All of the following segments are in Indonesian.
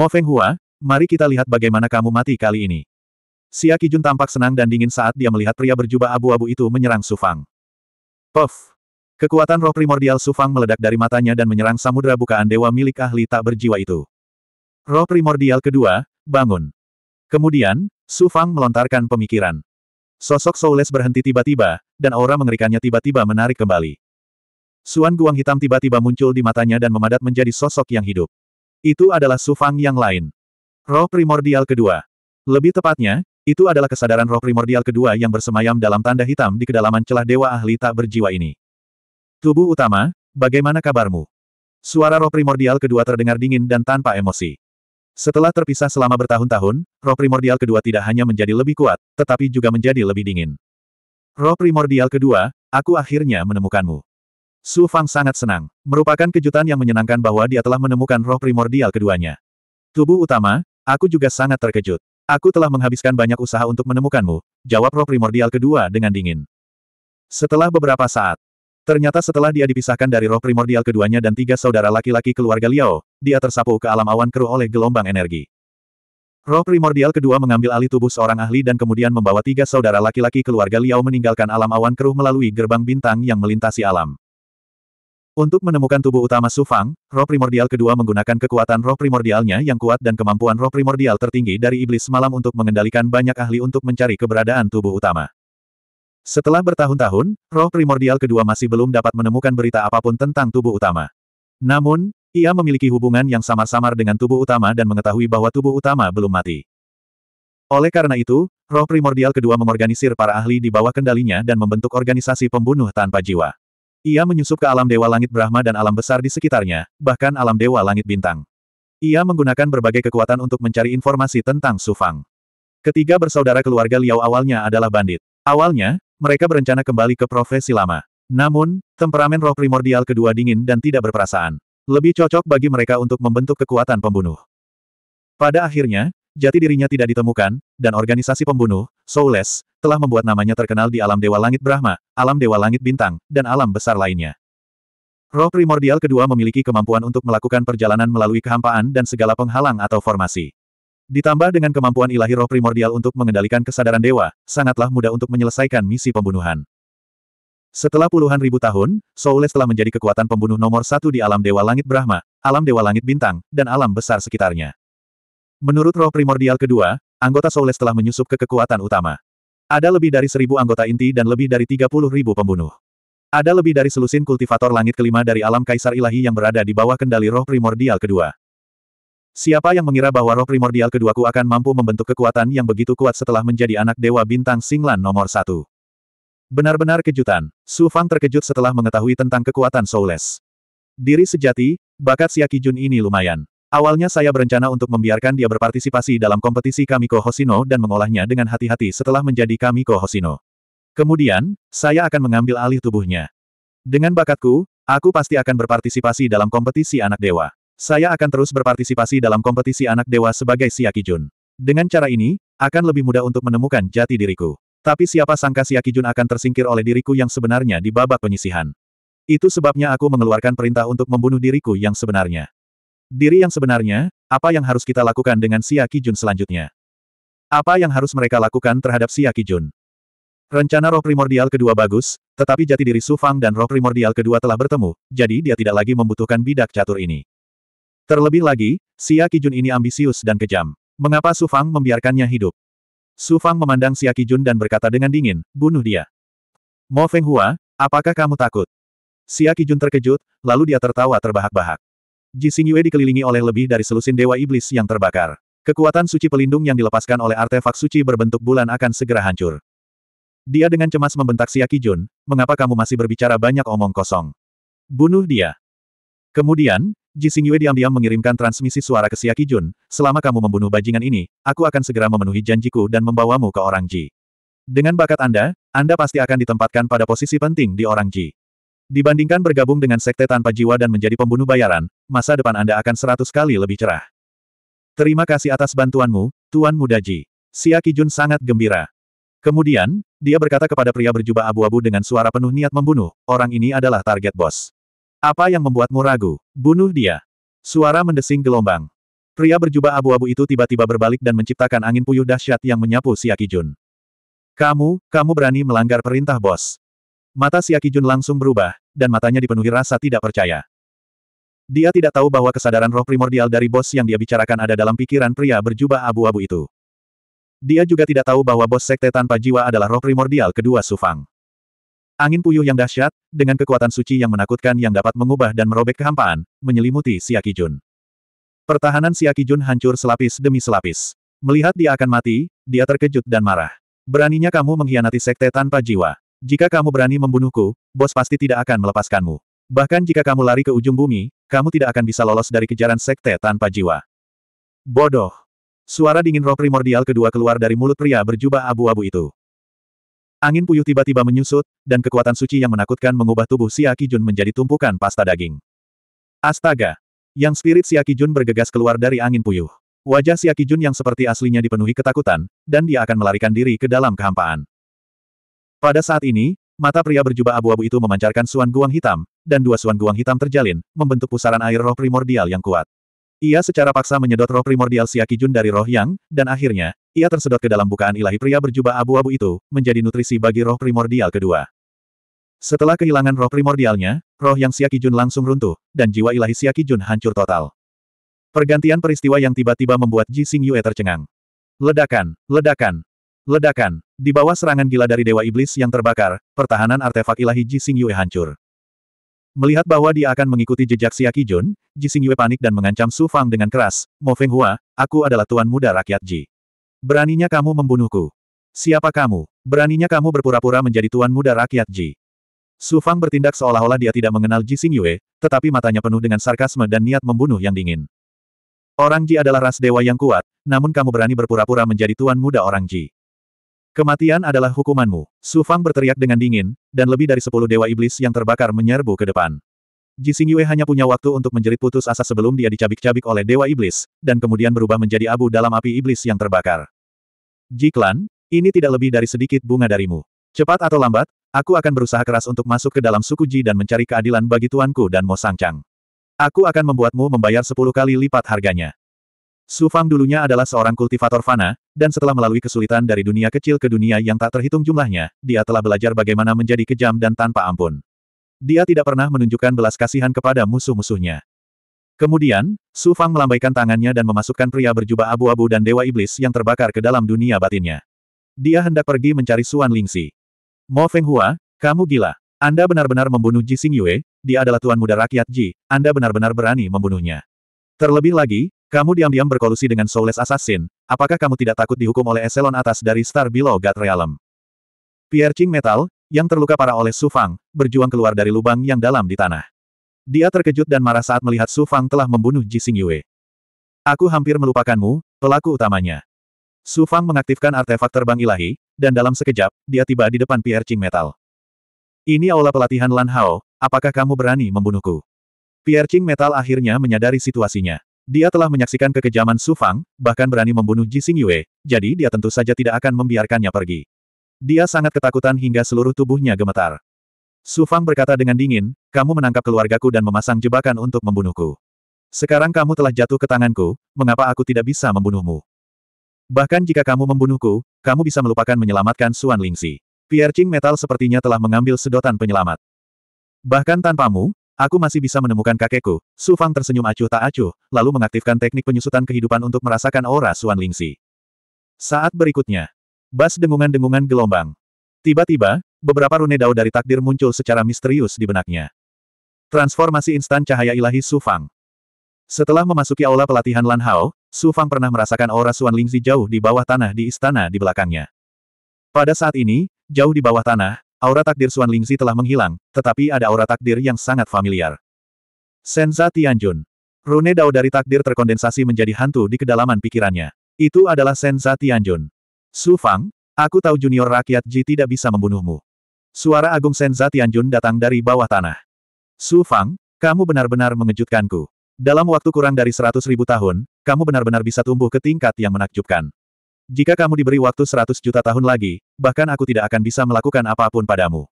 Mo Feng Hua, mari kita lihat bagaimana kamu mati kali ini. Xia Kijun tampak senang dan dingin saat dia melihat pria berjubah abu-abu itu menyerang Su Fang. Puff! Kekuatan roh primordial Su Fang meledak dari matanya dan menyerang samudera bukaan dewa milik ahli tak berjiwa itu. Roh primordial kedua, bangun. Kemudian, Su Fang melontarkan pemikiran. Sosok Soules berhenti tiba-tiba, dan aura mengerikannya tiba-tiba menarik kembali. Suan Guang hitam tiba-tiba muncul di matanya dan memadat menjadi sosok yang hidup. Itu adalah Sufang yang lain. Roh primordial kedua. Lebih tepatnya, itu adalah kesadaran roh primordial kedua yang bersemayam dalam tanda hitam di kedalaman celah dewa ahli tak berjiwa ini. Tubuh utama, bagaimana kabarmu? Suara roh primordial kedua terdengar dingin dan tanpa emosi. Setelah terpisah selama bertahun-tahun, roh primordial kedua tidak hanya menjadi lebih kuat, tetapi juga menjadi lebih dingin. Roh primordial kedua, aku akhirnya menemukanmu. Su Fang sangat senang. Merupakan kejutan yang menyenangkan bahwa dia telah menemukan roh primordial keduanya. Tubuh utama, aku juga sangat terkejut. Aku telah menghabiskan banyak usaha untuk menemukanmu, jawab roh primordial kedua dengan dingin. Setelah beberapa saat, ternyata setelah dia dipisahkan dari roh primordial keduanya dan tiga saudara laki-laki keluarga Liao, dia tersapu ke alam awan keruh oleh gelombang energi. Roh primordial kedua mengambil alih tubuh seorang ahli dan kemudian membawa tiga saudara laki-laki keluarga Liao meninggalkan alam awan keruh melalui gerbang bintang yang melintasi alam. Untuk menemukan tubuh utama Sufang, roh primordial kedua menggunakan kekuatan roh primordialnya yang kuat dan kemampuan roh primordial tertinggi dari iblis malam untuk mengendalikan banyak ahli untuk mencari keberadaan tubuh utama. Setelah bertahun-tahun, roh primordial kedua masih belum dapat menemukan berita apapun tentang tubuh utama. Namun, ia memiliki hubungan yang samar-samar dengan tubuh utama dan mengetahui bahwa tubuh utama belum mati. Oleh karena itu, roh primordial kedua mengorganisir para ahli di bawah kendalinya dan membentuk organisasi pembunuh tanpa jiwa. Ia menyusup ke alam dewa langit Brahma dan alam besar di sekitarnya, bahkan alam dewa langit bintang. Ia menggunakan berbagai kekuatan untuk mencari informasi tentang Sufang. Ketiga bersaudara keluarga Liao awalnya adalah bandit. Awalnya, mereka berencana kembali ke profesi lama. Namun, temperamen roh primordial kedua dingin dan tidak berperasaan. Lebih cocok bagi mereka untuk membentuk kekuatan pembunuh. Pada akhirnya, jati dirinya tidak ditemukan, dan organisasi pembunuh, Soules, telah membuat namanya terkenal di alam Dewa Langit Brahma, alam Dewa Langit Bintang, dan alam besar lainnya. Roh primordial kedua memiliki kemampuan untuk melakukan perjalanan melalui kehampaan dan segala penghalang atau formasi. Ditambah dengan kemampuan ilahi roh primordial untuk mengendalikan kesadaran dewa, sangatlah mudah untuk menyelesaikan misi pembunuhan. Setelah puluhan ribu tahun, Soules telah menjadi kekuatan pembunuh nomor satu di alam Dewa Langit Brahma, alam Dewa Langit Bintang, dan alam besar sekitarnya. Menurut roh primordial kedua, anggota Soules telah menyusup ke kekuatan utama. Ada lebih dari seribu anggota inti dan lebih dari tiga puluh ribu pembunuh. Ada lebih dari selusin kultivator langit kelima dari alam kaisar ilahi yang berada di bawah kendali roh primordial kedua. Siapa yang mengira bahwa roh primordial keduaku akan mampu membentuk kekuatan yang begitu kuat setelah menjadi anak dewa bintang Singlan nomor satu? Benar-benar kejutan, Su Fang terkejut setelah mengetahui tentang kekuatan Soules. Diri sejati, bakat Siaki Jun ini lumayan. Awalnya saya berencana untuk membiarkan dia berpartisipasi dalam kompetisi Kamiko Hoshino dan mengolahnya dengan hati-hati setelah menjadi Kamiko Hoshino. Kemudian, saya akan mengambil alih tubuhnya. Dengan bakatku, aku pasti akan berpartisipasi dalam kompetisi anak dewa. Saya akan terus berpartisipasi dalam kompetisi anak dewa sebagai Siakijun. Dengan cara ini, akan lebih mudah untuk menemukan jati diriku. Tapi siapa sangka Siakijun akan tersingkir oleh diriku yang sebenarnya di babak penyisihan. Itu sebabnya aku mengeluarkan perintah untuk membunuh diriku yang sebenarnya. Diri yang sebenarnya, apa yang harus kita lakukan dengan Sia Kijun selanjutnya? Apa yang harus mereka lakukan terhadap Sia Kijun? Rencana roh primordial kedua bagus, tetapi jati diri Su Fang dan roh primordial kedua telah bertemu, jadi dia tidak lagi membutuhkan bidak catur ini. Terlebih lagi, Sia Kijun ini ambisius dan kejam. Mengapa Su Fang membiarkannya hidup? Su Fang memandang Sia Kijun dan berkata dengan dingin, bunuh dia. Mo Feng Hua, apakah kamu takut? Sia Kijun terkejut, lalu dia tertawa terbahak-bahak. Jising Yue dikelilingi oleh lebih dari selusin dewa iblis yang terbakar. Kekuatan suci pelindung yang dilepaskan oleh artefak suci berbentuk bulan akan segera hancur. Dia dengan cemas membentak Siaki Jun, mengapa kamu masih berbicara banyak omong kosong? Bunuh dia. Kemudian, Jising Yue diam-diam mengirimkan transmisi suara ke Siaki Jun, selama kamu membunuh bajingan ini, aku akan segera memenuhi janjiku dan membawamu ke Orang Ji. Dengan bakat Anda, Anda pasti akan ditempatkan pada posisi penting di Orang Ji. Dibandingkan bergabung dengan sekte tanpa jiwa dan menjadi pembunuh bayaran, masa depan Anda akan seratus kali lebih cerah. Terima kasih atas bantuanmu, Tuan Mudaji. Ji. Sia Kijun sangat gembira. Kemudian, dia berkata kepada pria berjubah abu-abu dengan suara penuh niat membunuh, orang ini adalah target bos. Apa yang membuatmu ragu? Bunuh dia. Suara mendesing gelombang. Pria berjubah abu-abu itu tiba-tiba berbalik dan menciptakan angin puyuh dahsyat yang menyapu Siakijun. Kamu, kamu berani melanggar perintah bos. Mata Siakijun langsung berubah, dan matanya dipenuhi rasa tidak percaya. Dia tidak tahu bahwa kesadaran roh primordial dari bos yang dia bicarakan ada dalam pikiran pria berjubah abu-abu itu. Dia juga tidak tahu bahwa bos sekte tanpa jiwa adalah roh primordial kedua Sufang. Angin puyuh yang dahsyat, dengan kekuatan suci yang menakutkan yang dapat mengubah dan merobek kehampaan, menyelimuti Siaki Jun. Pertahanan Siaki Jun hancur selapis demi selapis. Melihat dia akan mati, dia terkejut dan marah. Beraninya kamu mengkhianati sekte tanpa jiwa. Jika kamu berani membunuhku, bos pasti tidak akan melepaskanmu. Bahkan jika kamu lari ke ujung bumi, kamu tidak akan bisa lolos dari kejaran sekte tanpa jiwa. Bodoh. Suara dingin roh primordial kedua keluar dari mulut pria berjubah abu-abu itu. Angin puyuh tiba-tiba menyusut, dan kekuatan suci yang menakutkan mengubah tubuh Siaki Jun menjadi tumpukan pasta daging. Astaga! Yang spirit Siaki Jun bergegas keluar dari angin puyuh. Wajah Siaki Jun yang seperti aslinya dipenuhi ketakutan, dan dia akan melarikan diri ke dalam kehampaan. Pada saat ini, mata pria berjubah abu-abu itu memancarkan suan guang hitam, dan dua suan guang hitam terjalin, membentuk pusaran air roh primordial yang kuat. Ia secara paksa menyedot roh primordial Siakijun dari roh yang, dan akhirnya, ia tersedot ke dalam bukaan ilahi pria berjubah abu-abu itu, menjadi nutrisi bagi roh primordial kedua. Setelah kehilangan roh primordialnya, roh yang Siakijun langsung runtuh, dan jiwa ilahi Siakijun hancur total. Pergantian peristiwa yang tiba-tiba membuat Ji Xing Yue tercengang. Ledakan, ledakan, Ledakan. Di bawah serangan gila dari Dewa Iblis yang terbakar, pertahanan artefak ilahi Ji Sing Yue hancur. Melihat bahwa dia akan mengikuti jejak Xia Kijun, Ji Sing Yue panik dan mengancam Su Fang dengan keras, Mo Feng Hua, aku adalah tuan muda rakyat Ji. Beraninya kamu membunuhku. Siapa kamu? Beraninya kamu berpura-pura menjadi tuan muda rakyat Ji. Su Fang bertindak seolah-olah dia tidak mengenal Ji Sing Yue, tetapi matanya penuh dengan sarkasme dan niat membunuh yang dingin. Orang Ji adalah ras dewa yang kuat, namun kamu berani berpura-pura menjadi tuan muda orang Ji. Kematian adalah hukumanmu. Su Fang berteriak dengan dingin, dan lebih dari sepuluh dewa iblis yang terbakar menyerbu ke depan. Ji Xing hanya punya waktu untuk menjerit putus asa sebelum dia dicabik-cabik oleh dewa iblis, dan kemudian berubah menjadi abu dalam api iblis yang terbakar. Ji Klan, ini tidak lebih dari sedikit bunga darimu. Cepat atau lambat, aku akan berusaha keras untuk masuk ke dalam suku Ji dan mencari keadilan bagi tuanku dan Mo Sangcang. Aku akan membuatmu membayar sepuluh kali lipat harganya. Su Fang dulunya adalah seorang kultivator fana, dan setelah melalui kesulitan dari dunia kecil ke dunia yang tak terhitung jumlahnya, dia telah belajar bagaimana menjadi kejam dan tanpa ampun. Dia tidak pernah menunjukkan belas kasihan kepada musuh-musuhnya. Kemudian, Su Fang melambaikan tangannya dan memasukkan pria berjubah abu-abu dan dewa iblis yang terbakar ke dalam dunia batinnya. Dia hendak pergi mencari Suan Lingxi. Mo Hua, kamu gila. Anda benar-benar membunuh Ji Xing Yue, dia adalah tuan muda rakyat Ji, Anda benar-benar berani membunuhnya. Terlebih lagi, kamu diam-diam berkolusi dengan Soulless Assassin, apakah kamu tidak takut dihukum oleh eselon atas dari Star Below God Realm? Pierre Ching Metal, yang terluka parah oleh Su Fang, berjuang keluar dari lubang yang dalam di tanah. Dia terkejut dan marah saat melihat Su Fang telah membunuh Ji Xing Yue. Aku hampir melupakanmu, pelaku utamanya. Su Fang mengaktifkan artefak terbang ilahi, dan dalam sekejap, dia tiba di depan Pierre Ching Metal. Ini aula pelatihan Lan Hao, apakah kamu berani membunuhku? Pierre Ching Metal akhirnya menyadari situasinya. Dia telah menyaksikan kekejaman Su Fang, bahkan berani membunuh Ji Xing Yue, jadi dia tentu saja tidak akan membiarkannya pergi. Dia sangat ketakutan hingga seluruh tubuhnya gemetar. Su Fang berkata dengan dingin, kamu menangkap keluargaku dan memasang jebakan untuk membunuhku. Sekarang kamu telah jatuh ke tanganku, mengapa aku tidak bisa membunuhmu? Bahkan jika kamu membunuhku, kamu bisa melupakan menyelamatkan Suan Lingxi. Piercing metal sepertinya telah mengambil sedotan penyelamat. Bahkan tanpamu, Aku masih bisa menemukan kakekku. Su Fang tersenyum acuh tak acuh, lalu mengaktifkan teknik penyusutan kehidupan untuk merasakan aura Suan Lingxi. Saat berikutnya, bas dengungan-dengungan gelombang. Tiba-tiba, beberapa rune dao dari takdir muncul secara misterius di benaknya. Transformasi instan cahaya ilahi Su Fang. Setelah memasuki aula pelatihan Lan Hao, Su Fang pernah merasakan aura Suan Lingzi jauh di bawah tanah di istana di belakangnya. Pada saat ini, jauh di bawah tanah, Aura takdir Xuan Lingzi telah menghilang, tetapi ada aura takdir yang sangat familiar. Senza Tianjun. Rune Dao dari takdir terkondensasi menjadi hantu di kedalaman pikirannya. Itu adalah Senza Tianjun. Su Fang, aku tahu junior rakyat Ji tidak bisa membunuhmu. Suara agung Senza Tianjun datang dari bawah tanah. Su Fang, kamu benar-benar mengejutkanku. Dalam waktu kurang dari seratus ribu tahun, kamu benar-benar bisa tumbuh ke tingkat yang menakjubkan. Jika kamu diberi waktu 100 juta tahun lagi, bahkan aku tidak akan bisa melakukan apapun padamu.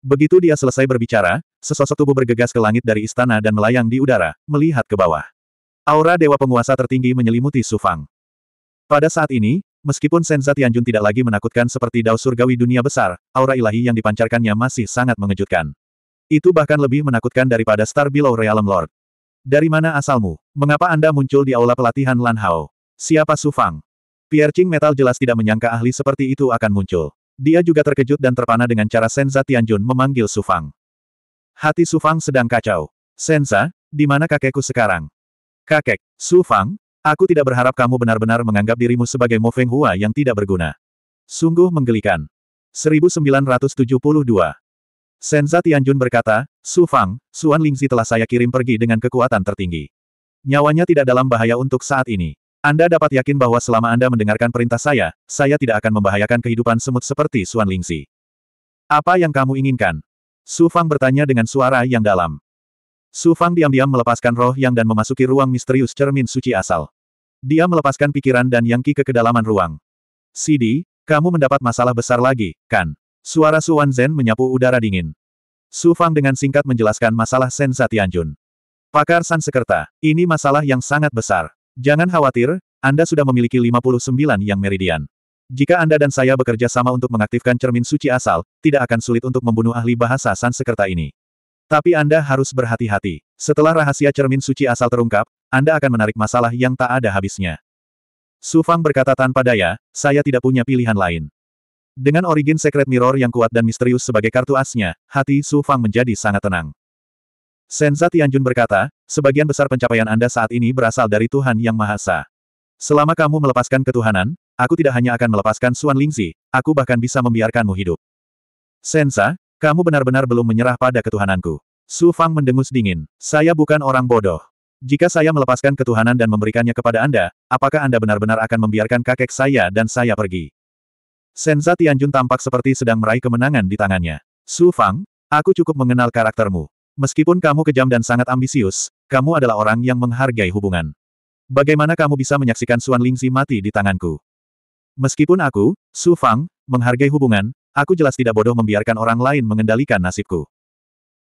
Begitu dia selesai berbicara, sesosok tubuh bergegas ke langit dari istana dan melayang di udara, melihat ke bawah. Aura Dewa Penguasa tertinggi menyelimuti Sufang. Pada saat ini, meskipun Senza Tianjun tidak lagi menakutkan seperti dao surgawi dunia besar, aura ilahi yang dipancarkannya masih sangat mengejutkan. Itu bahkan lebih menakutkan daripada Star Below Realm Lord. Dari mana asalmu? Mengapa Anda muncul di aula pelatihan Lan Hao? Siapa Sufang? Pierre Ching Metal jelas tidak menyangka ahli seperti itu akan muncul. Dia juga terkejut dan terpana dengan cara Senza Tianjun memanggil Su Fang. Hati Su Fang sedang kacau. Senza, di mana kakekku sekarang? Kakek, Su Fang, aku tidak berharap kamu benar-benar menganggap dirimu sebagai Mo Feng Hua yang tidak berguna. Sungguh menggelikan. 1972. Senza Tianjun berkata, Su Fang, Suan Lingzi telah saya kirim pergi dengan kekuatan tertinggi. Nyawanya tidak dalam bahaya untuk saat ini. Anda dapat yakin bahwa selama Anda mendengarkan perintah saya, saya tidak akan membahayakan kehidupan semut seperti Suan Lingxi. Apa yang kamu inginkan? Su Fang bertanya dengan suara yang dalam. Su Fang diam-diam melepaskan roh yang dan memasuki ruang misterius cermin suci asal. Dia melepaskan pikiran dan yang ki ke kedalaman ruang. Sidi, kamu mendapat masalah besar lagi, kan? Suara Suan Zhen menyapu udara dingin. Su Fang dengan singkat menjelaskan masalah Sensa Tianjun. Pakar San Sekerta, ini masalah yang sangat besar. Jangan khawatir, Anda sudah memiliki 59 yang meridian. Jika Anda dan saya bekerja sama untuk mengaktifkan cermin suci asal, tidak akan sulit untuk membunuh ahli bahasa Sansekerta ini. Tapi Anda harus berhati-hati. Setelah rahasia cermin suci asal terungkap, Anda akan menarik masalah yang tak ada habisnya. Su Fang berkata tanpa daya, saya tidak punya pilihan lain. Dengan origin Secret Mirror yang kuat dan misterius sebagai kartu asnya, hati Su Fang menjadi sangat tenang. Senza Tianjun berkata, sebagian besar pencapaian Anda saat ini berasal dari Tuhan Yang Maha Esa. Selama kamu melepaskan ketuhanan, aku tidak hanya akan melepaskan Suan Lingzi, aku bahkan bisa membiarkanmu hidup. Senza, kamu benar-benar belum menyerah pada ketuhananku. Su Fang mendengus dingin. Saya bukan orang bodoh. Jika saya melepaskan ketuhanan dan memberikannya kepada Anda, apakah Anda benar-benar akan membiarkan kakek saya dan saya pergi? Senza Tianjun tampak seperti sedang meraih kemenangan di tangannya. Su Fang, aku cukup mengenal karaktermu. Meskipun kamu kejam dan sangat ambisius, kamu adalah orang yang menghargai hubungan. Bagaimana kamu bisa menyaksikan Suan Lingzi mati di tanganku? Meskipun aku, Su Fang, menghargai hubungan, aku jelas tidak bodoh membiarkan orang lain mengendalikan nasibku.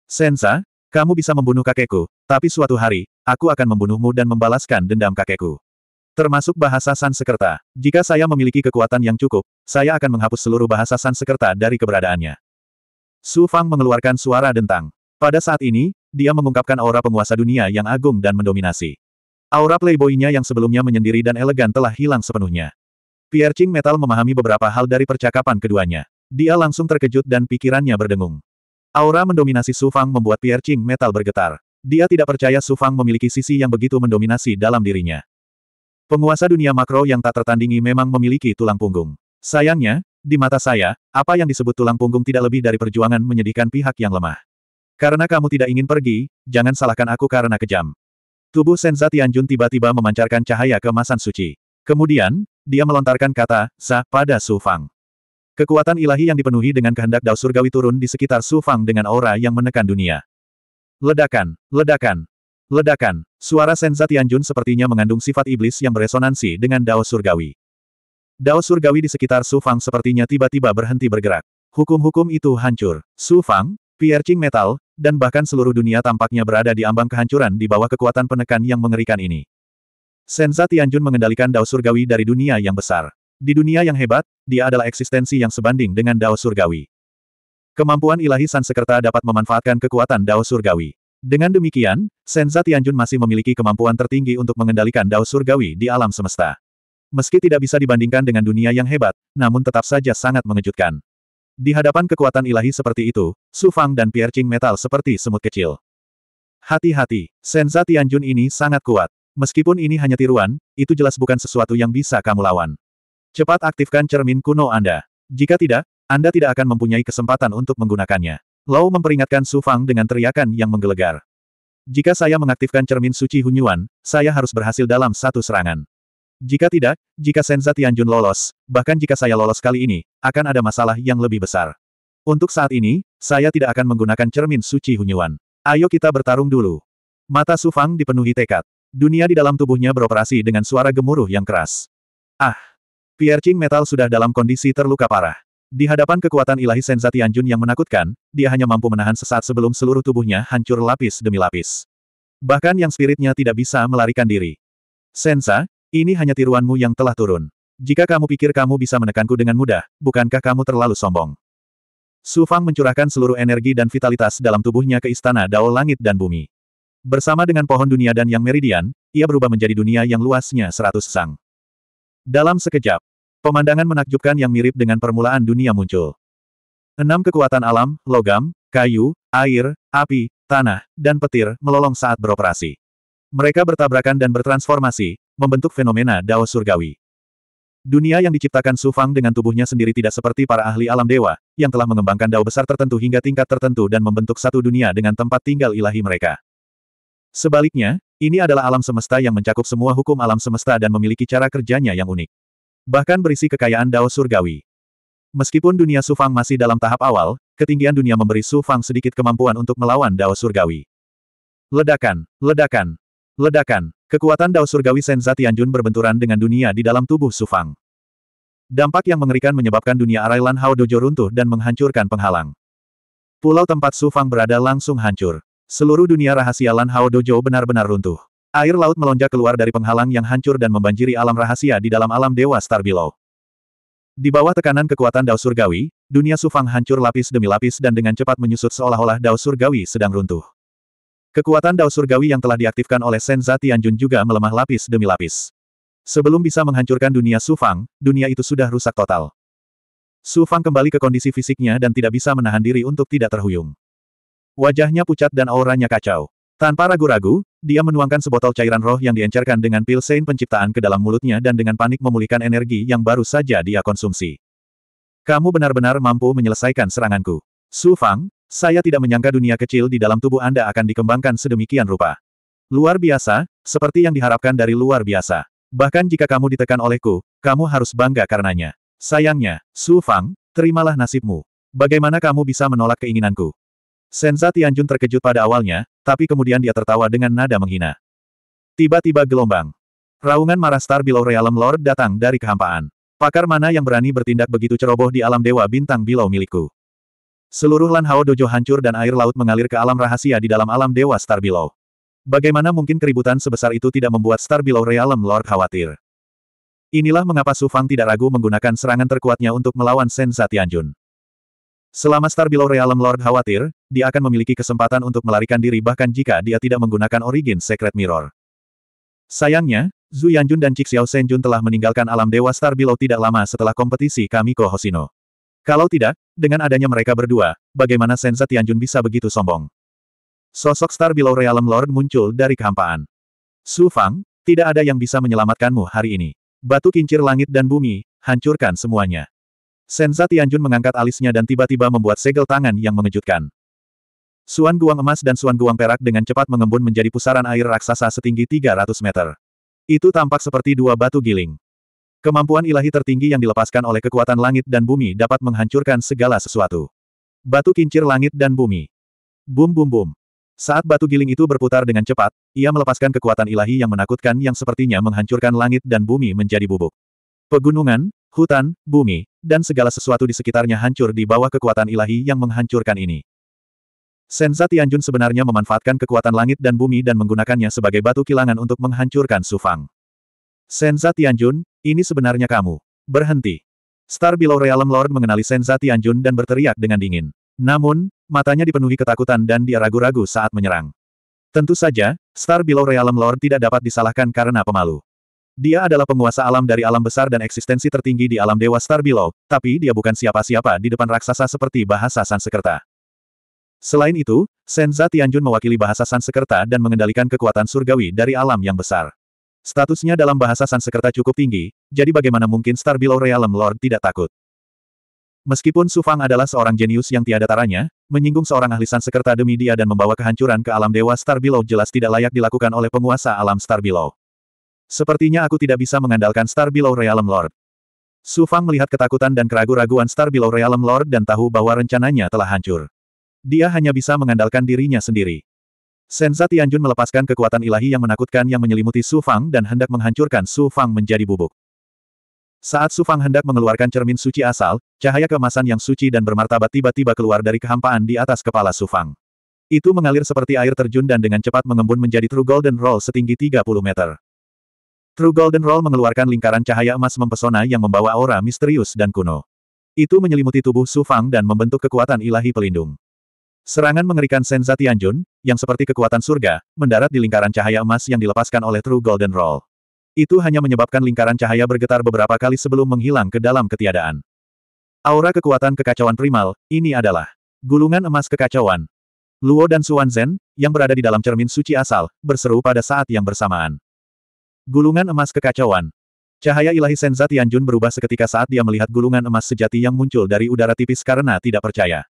Sensa, kamu bisa membunuh kakekku, tapi suatu hari, aku akan membunuhmu dan membalaskan dendam kakekku. Termasuk bahasa Sansekerta. Jika saya memiliki kekuatan yang cukup, saya akan menghapus seluruh bahasa Sansekerta dari keberadaannya. Su Fang mengeluarkan suara dentang. Pada saat ini, dia mengungkapkan aura penguasa dunia yang agung dan mendominasi. Aura Playboy-nya yang sebelumnya menyendiri dan elegan telah hilang sepenuhnya. Pierre Ching Metal memahami beberapa hal dari percakapan keduanya. Dia langsung terkejut dan pikirannya berdengung. Aura mendominasi Su Fang membuat Pierre Ching Metal bergetar. Dia tidak percaya Su Fang memiliki sisi yang begitu mendominasi dalam dirinya. Penguasa dunia makro yang tak tertandingi memang memiliki tulang punggung. Sayangnya, di mata saya, apa yang disebut tulang punggung tidak lebih dari perjuangan menyedihkan pihak yang lemah. Karena kamu tidak ingin pergi, jangan salahkan aku karena kejam. Tubuh Senza Tianjun tiba-tiba memancarkan cahaya kemasan suci. Kemudian, dia melontarkan kata, Za, pada Su Fang. Kekuatan ilahi yang dipenuhi dengan kehendak Dao Surgawi turun di sekitar Su Fang dengan aura yang menekan dunia. Ledakan, ledakan, ledakan, suara Senza Tianjun sepertinya mengandung sifat iblis yang beresonansi dengan Dao Surgawi. Dao Surgawi di sekitar Su Fang sepertinya tiba-tiba berhenti bergerak. Hukum-hukum itu hancur. Su Fang, piercing metal, dan bahkan seluruh dunia tampaknya berada di ambang kehancuran di bawah kekuatan penekan yang mengerikan ini. Senza Tianjun mengendalikan Dao Surgawi dari dunia yang besar. Di dunia yang hebat, dia adalah eksistensi yang sebanding dengan Dao Surgawi. Kemampuan ilahi Sansekerta dapat memanfaatkan kekuatan Dao Surgawi. Dengan demikian, Senza Tianjun masih memiliki kemampuan tertinggi untuk mengendalikan Dao Surgawi di alam semesta. Meski tidak bisa dibandingkan dengan dunia yang hebat, namun tetap saja sangat mengejutkan. Di hadapan kekuatan ilahi seperti itu, Su Fang dan piercing metal seperti semut kecil. Hati-hati, Senza Tianjun ini sangat kuat. Meskipun ini hanya tiruan, itu jelas bukan sesuatu yang bisa kamu lawan. Cepat aktifkan cermin kuno Anda. Jika tidak, Anda tidak akan mempunyai kesempatan untuk menggunakannya. Lau memperingatkan Su Fang dengan teriakan yang menggelegar. Jika saya mengaktifkan cermin suci Hunyuan, saya harus berhasil dalam satu serangan. Jika tidak, jika Senza Tianjun lolos, bahkan jika saya lolos kali ini, akan ada masalah yang lebih besar. Untuk saat ini, saya tidak akan menggunakan cermin suci Hunyuan. Ayo kita bertarung dulu. Mata Su Fang dipenuhi tekad. Dunia di dalam tubuhnya beroperasi dengan suara gemuruh yang keras. Ah! Piercing metal sudah dalam kondisi terluka parah. Di hadapan kekuatan ilahi Senza Tianjun yang menakutkan, dia hanya mampu menahan sesaat sebelum seluruh tubuhnya hancur lapis demi lapis. Bahkan yang spiritnya tidak bisa melarikan diri. Sensa, ini hanya tiruanmu yang telah turun. Jika kamu pikir kamu bisa menekanku dengan mudah, bukankah kamu terlalu sombong? Su Fang mencurahkan seluruh energi dan vitalitas dalam tubuhnya ke istana Dao Langit dan Bumi. Bersama dengan pohon dunia dan yang meridian, ia berubah menjadi dunia yang luasnya seratus sang. Dalam sekejap, pemandangan menakjubkan yang mirip dengan permulaan dunia muncul. Enam kekuatan alam, logam, kayu, air, api, tanah, dan petir melolong saat beroperasi. Mereka bertabrakan dan bertransformasi, membentuk fenomena Dao Surgawi. Dunia yang diciptakan Su Fang dengan tubuhnya sendiri tidak seperti para ahli alam dewa, yang telah mengembangkan dao besar tertentu hingga tingkat tertentu dan membentuk satu dunia dengan tempat tinggal ilahi mereka. Sebaliknya, ini adalah alam semesta yang mencakup semua hukum alam semesta dan memiliki cara kerjanya yang unik. Bahkan berisi kekayaan dao surgawi. Meskipun dunia Su Fang masih dalam tahap awal, ketinggian dunia memberi Su Fang sedikit kemampuan untuk melawan dao surgawi. Ledakan, ledakan, ledakan. Kekuatan Dao Surgawi Senza Tianjun berbenturan dengan dunia di dalam tubuh Sufang. Dampak yang mengerikan menyebabkan dunia Arailan Hao Dojo runtuh dan menghancurkan penghalang. Pulau tempat Sufang berada langsung hancur. Seluruh dunia rahasia Lan Hao Dojo benar-benar runtuh. Air laut melonjak keluar dari penghalang yang hancur dan membanjiri alam rahasia di dalam alam Dewa Star Below. Di bawah tekanan kekuatan Dao Surgawi, dunia Sufang hancur lapis demi lapis dan dengan cepat menyusut seolah-olah Dao Surgawi sedang runtuh. Kekuatan Dao Surgawi yang telah diaktifkan oleh Senza Tianjun juga melemah lapis demi lapis. Sebelum bisa menghancurkan dunia Sufang, dunia itu sudah rusak total. Sufang kembali ke kondisi fisiknya dan tidak bisa menahan diri untuk tidak terhuyung. Wajahnya pucat dan auranya kacau. Tanpa ragu-ragu, dia menuangkan sebotol cairan roh yang diencerkan dengan pil sein penciptaan ke dalam mulutnya dan dengan panik memulihkan energi yang baru saja dia konsumsi. Kamu benar-benar mampu menyelesaikan seranganku. Su Fang, saya tidak menyangka dunia kecil di dalam tubuh Anda akan dikembangkan sedemikian rupa. Luar biasa, seperti yang diharapkan dari luar biasa. Bahkan jika kamu ditekan olehku, kamu harus bangga karenanya. Sayangnya, Su Fang, terimalah nasibmu. Bagaimana kamu bisa menolak keinginanku? Senza Tianjun terkejut pada awalnya, tapi kemudian dia tertawa dengan nada menghina. Tiba-tiba gelombang. Raungan marah Star Below Realm Lord datang dari kehampaan. Pakar mana yang berani bertindak begitu ceroboh di alam dewa bintang Below milikku? Seluruh Lanhao Dojo hancur dan air laut mengalir ke alam rahasia di dalam alam Dewa Star Below. Bagaimana mungkin keributan sebesar itu tidak membuat Star Below Realm Lord khawatir? Inilah mengapa Su Fang tidak ragu menggunakan serangan terkuatnya untuk melawan Senza Tianjun. Selama Star Below Realm Lord khawatir, dia akan memiliki kesempatan untuk melarikan diri bahkan jika dia tidak menggunakan Origin Secret Mirror. Sayangnya, Zhu Yanjun dan Xiao Senjun telah meninggalkan alam Dewa Star Below tidak lama setelah kompetisi Kamiko Hosino. Kalau tidak, dengan adanya mereka berdua, bagaimana Senza Tianjun bisa begitu sombong? Sosok Star Below Realm Lord muncul dari kehampaan. Su Fang, tidak ada yang bisa menyelamatkanmu hari ini. Batu kincir langit dan bumi, hancurkan semuanya. Senza Tianjun mengangkat alisnya dan tiba-tiba membuat segel tangan yang mengejutkan. Suan guang emas dan suan guang perak dengan cepat mengembun menjadi pusaran air raksasa setinggi 300 meter. Itu tampak seperti dua batu giling. Kemampuan ilahi tertinggi yang dilepaskan oleh kekuatan langit dan bumi dapat menghancurkan segala sesuatu. Batu kincir langit dan bumi. Bum bum bum. Saat batu giling itu berputar dengan cepat, ia melepaskan kekuatan ilahi yang menakutkan yang sepertinya menghancurkan langit dan bumi menjadi bubuk. Pegunungan, hutan, bumi, dan segala sesuatu di sekitarnya hancur di bawah kekuatan ilahi yang menghancurkan ini. Senza Tianjun sebenarnya memanfaatkan kekuatan langit dan bumi dan menggunakannya sebagai batu kilangan untuk menghancurkan Sufang. Senza Tianjun, ini sebenarnya kamu. Berhenti. Star Below Realm Lord mengenali Senza Tianjun dan berteriak dengan dingin. Namun, matanya dipenuhi ketakutan dan dia ragu-ragu saat menyerang. Tentu saja, Star Below Realm Lord tidak dapat disalahkan karena pemalu. Dia adalah penguasa alam dari alam besar dan eksistensi tertinggi di alam dewa Star Below, tapi dia bukan siapa-siapa di depan raksasa seperti bahasa Sansekerta. Selain itu, Senza Tianjun mewakili bahasa Sansekerta dan mengendalikan kekuatan surgawi dari alam yang besar. Statusnya dalam bahasa Sansekerta cukup tinggi, jadi bagaimana mungkin Star Below Realm Lord tidak takut? Meskipun Su Fang adalah seorang jenius yang tiada taranya, menyinggung seorang ahli Sansekerta demi dia dan membawa kehancuran ke alam dewa Star Below jelas tidak layak dilakukan oleh penguasa alam Star Below. Sepertinya aku tidak bisa mengandalkan Star Below Realm Lord. Su Fang melihat ketakutan dan keraguan-raguan Star Below Realm Lord dan tahu bahwa rencananya telah hancur. Dia hanya bisa mengandalkan dirinya sendiri. Senza Tianjun melepaskan kekuatan ilahi yang menakutkan yang menyelimuti Su Fang dan hendak menghancurkan Su Fang menjadi bubuk. Saat Su Fang hendak mengeluarkan cermin suci asal, cahaya keemasan yang suci dan bermartabat tiba-tiba keluar dari kehampaan di atas kepala Su Fang. Itu mengalir seperti air terjun dan dengan cepat mengembun menjadi True Golden Roll setinggi 30 meter. True Golden Roll mengeluarkan lingkaran cahaya emas mempesona yang membawa aura misterius dan kuno. Itu menyelimuti tubuh Su Fang dan membentuk kekuatan ilahi pelindung. Serangan mengerikan Senza Tianjun, yang seperti kekuatan surga, mendarat di lingkaran cahaya emas yang dilepaskan oleh True Golden Roll. Itu hanya menyebabkan lingkaran cahaya bergetar beberapa kali sebelum menghilang ke dalam ketiadaan. Aura kekuatan kekacauan primal, ini adalah gulungan emas kekacauan. Luo dan Xuan Zhen, yang berada di dalam cermin suci asal, berseru pada saat yang bersamaan. Gulungan emas kekacauan. Cahaya ilahi Senza Tianjun berubah seketika saat dia melihat gulungan emas sejati yang muncul dari udara tipis karena tidak percaya.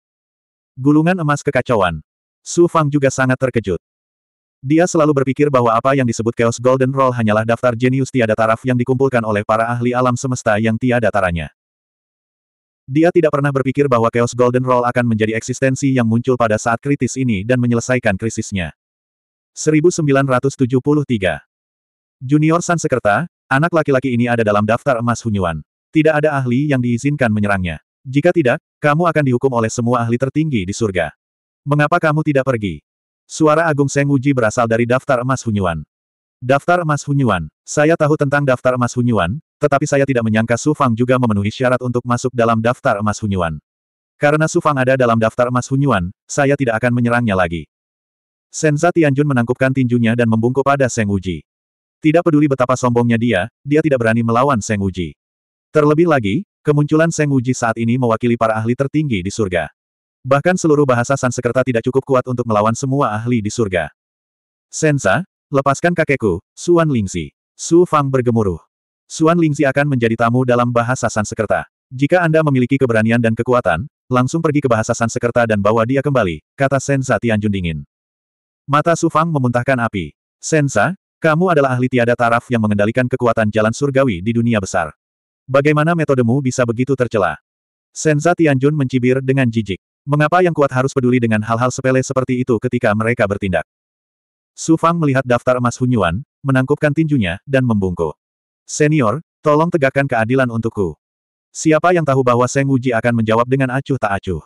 Gulungan emas kekacauan. Su Fang juga sangat terkejut. Dia selalu berpikir bahwa apa yang disebut Chaos Golden Roll hanyalah daftar jenius tiada taraf yang dikumpulkan oleh para ahli alam semesta yang tiada taranya. Dia tidak pernah berpikir bahwa Chaos Golden Roll akan menjadi eksistensi yang muncul pada saat kritis ini dan menyelesaikan krisisnya. 1973 Junior San Sekerta, anak laki-laki ini ada dalam daftar emas Hunyuan. Tidak ada ahli yang diizinkan menyerangnya. Jika tidak, kamu akan dihukum oleh semua ahli tertinggi di surga. Mengapa kamu tidak pergi? Suara Agung Seng Wuji berasal dari daftar emas Hunyuan. Daftar emas Hunyuan. Saya tahu tentang daftar emas Hunyuan, tetapi saya tidak menyangka Su Fang juga memenuhi syarat untuk masuk dalam daftar emas Hunyuan. Karena Su Fang ada dalam daftar emas Hunyuan, saya tidak akan menyerangnya lagi. Senza Tianjun menangkupkan tinjunya dan membungkuk pada Seng Wuji. Tidak peduli betapa sombongnya dia, dia tidak berani melawan Seng Wuji. Terlebih lagi, Kemunculan Seng Wuji saat ini mewakili para ahli tertinggi di surga. Bahkan seluruh bahasa Sansekerta tidak cukup kuat untuk melawan semua ahli di surga. Sensa, lepaskan kakekku, Suan Lingzi. Su Fang bergemuruh. Suan Lingzi akan menjadi tamu dalam bahasa Sansekerta. Jika Anda memiliki keberanian dan kekuatan, langsung pergi ke bahasa Sansekerta dan bawa dia kembali, kata Sensa Tianjun dingin. Mata Su Fang memuntahkan api. Sensa, kamu adalah ahli tiada taraf yang mengendalikan kekuatan jalan surgawi di dunia besar. Bagaimana metodemu bisa begitu tercela? Senza Tianjun mencibir dengan jijik. Mengapa yang kuat harus peduli dengan hal-hal sepele seperti itu ketika mereka bertindak? Su Fang melihat daftar emas Hunyuan, menangkupkan tinjunya, dan membungkuk. Senior, tolong tegakkan keadilan untukku. Siapa yang tahu bahwa Seng Wuji akan menjawab dengan acuh tak acuh?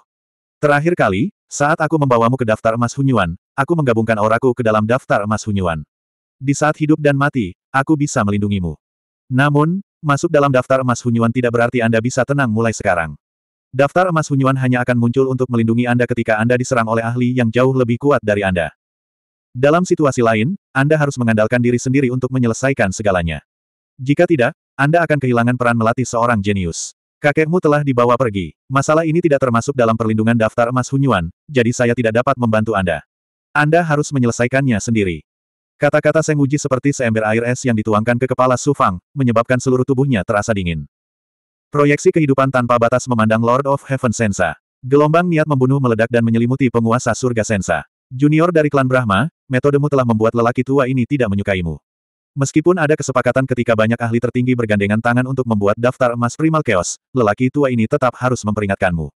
Terakhir kali, saat aku membawamu ke daftar emas Hunyuan, aku menggabungkan auraku ke dalam daftar emas Hunyuan. Di saat hidup dan mati, aku bisa melindungimu. Namun, Masuk dalam daftar emas Hunyuan tidak berarti Anda bisa tenang mulai sekarang. Daftar emas Hunyuan hanya akan muncul untuk melindungi Anda ketika Anda diserang oleh ahli yang jauh lebih kuat dari Anda. Dalam situasi lain, Anda harus mengandalkan diri sendiri untuk menyelesaikan segalanya. Jika tidak, Anda akan kehilangan peran melatih seorang jenius. Kakekmu telah dibawa pergi. Masalah ini tidak termasuk dalam perlindungan daftar emas Hunyuan, jadi saya tidak dapat membantu Anda. Anda harus menyelesaikannya sendiri. Kata-kata Seng Wuji seperti seember air es yang dituangkan ke kepala Su Fang, menyebabkan seluruh tubuhnya terasa dingin. Proyeksi kehidupan tanpa batas memandang Lord of Heaven Sensa. Gelombang niat membunuh meledak dan menyelimuti penguasa surga Sensa. Junior dari klan Brahma, metodemu telah membuat lelaki tua ini tidak menyukaimu. Meskipun ada kesepakatan ketika banyak ahli tertinggi bergandengan tangan untuk membuat daftar emas primal chaos, lelaki tua ini tetap harus memperingatkanmu.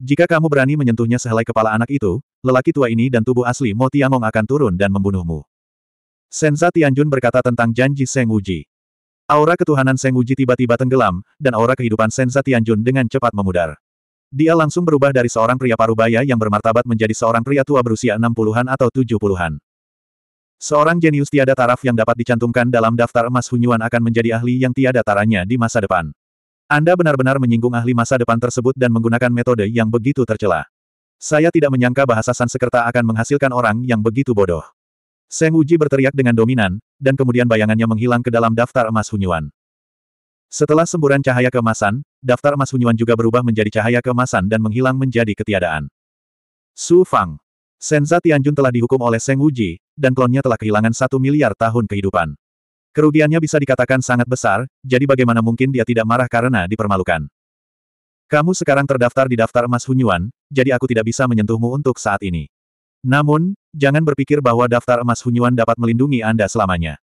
Jika kamu berani menyentuhnya sehelai kepala anak itu, lelaki tua ini dan tubuh asli Mo akan turun dan membunuhmu. Senza Tianjun berkata tentang janji Seng Uji. Aura ketuhanan Seng Uji tiba-tiba tenggelam, dan aura kehidupan Senza Tianjun dengan cepat memudar. Dia langsung berubah dari seorang pria parubaya yang bermartabat menjadi seorang pria tua berusia 60-an atau 70-an. Seorang jenius tiada taraf yang dapat dicantumkan dalam daftar emas Hunyuan akan menjadi ahli yang tiada taranya di masa depan. Anda benar-benar menyinggung ahli masa depan tersebut dan menggunakan metode yang begitu tercela. Saya tidak menyangka bahasa Sansekerta akan menghasilkan orang yang begitu bodoh. Seng Uji berteriak dengan dominan, dan kemudian bayangannya menghilang ke dalam daftar emas Hunyuan. Setelah semburan cahaya kemasan, daftar emas Hunyuan juga berubah menjadi cahaya kemasan dan menghilang menjadi ketiadaan. Su Fang. Senza Tianjun telah dihukum oleh Seng Uji, dan klonnya telah kehilangan satu miliar tahun kehidupan. Kerugiannya bisa dikatakan sangat besar, jadi bagaimana mungkin dia tidak marah karena dipermalukan. Kamu sekarang terdaftar di daftar emas Hunyuan, jadi aku tidak bisa menyentuhmu untuk saat ini. Namun, jangan berpikir bahwa daftar emas Hunyuan dapat melindungi Anda selamanya.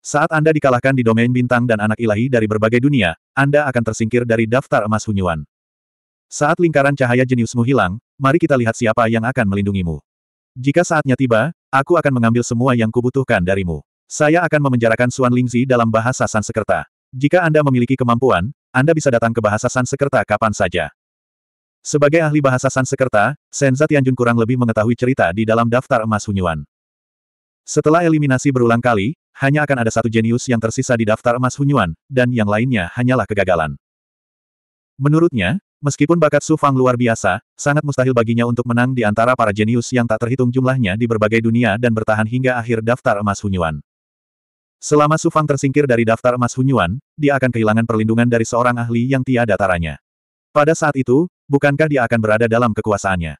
Saat Anda dikalahkan di domain bintang dan anak ilahi dari berbagai dunia, Anda akan tersingkir dari daftar emas Hunyuan. Saat lingkaran cahaya jeniusmu hilang, mari kita lihat siapa yang akan melindungimu. Jika saatnya tiba, aku akan mengambil semua yang kubutuhkan darimu. Saya akan memenjarakan Suan Lingzi dalam bahasa Sansekerta. Jika Anda memiliki kemampuan, Anda bisa datang ke bahasa Sansekerta kapan saja. Sebagai ahli bahasa Sansekerta, Senza Tianjun kurang lebih mengetahui cerita di dalam daftar emas Hunyuan. Setelah eliminasi berulang kali, hanya akan ada satu jenius yang tersisa di daftar emas Hunyuan, dan yang lainnya hanyalah kegagalan. Menurutnya, meskipun bakat Su Fang luar biasa, sangat mustahil baginya untuk menang di antara para jenius yang tak terhitung jumlahnya di berbagai dunia dan bertahan hingga akhir daftar emas Hunyuan. Selama Su Fang tersingkir dari daftar emas Hunyuan, dia akan kehilangan perlindungan dari seorang ahli yang tiada taranya. Pada saat itu, bukankah dia akan berada dalam kekuasaannya?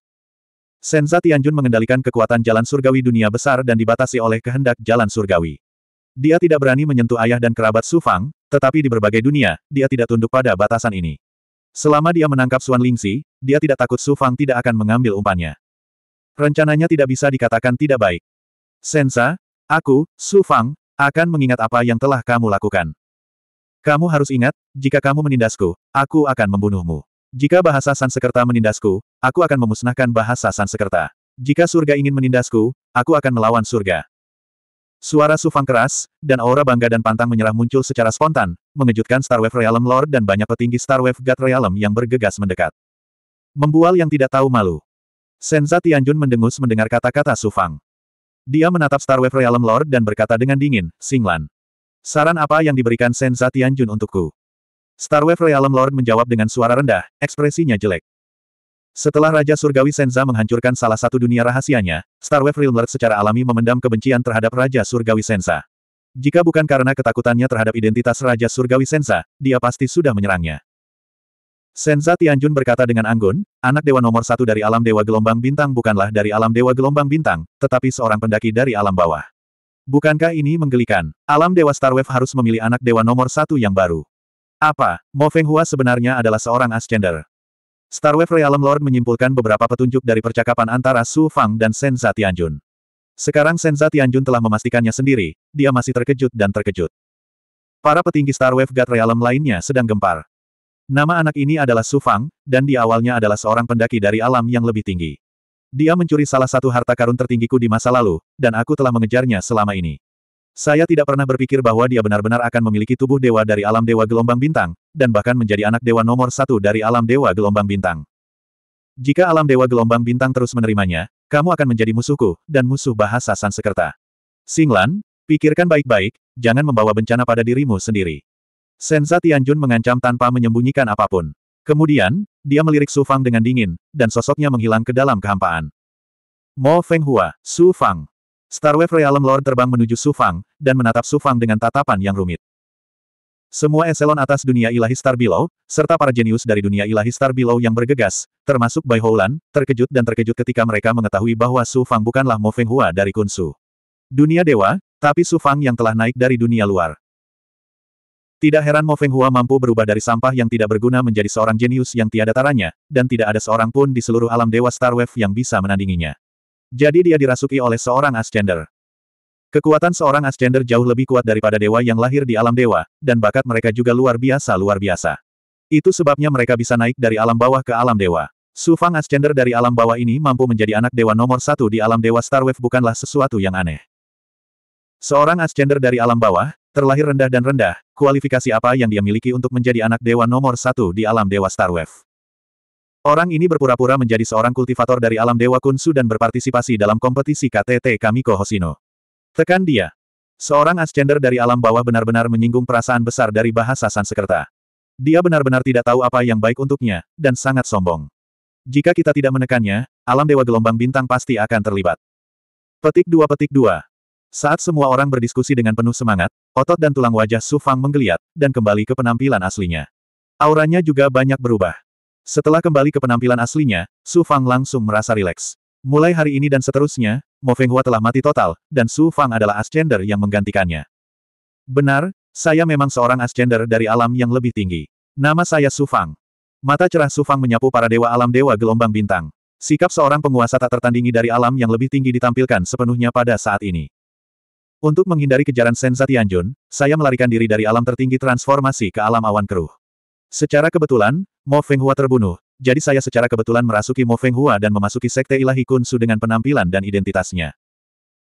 Senza Tianjun mengendalikan kekuatan jalan surgawi dunia besar dan dibatasi oleh kehendak jalan surgawi. Dia tidak berani menyentuh ayah dan kerabat Su Fang, tetapi di berbagai dunia, dia tidak tunduk pada batasan ini. Selama dia menangkap Suan Lingxi, dia tidak takut Su Fang tidak akan mengambil umpannya. Rencananya tidak bisa dikatakan tidak baik. Sensa, aku, Su Fang, akan mengingat apa yang telah kamu lakukan. Kamu harus ingat, jika kamu menindasku, aku akan membunuhmu. Jika bahasa Sansekerta menindasku, aku akan memusnahkan bahasa Sansekerta. Jika surga ingin menindasku, aku akan melawan surga. Suara Sufang keras, dan aura bangga dan pantang menyerah muncul secara spontan, mengejutkan Starwave Realm Lord dan banyak petinggi Starwave God Realm yang bergegas mendekat. Membual yang tidak tahu malu. Senza Tianjun mendengus mendengar kata-kata Sufang. Dia menatap Starwave Realm Lord dan berkata dengan dingin, Singlan. Saran apa yang diberikan Senza Tianjun untukku? Starwave Realm Lord menjawab dengan suara rendah, ekspresinya jelek. Setelah Raja Surgawi Senza menghancurkan salah satu dunia rahasianya, Starwave Realm Lord secara alami memendam kebencian terhadap Raja Surgawi Senza. Jika bukan karena ketakutannya terhadap identitas Raja Surgawi Senza, dia pasti sudah menyerangnya. Senza Tianjun berkata dengan anggun, anak dewa nomor satu dari alam dewa gelombang bintang bukanlah dari alam dewa gelombang bintang, tetapi seorang pendaki dari alam bawah. Bukankah ini menggelikan? Alam dewa Starwave harus memilih anak dewa nomor satu yang baru. Apa, Mo Feng Hua sebenarnya adalah seorang Ascender? Starwave Realm Lord menyimpulkan beberapa petunjuk dari percakapan antara Su Fang dan Senza Tianjun. Sekarang Senza Tianjun telah memastikannya sendiri, dia masih terkejut dan terkejut. Para petinggi Starwave God Realm lainnya sedang gempar. Nama anak ini adalah Su Fang, dan di awalnya adalah seorang pendaki dari alam yang lebih tinggi. Dia mencuri salah satu harta karun tertinggiku di masa lalu, dan aku telah mengejarnya selama ini. Saya tidak pernah berpikir bahwa dia benar-benar akan memiliki tubuh dewa dari alam dewa gelombang bintang, dan bahkan menjadi anak dewa nomor satu dari alam dewa gelombang bintang. Jika alam dewa gelombang bintang terus menerimanya, kamu akan menjadi musuhku, dan musuh bahasa Sansekerta. Singlan, pikirkan baik-baik, jangan membawa bencana pada dirimu sendiri. Senza Tianjun mengancam tanpa menyembunyikan apapun. Kemudian, dia melirik Su Fang dengan dingin, dan sosoknya menghilang ke dalam kehampaan. Mo Feng Hua, Su Fang. Starwave Realm Lord terbang menuju Sufang, dan menatap Sufang dengan tatapan yang rumit. Semua eselon atas dunia ilahi Star Below, serta para jenius dari dunia ilahi Star Below yang bergegas, termasuk Bai Houlan, terkejut dan terkejut ketika mereka mengetahui bahwa Su Fang bukanlah Mo Feng Hua dari Kunsu. Dunia dewa, tapi Su Fang yang telah naik dari dunia luar. Tidak heran Mo Feng Hua mampu berubah dari sampah yang tidak berguna menjadi seorang jenius yang tiada taranya, dan tidak ada seorang pun di seluruh alam dewa Starwave yang bisa menandinginya. Jadi dia dirasuki oleh seorang Ascender. Kekuatan seorang Ascender jauh lebih kuat daripada dewa yang lahir di alam dewa, dan bakat mereka juga luar biasa-luar biasa. Itu sebabnya mereka bisa naik dari alam bawah ke alam dewa. Sufang Ascender dari alam bawah ini mampu menjadi anak dewa nomor satu di alam dewa Starwave bukanlah sesuatu yang aneh. Seorang Ascender dari alam bawah, terlahir rendah dan rendah, kualifikasi apa yang dia miliki untuk menjadi anak dewa nomor satu di alam dewa Starwave? Orang ini berpura-pura menjadi seorang kultivator dari alam Dewa Kunsu dan berpartisipasi dalam kompetisi KTT Kamiko Hosino. Tekan dia. Seorang ascender dari alam bawah benar-benar menyinggung perasaan besar dari bahasa Sansekerta. Dia benar-benar tidak tahu apa yang baik untuknya, dan sangat sombong. Jika kita tidak menekannya, alam Dewa Gelombang Bintang pasti akan terlibat. Petik dua petik dua. Saat semua orang berdiskusi dengan penuh semangat, otot dan tulang wajah Su Fang menggeliat, dan kembali ke penampilan aslinya. Auranya juga banyak berubah. Setelah kembali ke penampilan aslinya, Su Fang langsung merasa rileks. Mulai hari ini dan seterusnya, Mo Feng Fenghua telah mati total, dan Su Fang adalah Ascender yang menggantikannya. Benar, saya memang seorang Ascender dari alam yang lebih tinggi. Nama saya Su Fang. Mata cerah Su Fang menyapu para dewa alam dewa gelombang bintang. Sikap seorang penguasa tak tertandingi dari alam yang lebih tinggi ditampilkan sepenuhnya pada saat ini. Untuk menghindari kejaran Senza Tianjun, saya melarikan diri dari alam tertinggi transformasi ke alam awan keruh. Secara kebetulan, Mo Hua terbunuh, jadi saya secara kebetulan merasuki Mo Feng Hua dan memasuki Sekte Ilahi Kun Su dengan penampilan dan identitasnya.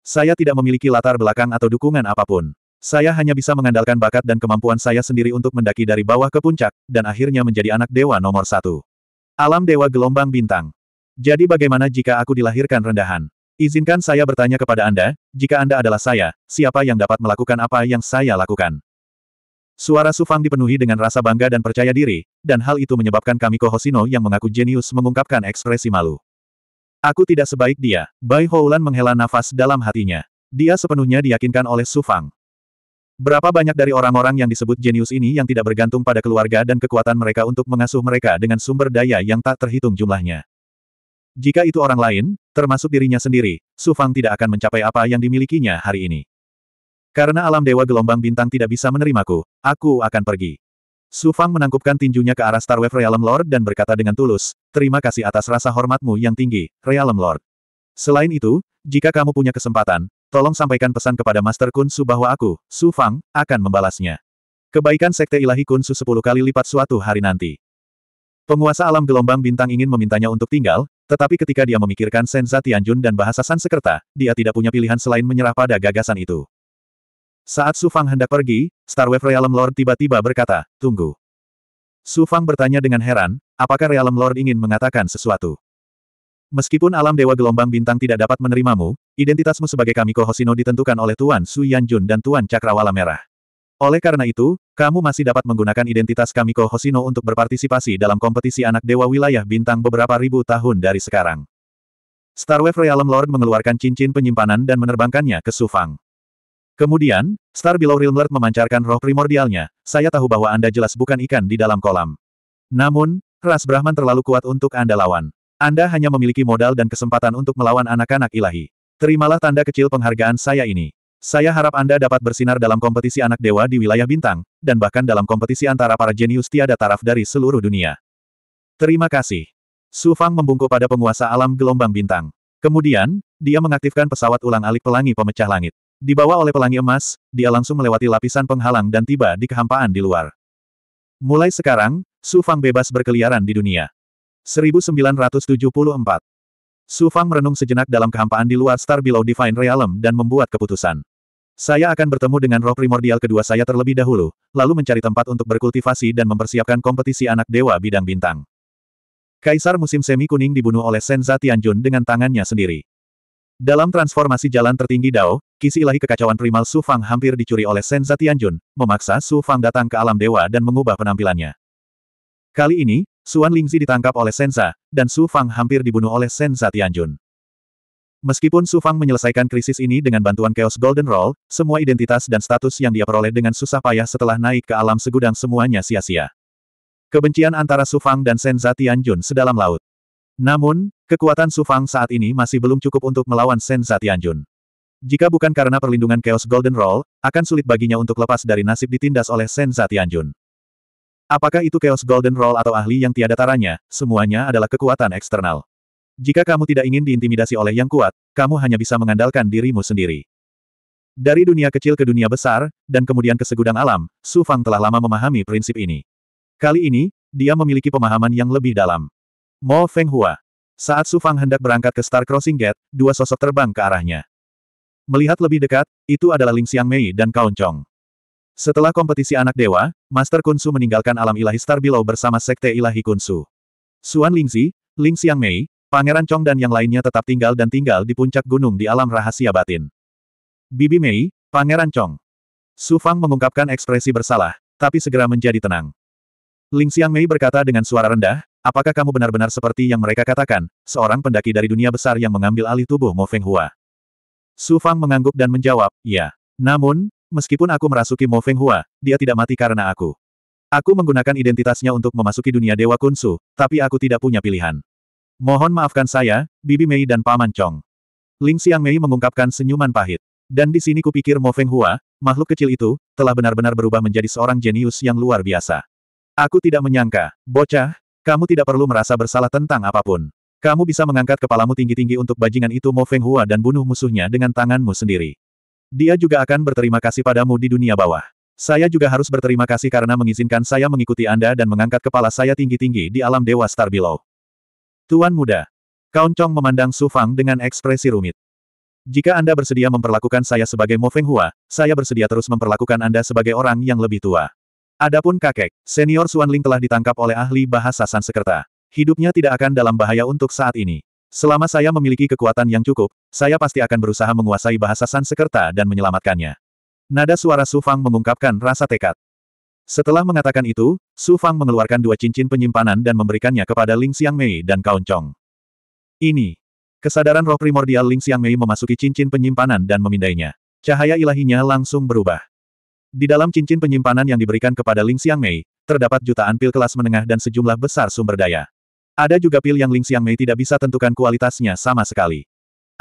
Saya tidak memiliki latar belakang atau dukungan apapun. Saya hanya bisa mengandalkan bakat dan kemampuan saya sendiri untuk mendaki dari bawah ke puncak, dan akhirnya menjadi anak dewa nomor satu. Alam dewa gelombang bintang. Jadi bagaimana jika aku dilahirkan rendahan? Izinkan saya bertanya kepada Anda, jika Anda adalah saya, siapa yang dapat melakukan apa yang saya lakukan? Suara Sufang dipenuhi dengan rasa bangga dan percaya diri, dan hal itu menyebabkan Kamiko Hosino yang mengaku jenius mengungkapkan ekspresi malu. Aku tidak sebaik dia. Bai Houlan menghela nafas dalam hatinya. Dia sepenuhnya diyakinkan oleh Sufang. Berapa banyak dari orang-orang yang disebut jenius ini yang tidak bergantung pada keluarga dan kekuatan mereka untuk mengasuh mereka dengan sumber daya yang tak terhitung jumlahnya. Jika itu orang lain, termasuk dirinya sendiri, Sufang tidak akan mencapai apa yang dimilikinya hari ini. Karena alam dewa gelombang bintang tidak bisa menerimaku, aku akan pergi. Su Fang menangkupkan tinjunya ke arah Starwave Realm Lord dan berkata dengan tulus, terima kasih atas rasa hormatmu yang tinggi, Realm Lord. Selain itu, jika kamu punya kesempatan, tolong sampaikan pesan kepada Master Kun Su bahwa aku, Su Fang, akan membalasnya. Kebaikan Sekte Ilahi Kun Su sepuluh kali lipat suatu hari nanti. Penguasa alam gelombang bintang ingin memintanya untuk tinggal, tetapi ketika dia memikirkan Senza Tianjun dan bahasa Sansekerta, dia tidak punya pilihan selain menyerah pada gagasan itu. Saat Su Fang hendak pergi, Star Wave Realm Lord tiba-tiba berkata, tunggu. Su Fang bertanya dengan heran, apakah Realm Lord ingin mengatakan sesuatu? Meskipun alam Dewa Gelombang Bintang tidak dapat menerimamu, identitasmu sebagai Kamiko Hosino ditentukan oleh Tuan Su Yanjun dan Tuan Cakrawala Merah. Oleh karena itu, kamu masih dapat menggunakan identitas Kamiko Hosino untuk berpartisipasi dalam kompetisi anak Dewa Wilayah Bintang beberapa ribu tahun dari sekarang. Starwave Realm Lord mengeluarkan cincin penyimpanan dan menerbangkannya ke Su Fang. Kemudian, Star Below Realm Lord memancarkan roh primordialnya, saya tahu bahwa Anda jelas bukan ikan di dalam kolam. Namun, ras Brahman terlalu kuat untuk Anda lawan. Anda hanya memiliki modal dan kesempatan untuk melawan anak-anak ilahi. Terimalah tanda kecil penghargaan saya ini. Saya harap Anda dapat bersinar dalam kompetisi anak dewa di wilayah bintang, dan bahkan dalam kompetisi antara para jenius tiada taraf dari seluruh dunia. Terima kasih. Su Fang membungkuk pada penguasa alam gelombang bintang. Kemudian, dia mengaktifkan pesawat ulang alik pelangi pemecah langit. Dibawa oleh pelangi emas, dia langsung melewati lapisan penghalang dan tiba di kehampaan di luar. Mulai sekarang, Su Fang bebas berkeliaran di dunia. 1974 Su Fang merenung sejenak dalam kehampaan di luar Star Below Divine Realm dan membuat keputusan. Saya akan bertemu dengan roh primordial kedua saya terlebih dahulu, lalu mencari tempat untuk berkultivasi dan mempersiapkan kompetisi anak dewa bidang bintang. Kaisar musim semi kuning dibunuh oleh Senza Tianjun dengan tangannya sendiri. Dalam transformasi jalan tertinggi Dao, kisi ilahi kekacauan primal Su Fang hampir dicuri oleh Senza Zatianjun, memaksa Su Fang datang ke alam dewa dan mengubah penampilannya. Kali ini, Suan Lingzi ditangkap oleh Senza, dan Su Fang hampir dibunuh oleh Senza Tianjun. Meskipun Su Fang menyelesaikan krisis ini dengan bantuan Chaos Golden Roll, semua identitas dan status yang dia peroleh dengan susah payah setelah naik ke alam segudang semuanya sia-sia. Kebencian antara Su Fang dan Senza Tianjun sedalam laut. Namun, Kekuatan Su Fang saat ini masih belum cukup untuk melawan Sen Zatianjun. Jika bukan karena perlindungan Chaos Golden Roll, akan sulit baginya untuk lepas dari nasib ditindas oleh Sen Zatianjun. Apakah itu Chaos Golden Roll atau ahli yang tiada taranya, semuanya adalah kekuatan eksternal. Jika kamu tidak ingin diintimidasi oleh yang kuat, kamu hanya bisa mengandalkan dirimu sendiri. Dari dunia kecil ke dunia besar, dan kemudian ke segudang alam, Su Fang telah lama memahami prinsip ini. Kali ini, dia memiliki pemahaman yang lebih dalam. Mo Feng Hua saat Su Fang hendak berangkat ke Star Crossing Gate, dua sosok terbang ke arahnya. Melihat lebih dekat, itu adalah Ling Xiang Mei dan Kaon Chong. Setelah kompetisi anak dewa, Master Kun Su meninggalkan alam ilahi Star Below bersama Sekte Ilahi Kun Su. Suan Ling Zi, Ling Xiang Mei, Pangeran Chong dan yang lainnya tetap tinggal dan tinggal di puncak gunung di alam rahasia batin. Bibi Mei, Pangeran Chong. Su Fang mengungkapkan ekspresi bersalah, tapi segera menjadi tenang. Ling Xiang Mei berkata dengan suara rendah, Apakah kamu benar-benar seperti yang mereka katakan, seorang pendaki dari dunia besar yang mengambil alih tubuh Mo Feng Hua? Su Fang mengangguk dan menjawab, ya. Namun, meskipun aku merasuki Mo Feng Hua, dia tidak mati karena aku. Aku menggunakan identitasnya untuk memasuki dunia Dewa Kunsu, tapi aku tidak punya pilihan. Mohon maafkan saya, Bibi Mei dan Paman Chong. Ling Xiang Mei mengungkapkan senyuman pahit. Dan di sini kupikir Mo Feng Hua, makhluk kecil itu, telah benar-benar berubah menjadi seorang jenius yang luar biasa. Aku tidak menyangka, bocah, kamu tidak perlu merasa bersalah tentang apapun. Kamu bisa mengangkat kepalamu tinggi-tinggi untuk bajingan itu Mo Feng Hua dan bunuh musuhnya dengan tanganmu sendiri. Dia juga akan berterima kasih padamu di dunia bawah. Saya juga harus berterima kasih karena mengizinkan saya mengikuti Anda dan mengangkat kepala saya tinggi-tinggi di alam Dewa Star Below. Tuan muda. Kaun Chong memandang Su Fang dengan ekspresi rumit. Jika Anda bersedia memperlakukan saya sebagai Mo Feng Hua, saya bersedia terus memperlakukan Anda sebagai orang yang lebih tua. Adapun kakek, senior Suanling telah ditangkap oleh ahli bahasa Sansekerta. Hidupnya tidak akan dalam bahaya untuk saat ini. Selama saya memiliki kekuatan yang cukup, saya pasti akan berusaha menguasai bahasa Sansekerta dan menyelamatkannya. Nada suara Su Fang mengungkapkan rasa tekad. Setelah mengatakan itu, Su Fang mengeluarkan dua cincin penyimpanan dan memberikannya kepada Ling Xiang Mei dan Kaun Chong. Ini. Kesadaran roh primordial Ling Xiang Mei memasuki cincin penyimpanan dan memindainya. Cahaya ilahinya langsung berubah. Di dalam cincin penyimpanan yang diberikan kepada Ling Xiang Mei, terdapat jutaan pil kelas menengah dan sejumlah besar sumber daya. Ada juga pil yang Ling Xiang Mei tidak bisa tentukan kualitasnya sama sekali.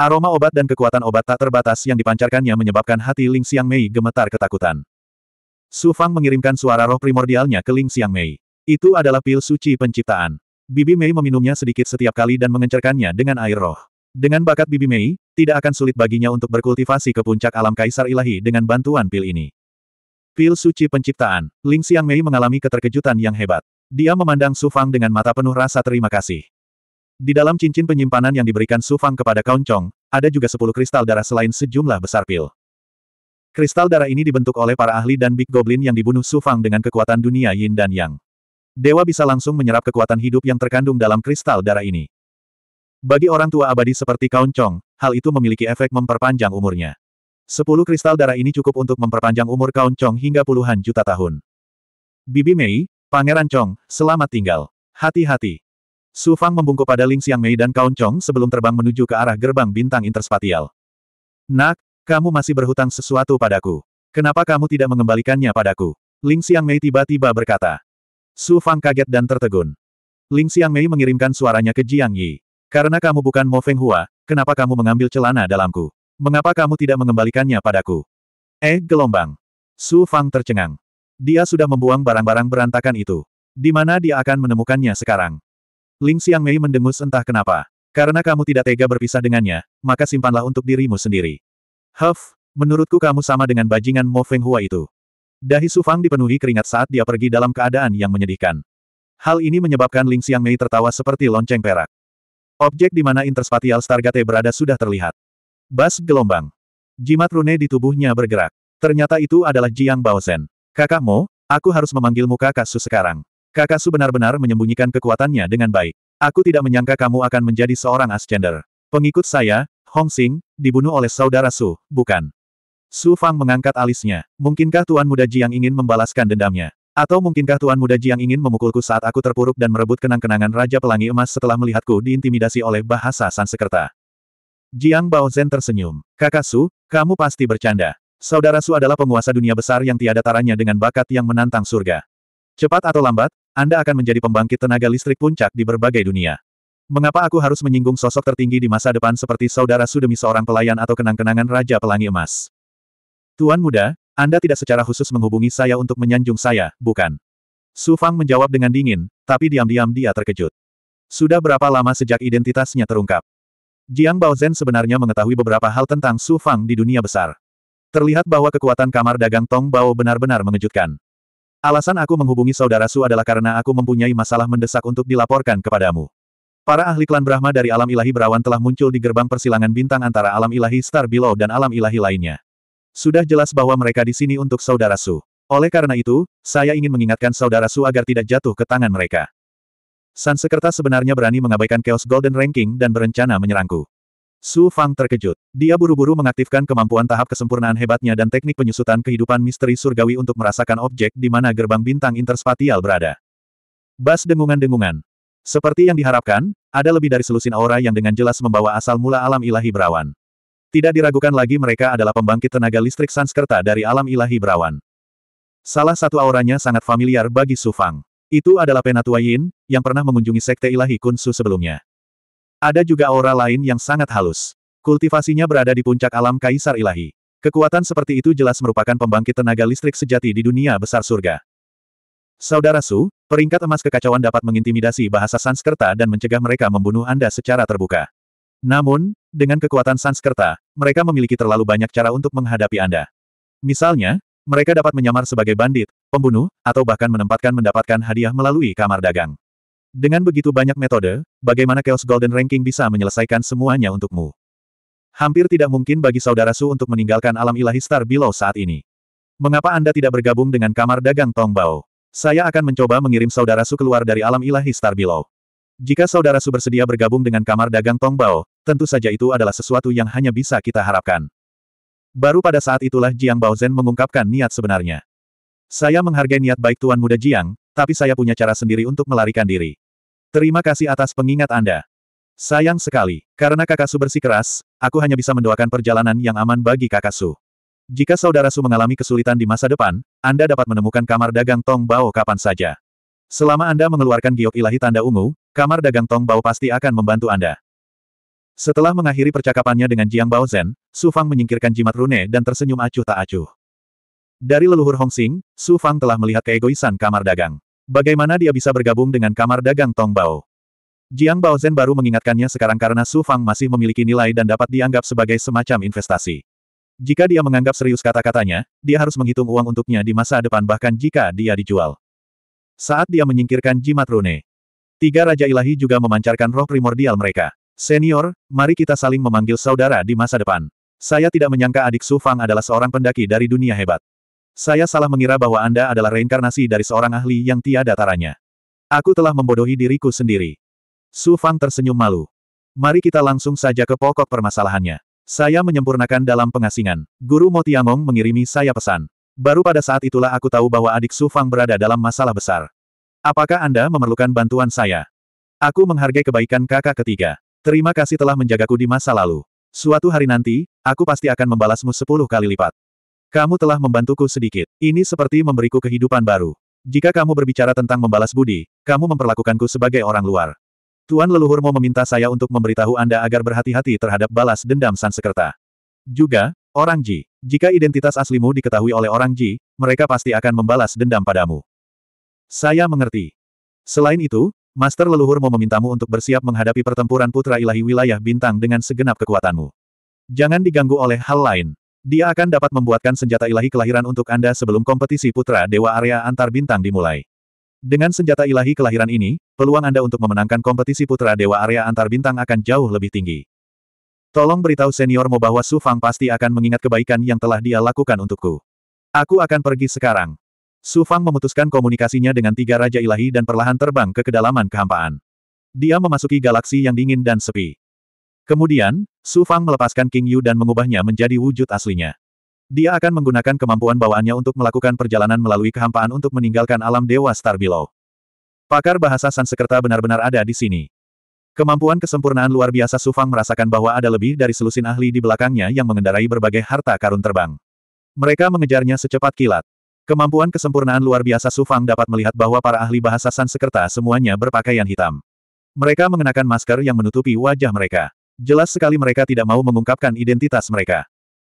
Aroma obat dan kekuatan obat tak terbatas yang dipancarkannya menyebabkan hati Ling Xiang Mei gemetar ketakutan. Su Fang mengirimkan suara roh primordialnya ke Ling Xiang Mei. Itu adalah pil suci penciptaan. Bibi Mei meminumnya sedikit setiap kali dan mengencerkannya dengan air roh. Dengan bakat Bibi Mei, tidak akan sulit baginya untuk berkultivasi ke puncak alam kaisar ilahi dengan bantuan pil ini. Pil suci penciptaan, Ling Xiang Mei mengalami keterkejutan yang hebat. Dia memandang Su Fang dengan mata penuh rasa terima kasih. Di dalam cincin penyimpanan yang diberikan Su Fang kepada Kaun Chong, ada juga sepuluh kristal darah selain sejumlah besar pil. Kristal darah ini dibentuk oleh para ahli dan Big Goblin yang dibunuh Su Fang dengan kekuatan dunia Yin dan Yang. Dewa bisa langsung menyerap kekuatan hidup yang terkandung dalam kristal darah ini. Bagi orang tua abadi seperti Kaun Chong, hal itu memiliki efek memperpanjang umurnya. Sepuluh kristal darah ini cukup untuk memperpanjang umur Kaun Chong hingga puluhan juta tahun. Bibi Mei, Pangeran Chong, selamat tinggal. Hati-hati. Su Fang membungkuk pada Ling Xiang Mei dan Kaun Chong sebelum terbang menuju ke arah gerbang bintang interspatial. Nak, kamu masih berhutang sesuatu padaku. Kenapa kamu tidak mengembalikannya padaku? Ling Xiang Mei tiba-tiba berkata. Su Fang kaget dan tertegun. Ling Xiang Mei mengirimkan suaranya ke Jiang Yi. Karena kamu bukan Mo Feng Hua, kenapa kamu mengambil celana dalamku? Mengapa kamu tidak mengembalikannya padaku? Eh, gelombang. Su Fang tercengang. Dia sudah membuang barang-barang berantakan itu. Di mana dia akan menemukannya sekarang? Ling Xiang Mei mendengus entah kenapa. Karena kamu tidak tega berpisah dengannya, maka simpanlah untuk dirimu sendiri. Huff, menurutku kamu sama dengan bajingan Mo Feng Hua itu. Dahi Su Fang dipenuhi keringat saat dia pergi dalam keadaan yang menyedihkan. Hal ini menyebabkan Ling Xiang Mei tertawa seperti lonceng perak. Objek di mana interspatial Stargate berada sudah terlihat. Bas gelombang. Jimat rune di tubuhnya bergerak. Ternyata itu adalah Jiang Baozen. kakakmu. aku harus memanggilmu Kakak Su sekarang. Kakak Su benar-benar menyembunyikan kekuatannya dengan baik. Aku tidak menyangka kamu akan menjadi seorang Ascender. Pengikut saya, Hong Xing, dibunuh oleh saudara Su, bukan. Su Fang mengangkat alisnya. Mungkinkah Tuan Muda Jiang ingin membalaskan dendamnya? Atau mungkinkah Tuan Muda Jiang ingin memukulku saat aku terpuruk dan merebut kenang-kenangan Raja Pelangi Emas setelah melihatku diintimidasi oleh bahasa Sansekerta? Jiang Baozhen tersenyum. Kakak Su, kamu pasti bercanda. Saudara Su adalah penguasa dunia besar yang tiada taranya dengan bakat yang menantang surga. Cepat atau lambat, Anda akan menjadi pembangkit tenaga listrik puncak di berbagai dunia. Mengapa aku harus menyinggung sosok tertinggi di masa depan seperti saudara Su demi seorang pelayan atau kenang-kenangan Raja Pelangi Emas? Tuan muda, Anda tidak secara khusus menghubungi saya untuk menyanjung saya, bukan? Su Fang menjawab dengan dingin, tapi diam-diam dia terkejut. Sudah berapa lama sejak identitasnya terungkap? Jiang Baozhen sebenarnya mengetahui beberapa hal tentang Su Fang di dunia besar. Terlihat bahwa kekuatan kamar dagang Tong Bao benar-benar mengejutkan. Alasan aku menghubungi saudara Su adalah karena aku mempunyai masalah mendesak untuk dilaporkan kepadamu. Para ahli klan Brahma dari alam ilahi berawan telah muncul di gerbang persilangan bintang antara alam ilahi Star Below dan alam ilahi lainnya. Sudah jelas bahwa mereka di sini untuk saudara Su. Oleh karena itu, saya ingin mengingatkan saudara Su agar tidak jatuh ke tangan mereka. Sansekerta sebenarnya berani mengabaikan Chaos Golden Ranking dan berencana menyerangku. Su Fang terkejut. Dia buru-buru mengaktifkan kemampuan tahap kesempurnaan hebatnya dan teknik penyusutan kehidupan misteri surgawi untuk merasakan objek di mana gerbang bintang interspatial berada. Bas dengungan-dengungan. Seperti yang diharapkan, ada lebih dari selusin aura yang dengan jelas membawa asal mula alam ilahi berawan. Tidak diragukan lagi mereka adalah pembangkit tenaga listrik Sanskerta dari alam ilahi berawan. Salah satu auranya sangat familiar bagi Su Fang. Itu adalah Penatua Yin, yang pernah mengunjungi Sekte Ilahi Kunsu sebelumnya. Ada juga aura lain yang sangat halus. Kultivasinya berada di puncak alam Kaisar Ilahi. Kekuatan seperti itu jelas merupakan pembangkit tenaga listrik sejati di dunia besar surga. Saudara Su, peringkat emas kekacauan dapat mengintimidasi bahasa Sanskerta dan mencegah mereka membunuh Anda secara terbuka. Namun, dengan kekuatan Sanskerta, mereka memiliki terlalu banyak cara untuk menghadapi Anda. Misalnya, mereka dapat menyamar sebagai bandit, pembunuh, atau bahkan menempatkan mendapatkan hadiah melalui kamar dagang. Dengan begitu banyak metode, bagaimana Chaos Golden Ranking bisa menyelesaikan semuanya untukmu? Hampir tidak mungkin bagi saudara Su untuk meninggalkan alam ilahi Star Below saat ini. Mengapa Anda tidak bergabung dengan kamar dagang Tong Bao? Saya akan mencoba mengirim saudara Su keluar dari alam ilahi Star Below. Jika saudara Su bersedia bergabung dengan kamar dagang Tong Bao, tentu saja itu adalah sesuatu yang hanya bisa kita harapkan. Baru pada saat itulah Jiang Baozhen mengungkapkan niat sebenarnya. Saya menghargai niat baik Tuan Muda Jiang, tapi saya punya cara sendiri untuk melarikan diri. Terima kasih atas pengingat Anda. Sayang sekali, karena kakak Su bersikeras, aku hanya bisa mendoakan perjalanan yang aman bagi kakak Su. Jika saudara Su mengalami kesulitan di masa depan, Anda dapat menemukan kamar dagang Tong Bao kapan saja. Selama Anda mengeluarkan giok ilahi tanda ungu, kamar dagang Tong Bao pasti akan membantu Anda. Setelah mengakhiri percakapannya dengan Jiang Baozhen, Su Fang menyingkirkan jimat rune dan tersenyum acuh tak acuh. Dari leluhur Hong Xing, Su Fang telah melihat keegoisan kamar dagang. Bagaimana dia bisa bergabung dengan kamar dagang Tong Bao? Jiang Baozhen baru mengingatkannya sekarang karena Su Fang masih memiliki nilai dan dapat dianggap sebagai semacam investasi. Jika dia menganggap serius kata-katanya, dia harus menghitung uang untuknya di masa depan bahkan jika dia dijual. Saat dia menyingkirkan jimat rune, tiga Raja Ilahi juga memancarkan roh primordial mereka. Senior, mari kita saling memanggil saudara di masa depan. Saya tidak menyangka adik Su Fang adalah seorang pendaki dari dunia hebat. Saya salah mengira bahwa Anda adalah reinkarnasi dari seorang ahli yang tiada taranya. Aku telah membodohi diriku sendiri. Su Fang tersenyum malu. Mari kita langsung saja ke pokok permasalahannya. Saya menyempurnakan dalam pengasingan. Guru Motiangong mengirimi saya pesan. Baru pada saat itulah aku tahu bahwa adik Su Fang berada dalam masalah besar. Apakah Anda memerlukan bantuan saya? Aku menghargai kebaikan kakak ketiga. Terima kasih telah menjagaku di masa lalu. Suatu hari nanti, aku pasti akan membalasmu sepuluh kali lipat. Kamu telah membantuku sedikit. Ini seperti memberiku kehidupan baru. Jika kamu berbicara tentang membalas budi, kamu memperlakukanku sebagai orang luar. Tuan leluhur mau meminta saya untuk memberitahu Anda agar berhati-hati terhadap balas dendam Sansekerta. Juga, orang Ji. Jika identitas aslimu diketahui oleh orang Ji, mereka pasti akan membalas dendam padamu. Saya mengerti. Selain itu, Master leluhur mau memintamu untuk bersiap menghadapi pertempuran putra ilahi wilayah bintang dengan segenap kekuatanmu. Jangan diganggu oleh hal lain. Dia akan dapat membuatkan senjata ilahi kelahiran untuk Anda sebelum kompetisi putra dewa area antar bintang dimulai. Dengan senjata ilahi kelahiran ini, peluang Anda untuk memenangkan kompetisi putra Dewa Area Antar Bintang akan jauh lebih tinggi. Tolong beritahu seniormu bahwa Su Fang pasti akan mengingat kebaikan yang telah dia lakukan untukku. Aku akan pergi sekarang. Su Fang memutuskan komunikasinya dengan tiga Raja Ilahi dan perlahan terbang ke kedalaman kehampaan. Dia memasuki galaksi yang dingin dan sepi. Kemudian, Su Fang melepaskan King Yu dan mengubahnya menjadi wujud aslinya. Dia akan menggunakan kemampuan bawaannya untuk melakukan perjalanan melalui kehampaan untuk meninggalkan alam Dewa Star Below. Pakar bahasa Sansekerta benar-benar ada di sini. Kemampuan kesempurnaan luar biasa Sufang merasakan bahwa ada lebih dari selusin ahli di belakangnya yang mengendarai berbagai harta karun terbang. Mereka mengejarnya secepat kilat. Kemampuan kesempurnaan luar biasa Su Fang dapat melihat bahwa para ahli bahasa Sansekerta semuanya berpakaian hitam. Mereka mengenakan masker yang menutupi wajah mereka. Jelas sekali mereka tidak mau mengungkapkan identitas mereka.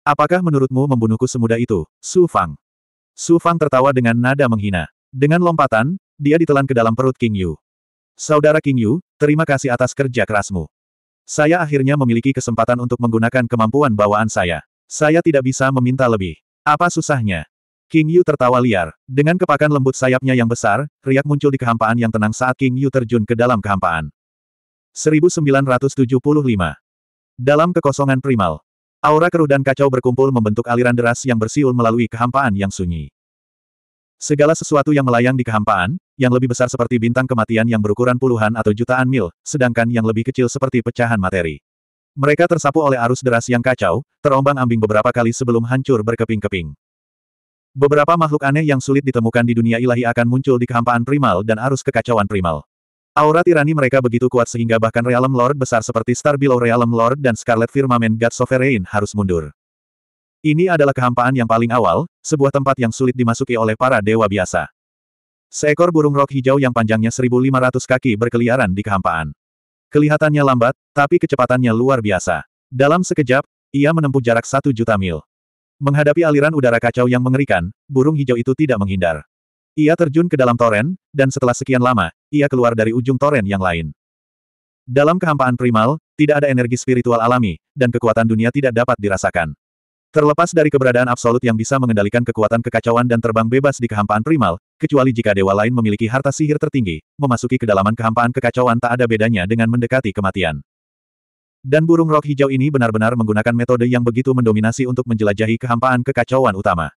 Apakah menurutmu membunuhku semudah itu, Su Fang? Su Fang tertawa dengan nada menghina. Dengan lompatan, dia ditelan ke dalam perut King Yu. Saudara King Yu, terima kasih atas kerja kerasmu. Saya akhirnya memiliki kesempatan untuk menggunakan kemampuan bawaan saya. Saya tidak bisa meminta lebih. Apa susahnya? King Yu tertawa liar. Dengan kepakan lembut sayapnya yang besar, riak muncul di kehampaan yang tenang saat King Yu terjun ke dalam kehampaan. 1975 Dalam kekosongan primal, aura keruh dan kacau berkumpul membentuk aliran deras yang bersiul melalui kehampaan yang sunyi. Segala sesuatu yang melayang di kehampaan, yang lebih besar seperti bintang kematian yang berukuran puluhan atau jutaan mil, sedangkan yang lebih kecil seperti pecahan materi. Mereka tersapu oleh arus deras yang kacau, terombang-ambing beberapa kali sebelum hancur berkeping-keping. Beberapa makhluk aneh yang sulit ditemukan di dunia ilahi akan muncul di kehampaan primal dan arus kekacauan primal. Aura tirani mereka begitu kuat sehingga bahkan Realm Lord besar seperti Star Below Realm Lord dan Scarlet Firmament God Sovereign harus mundur. Ini adalah kehampaan yang paling awal, sebuah tempat yang sulit dimasuki oleh para dewa biasa. Seekor burung rok hijau yang panjangnya 1.500 kaki berkeliaran di kehampaan. Kelihatannya lambat, tapi kecepatannya luar biasa. Dalam sekejap, ia menempuh jarak 1 juta mil. Menghadapi aliran udara kacau yang mengerikan, burung hijau itu tidak menghindar. Ia terjun ke dalam toren, dan setelah sekian lama, ia keluar dari ujung toren yang lain. Dalam kehampaan primal, tidak ada energi spiritual alami, dan kekuatan dunia tidak dapat dirasakan. Terlepas dari keberadaan absolut yang bisa mengendalikan kekuatan kekacauan dan terbang bebas di kehampaan primal, kecuali jika dewa lain memiliki harta sihir tertinggi, memasuki kedalaman kehampaan kekacauan tak ada bedanya dengan mendekati kematian. Dan burung rok hijau ini benar-benar menggunakan metode yang begitu mendominasi untuk menjelajahi kehampaan kekacauan utama.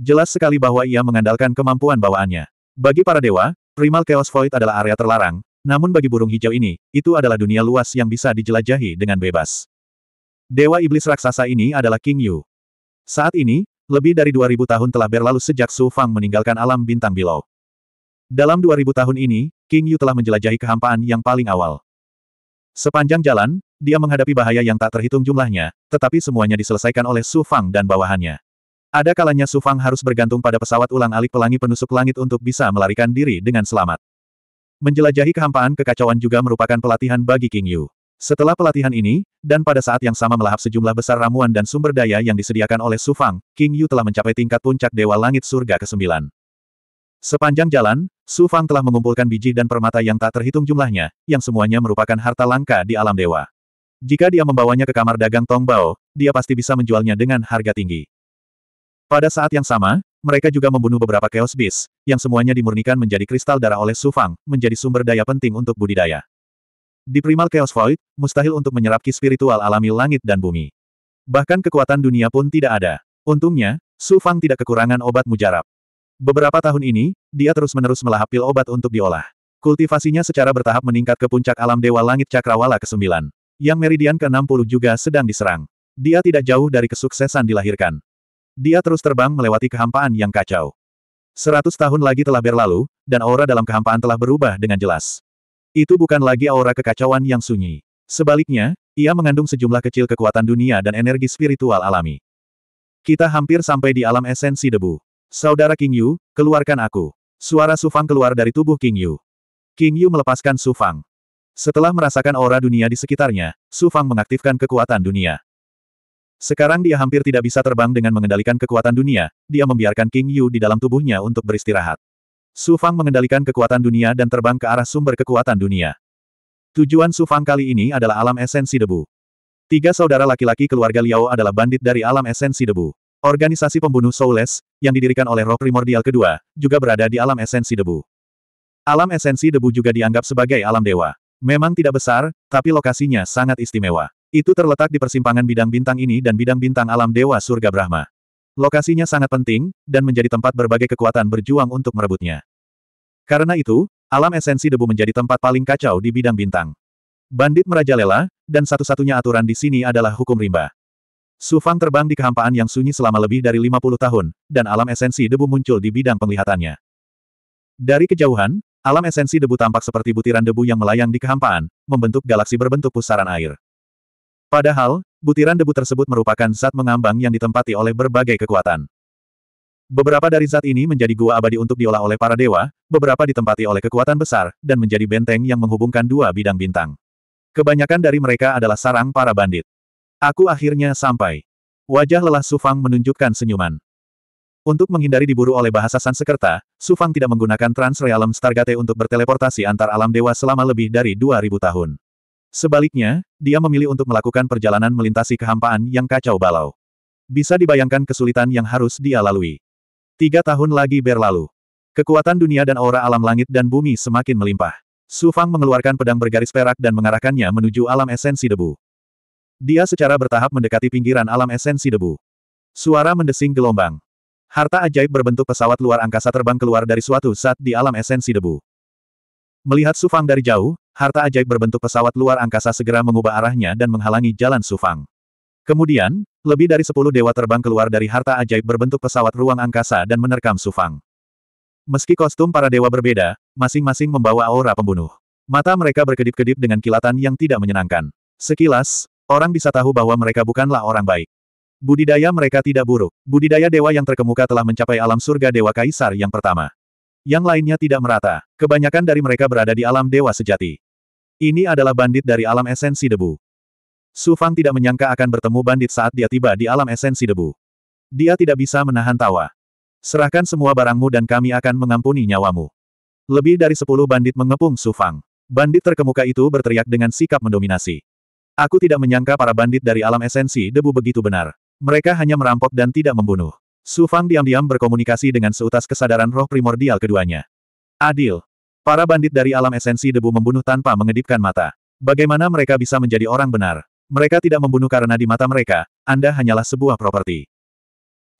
Jelas sekali bahwa ia mengandalkan kemampuan bawaannya. Bagi para dewa, Primal Chaos Void adalah area terlarang, namun bagi burung hijau ini, itu adalah dunia luas yang bisa dijelajahi dengan bebas. Dewa Iblis Raksasa ini adalah King Yu. Saat ini, lebih dari 2000 tahun telah berlalu sejak Su Fang meninggalkan alam bintang Bilau. Dalam 2000 tahun ini, King Yu telah menjelajahi kehampaan yang paling awal. Sepanjang jalan, dia menghadapi bahaya yang tak terhitung jumlahnya, tetapi semuanya diselesaikan oleh Su Fang dan bawahannya. Ada kalanya Su Fang harus bergantung pada pesawat ulang-alik pelangi penusuk langit untuk bisa melarikan diri dengan selamat. Menjelajahi kehampaan kekacauan juga merupakan pelatihan bagi King Yu. Setelah pelatihan ini, dan pada saat yang sama melahap sejumlah besar ramuan dan sumber daya yang disediakan oleh Su Fang, King Yu telah mencapai tingkat puncak Dewa Langit Surga ke-9. Sepanjang jalan, Su Fang telah mengumpulkan biji dan permata yang tak terhitung jumlahnya, yang semuanya merupakan harta langka di alam dewa. Jika dia membawanya ke kamar dagang Tong Bao, dia pasti bisa menjualnya dengan harga tinggi. Pada saat yang sama, mereka juga membunuh beberapa Chaos Beast, yang semuanya dimurnikan menjadi kristal darah oleh Su Fang, menjadi sumber daya penting untuk budidaya. Di Primal Chaos Void, mustahil untuk menyerap ki spiritual alami langit dan bumi. Bahkan kekuatan dunia pun tidak ada. Untungnya, Su Fang tidak kekurangan obat mujarab. Beberapa tahun ini, dia terus-menerus melahap pil obat untuk diolah. Kultivasinya secara bertahap meningkat ke puncak alam Dewa Langit Cakrawala ke-9. Yang meridian ke-60 juga sedang diserang. Dia tidak jauh dari kesuksesan dilahirkan. Dia terus terbang melewati kehampaan yang kacau. Seratus tahun lagi telah berlalu, dan aura dalam kehampaan telah berubah dengan jelas. Itu bukan lagi aura kekacauan yang sunyi. Sebaliknya, ia mengandung sejumlah kecil kekuatan dunia dan energi spiritual alami. Kita hampir sampai di alam esensi debu. Saudara King Yu, keluarkan aku. Suara Sufang keluar dari tubuh King Yu. King Yu melepaskan Sufang. Setelah merasakan aura dunia di sekitarnya, Sufang mengaktifkan kekuatan dunia. Sekarang dia hampir tidak bisa terbang dengan mengendalikan kekuatan dunia, dia membiarkan King Yu di dalam tubuhnya untuk beristirahat. Sufang mengendalikan kekuatan dunia dan terbang ke arah sumber kekuatan dunia. Tujuan Sufang kali ini adalah alam esensi debu. Tiga saudara laki-laki keluarga Liao adalah bandit dari alam esensi debu. Organisasi pembunuh Soulless, yang didirikan oleh roh primordial kedua, juga berada di alam esensi debu. Alam esensi debu juga dianggap sebagai alam dewa. Memang tidak besar, tapi lokasinya sangat istimewa. Itu terletak di persimpangan bidang bintang ini dan bidang bintang alam dewa surga Brahma. Lokasinya sangat penting, dan menjadi tempat berbagai kekuatan berjuang untuk merebutnya. Karena itu, alam esensi debu menjadi tempat paling kacau di bidang bintang. Bandit merajalela, dan satu-satunya aturan di sini adalah hukum rimba. Sufang terbang di kehampaan yang sunyi selama lebih dari 50 tahun, dan alam esensi debu muncul di bidang penglihatannya. Dari kejauhan, alam esensi debu tampak seperti butiran debu yang melayang di kehampaan, membentuk galaksi berbentuk pusaran air. Padahal, butiran debu tersebut merupakan zat mengambang yang ditempati oleh berbagai kekuatan. Beberapa dari zat ini menjadi gua abadi untuk diolah oleh para dewa, beberapa ditempati oleh kekuatan besar, dan menjadi benteng yang menghubungkan dua bidang bintang. Kebanyakan dari mereka adalah sarang para bandit. Aku akhirnya sampai. Wajah lelah Sufang menunjukkan senyuman. Untuk menghindari diburu oleh bahasa Sansekerta, Sufang tidak menggunakan Transrealm Stargate untuk berteleportasi antar alam dewa selama lebih dari 2000 tahun. Sebaliknya, dia memilih untuk melakukan perjalanan melintasi kehampaan yang kacau balau. Bisa dibayangkan kesulitan yang harus dia lalui. Tiga tahun lagi berlalu. Kekuatan dunia dan aura alam langit dan bumi semakin melimpah. Sufang mengeluarkan pedang bergaris perak dan mengarahkannya menuju alam esensi debu. Dia secara bertahap mendekati pinggiran alam esensi debu. Suara mendesing gelombang. Harta ajaib berbentuk pesawat luar angkasa terbang keluar dari suatu saat di alam esensi debu. Melihat Sufang dari jauh, harta ajaib berbentuk pesawat luar angkasa segera mengubah arahnya dan menghalangi jalan Sufang. Kemudian, lebih dari sepuluh dewa terbang keluar dari harta ajaib berbentuk pesawat ruang angkasa dan menerkam Sufang. Meski kostum para dewa berbeda, masing-masing membawa aura pembunuh. Mata mereka berkedip-kedip dengan kilatan yang tidak menyenangkan. Sekilas, Orang bisa tahu bahwa mereka bukanlah orang baik. Budidaya mereka tidak buruk. Budidaya dewa yang terkemuka telah mencapai alam surga Dewa Kaisar yang pertama. Yang lainnya tidak merata. Kebanyakan dari mereka berada di alam dewa sejati. Ini adalah bandit dari alam esensi debu. Su Fang tidak menyangka akan bertemu bandit saat dia tiba di alam esensi debu. Dia tidak bisa menahan tawa. Serahkan semua barangmu dan kami akan mengampuni nyawamu. Lebih dari sepuluh bandit mengepung Su Fang. Bandit terkemuka itu berteriak dengan sikap mendominasi. Aku tidak menyangka para bandit dari alam esensi debu begitu benar. Mereka hanya merampok dan tidak membunuh. Su Fang diam-diam berkomunikasi dengan seutas kesadaran roh primordial keduanya. Adil. Para bandit dari alam esensi debu membunuh tanpa mengedipkan mata. Bagaimana mereka bisa menjadi orang benar? Mereka tidak membunuh karena di mata mereka, Anda hanyalah sebuah properti.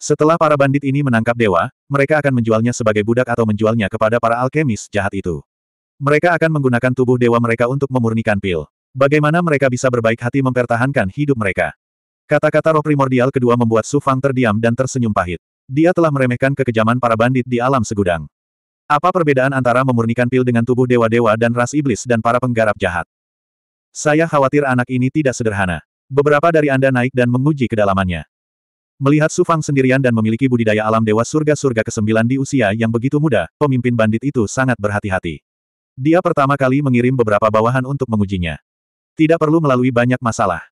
Setelah para bandit ini menangkap dewa, mereka akan menjualnya sebagai budak atau menjualnya kepada para alkemis jahat itu. Mereka akan menggunakan tubuh dewa mereka untuk memurnikan pil. Bagaimana mereka bisa berbaik hati mempertahankan hidup mereka? Kata-kata roh primordial kedua membuat Su Fang terdiam dan tersenyum pahit. Dia telah meremehkan kekejaman para bandit di alam segudang. Apa perbedaan antara memurnikan pil dengan tubuh dewa-dewa dan ras iblis dan para penggarap jahat? Saya khawatir anak ini tidak sederhana. Beberapa dari Anda naik dan menguji kedalamannya. Melihat Su Fang sendirian dan memiliki budidaya alam dewa surga-surga ke-9 di usia yang begitu muda, pemimpin bandit itu sangat berhati-hati. Dia pertama kali mengirim beberapa bawahan untuk mengujinya. Tidak perlu melalui banyak masalah.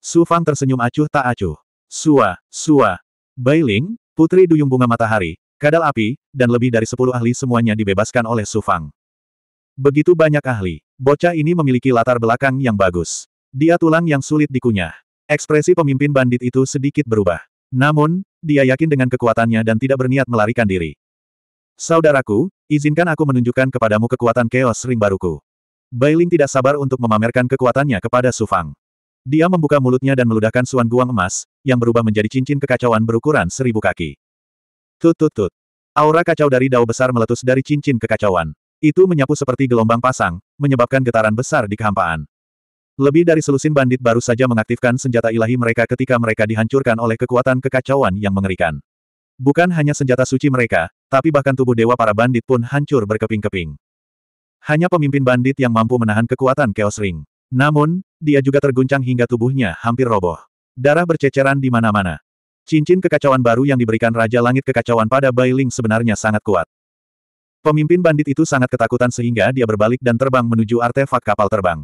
Su Fang tersenyum acuh tak acuh. Sua, Sua. Ling, putri duyung bunga matahari, kadal api, dan lebih dari sepuluh ahli semuanya dibebaskan oleh Su Fang. Begitu banyak ahli, bocah ini memiliki latar belakang yang bagus. Dia tulang yang sulit dikunyah. Ekspresi pemimpin bandit itu sedikit berubah. Namun, dia yakin dengan kekuatannya dan tidak berniat melarikan diri. Saudaraku, izinkan aku menunjukkan kepadamu kekuatan Chaos Ring baruku. Bailing tidak sabar untuk memamerkan kekuatannya kepada Su Fang. Dia membuka mulutnya dan meludahkan suan guang emas, yang berubah menjadi cincin kekacauan berukuran seribu kaki. Tut tut tut. Aura kacau dari dao besar meletus dari cincin kekacauan. Itu menyapu seperti gelombang pasang, menyebabkan getaran besar di kehampaan. Lebih dari selusin bandit baru saja mengaktifkan senjata ilahi mereka ketika mereka dihancurkan oleh kekuatan kekacauan yang mengerikan. Bukan hanya senjata suci mereka, tapi bahkan tubuh dewa para bandit pun hancur berkeping-keping. Hanya pemimpin bandit yang mampu menahan kekuatan Chaos Ring. Namun, dia juga terguncang hingga tubuhnya hampir roboh. Darah berceceran di mana-mana. Cincin kekacauan baru yang diberikan Raja Langit Kekacauan pada Bailing sebenarnya sangat kuat. Pemimpin bandit itu sangat ketakutan sehingga dia berbalik dan terbang menuju artefak kapal terbang.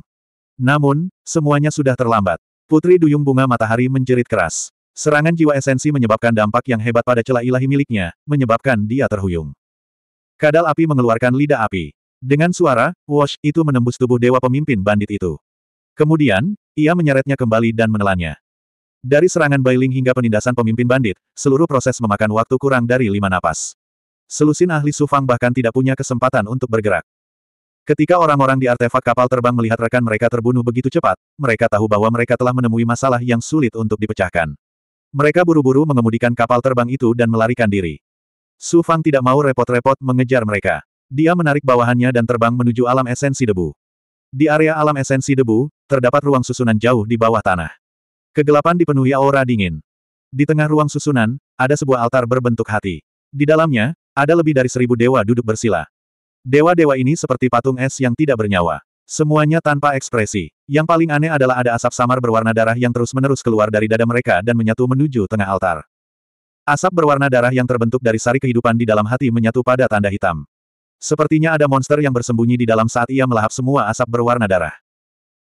Namun, semuanya sudah terlambat. Putri Duyung Bunga Matahari menjerit keras. Serangan jiwa esensi menyebabkan dampak yang hebat pada celah ilahi miliknya, menyebabkan dia terhuyung. Kadal api mengeluarkan lidah api. Dengan suara, Wash, itu menembus tubuh dewa pemimpin bandit itu. Kemudian, ia menyeretnya kembali dan menelannya. Dari serangan Bailing hingga penindasan pemimpin bandit, seluruh proses memakan waktu kurang dari lima napas. Selusin ahli Sufang bahkan tidak punya kesempatan untuk bergerak. Ketika orang-orang di artefak kapal terbang melihat rekan mereka terbunuh begitu cepat, mereka tahu bahwa mereka telah menemui masalah yang sulit untuk dipecahkan. Mereka buru-buru mengemudikan kapal terbang itu dan melarikan diri. Sufang tidak mau repot-repot mengejar mereka. Dia menarik bawahannya dan terbang menuju alam esensi debu. Di area alam esensi debu, terdapat ruang susunan jauh di bawah tanah. Kegelapan dipenuhi aura dingin. Di tengah ruang susunan, ada sebuah altar berbentuk hati. Di dalamnya, ada lebih dari seribu dewa duduk bersila. Dewa-dewa ini seperti patung es yang tidak bernyawa. Semuanya tanpa ekspresi. Yang paling aneh adalah ada asap samar berwarna darah yang terus-menerus keluar dari dada mereka dan menyatu menuju tengah altar. Asap berwarna darah yang terbentuk dari sari kehidupan di dalam hati menyatu pada tanda hitam. Sepertinya ada monster yang bersembunyi di dalam saat ia melahap semua asap berwarna darah.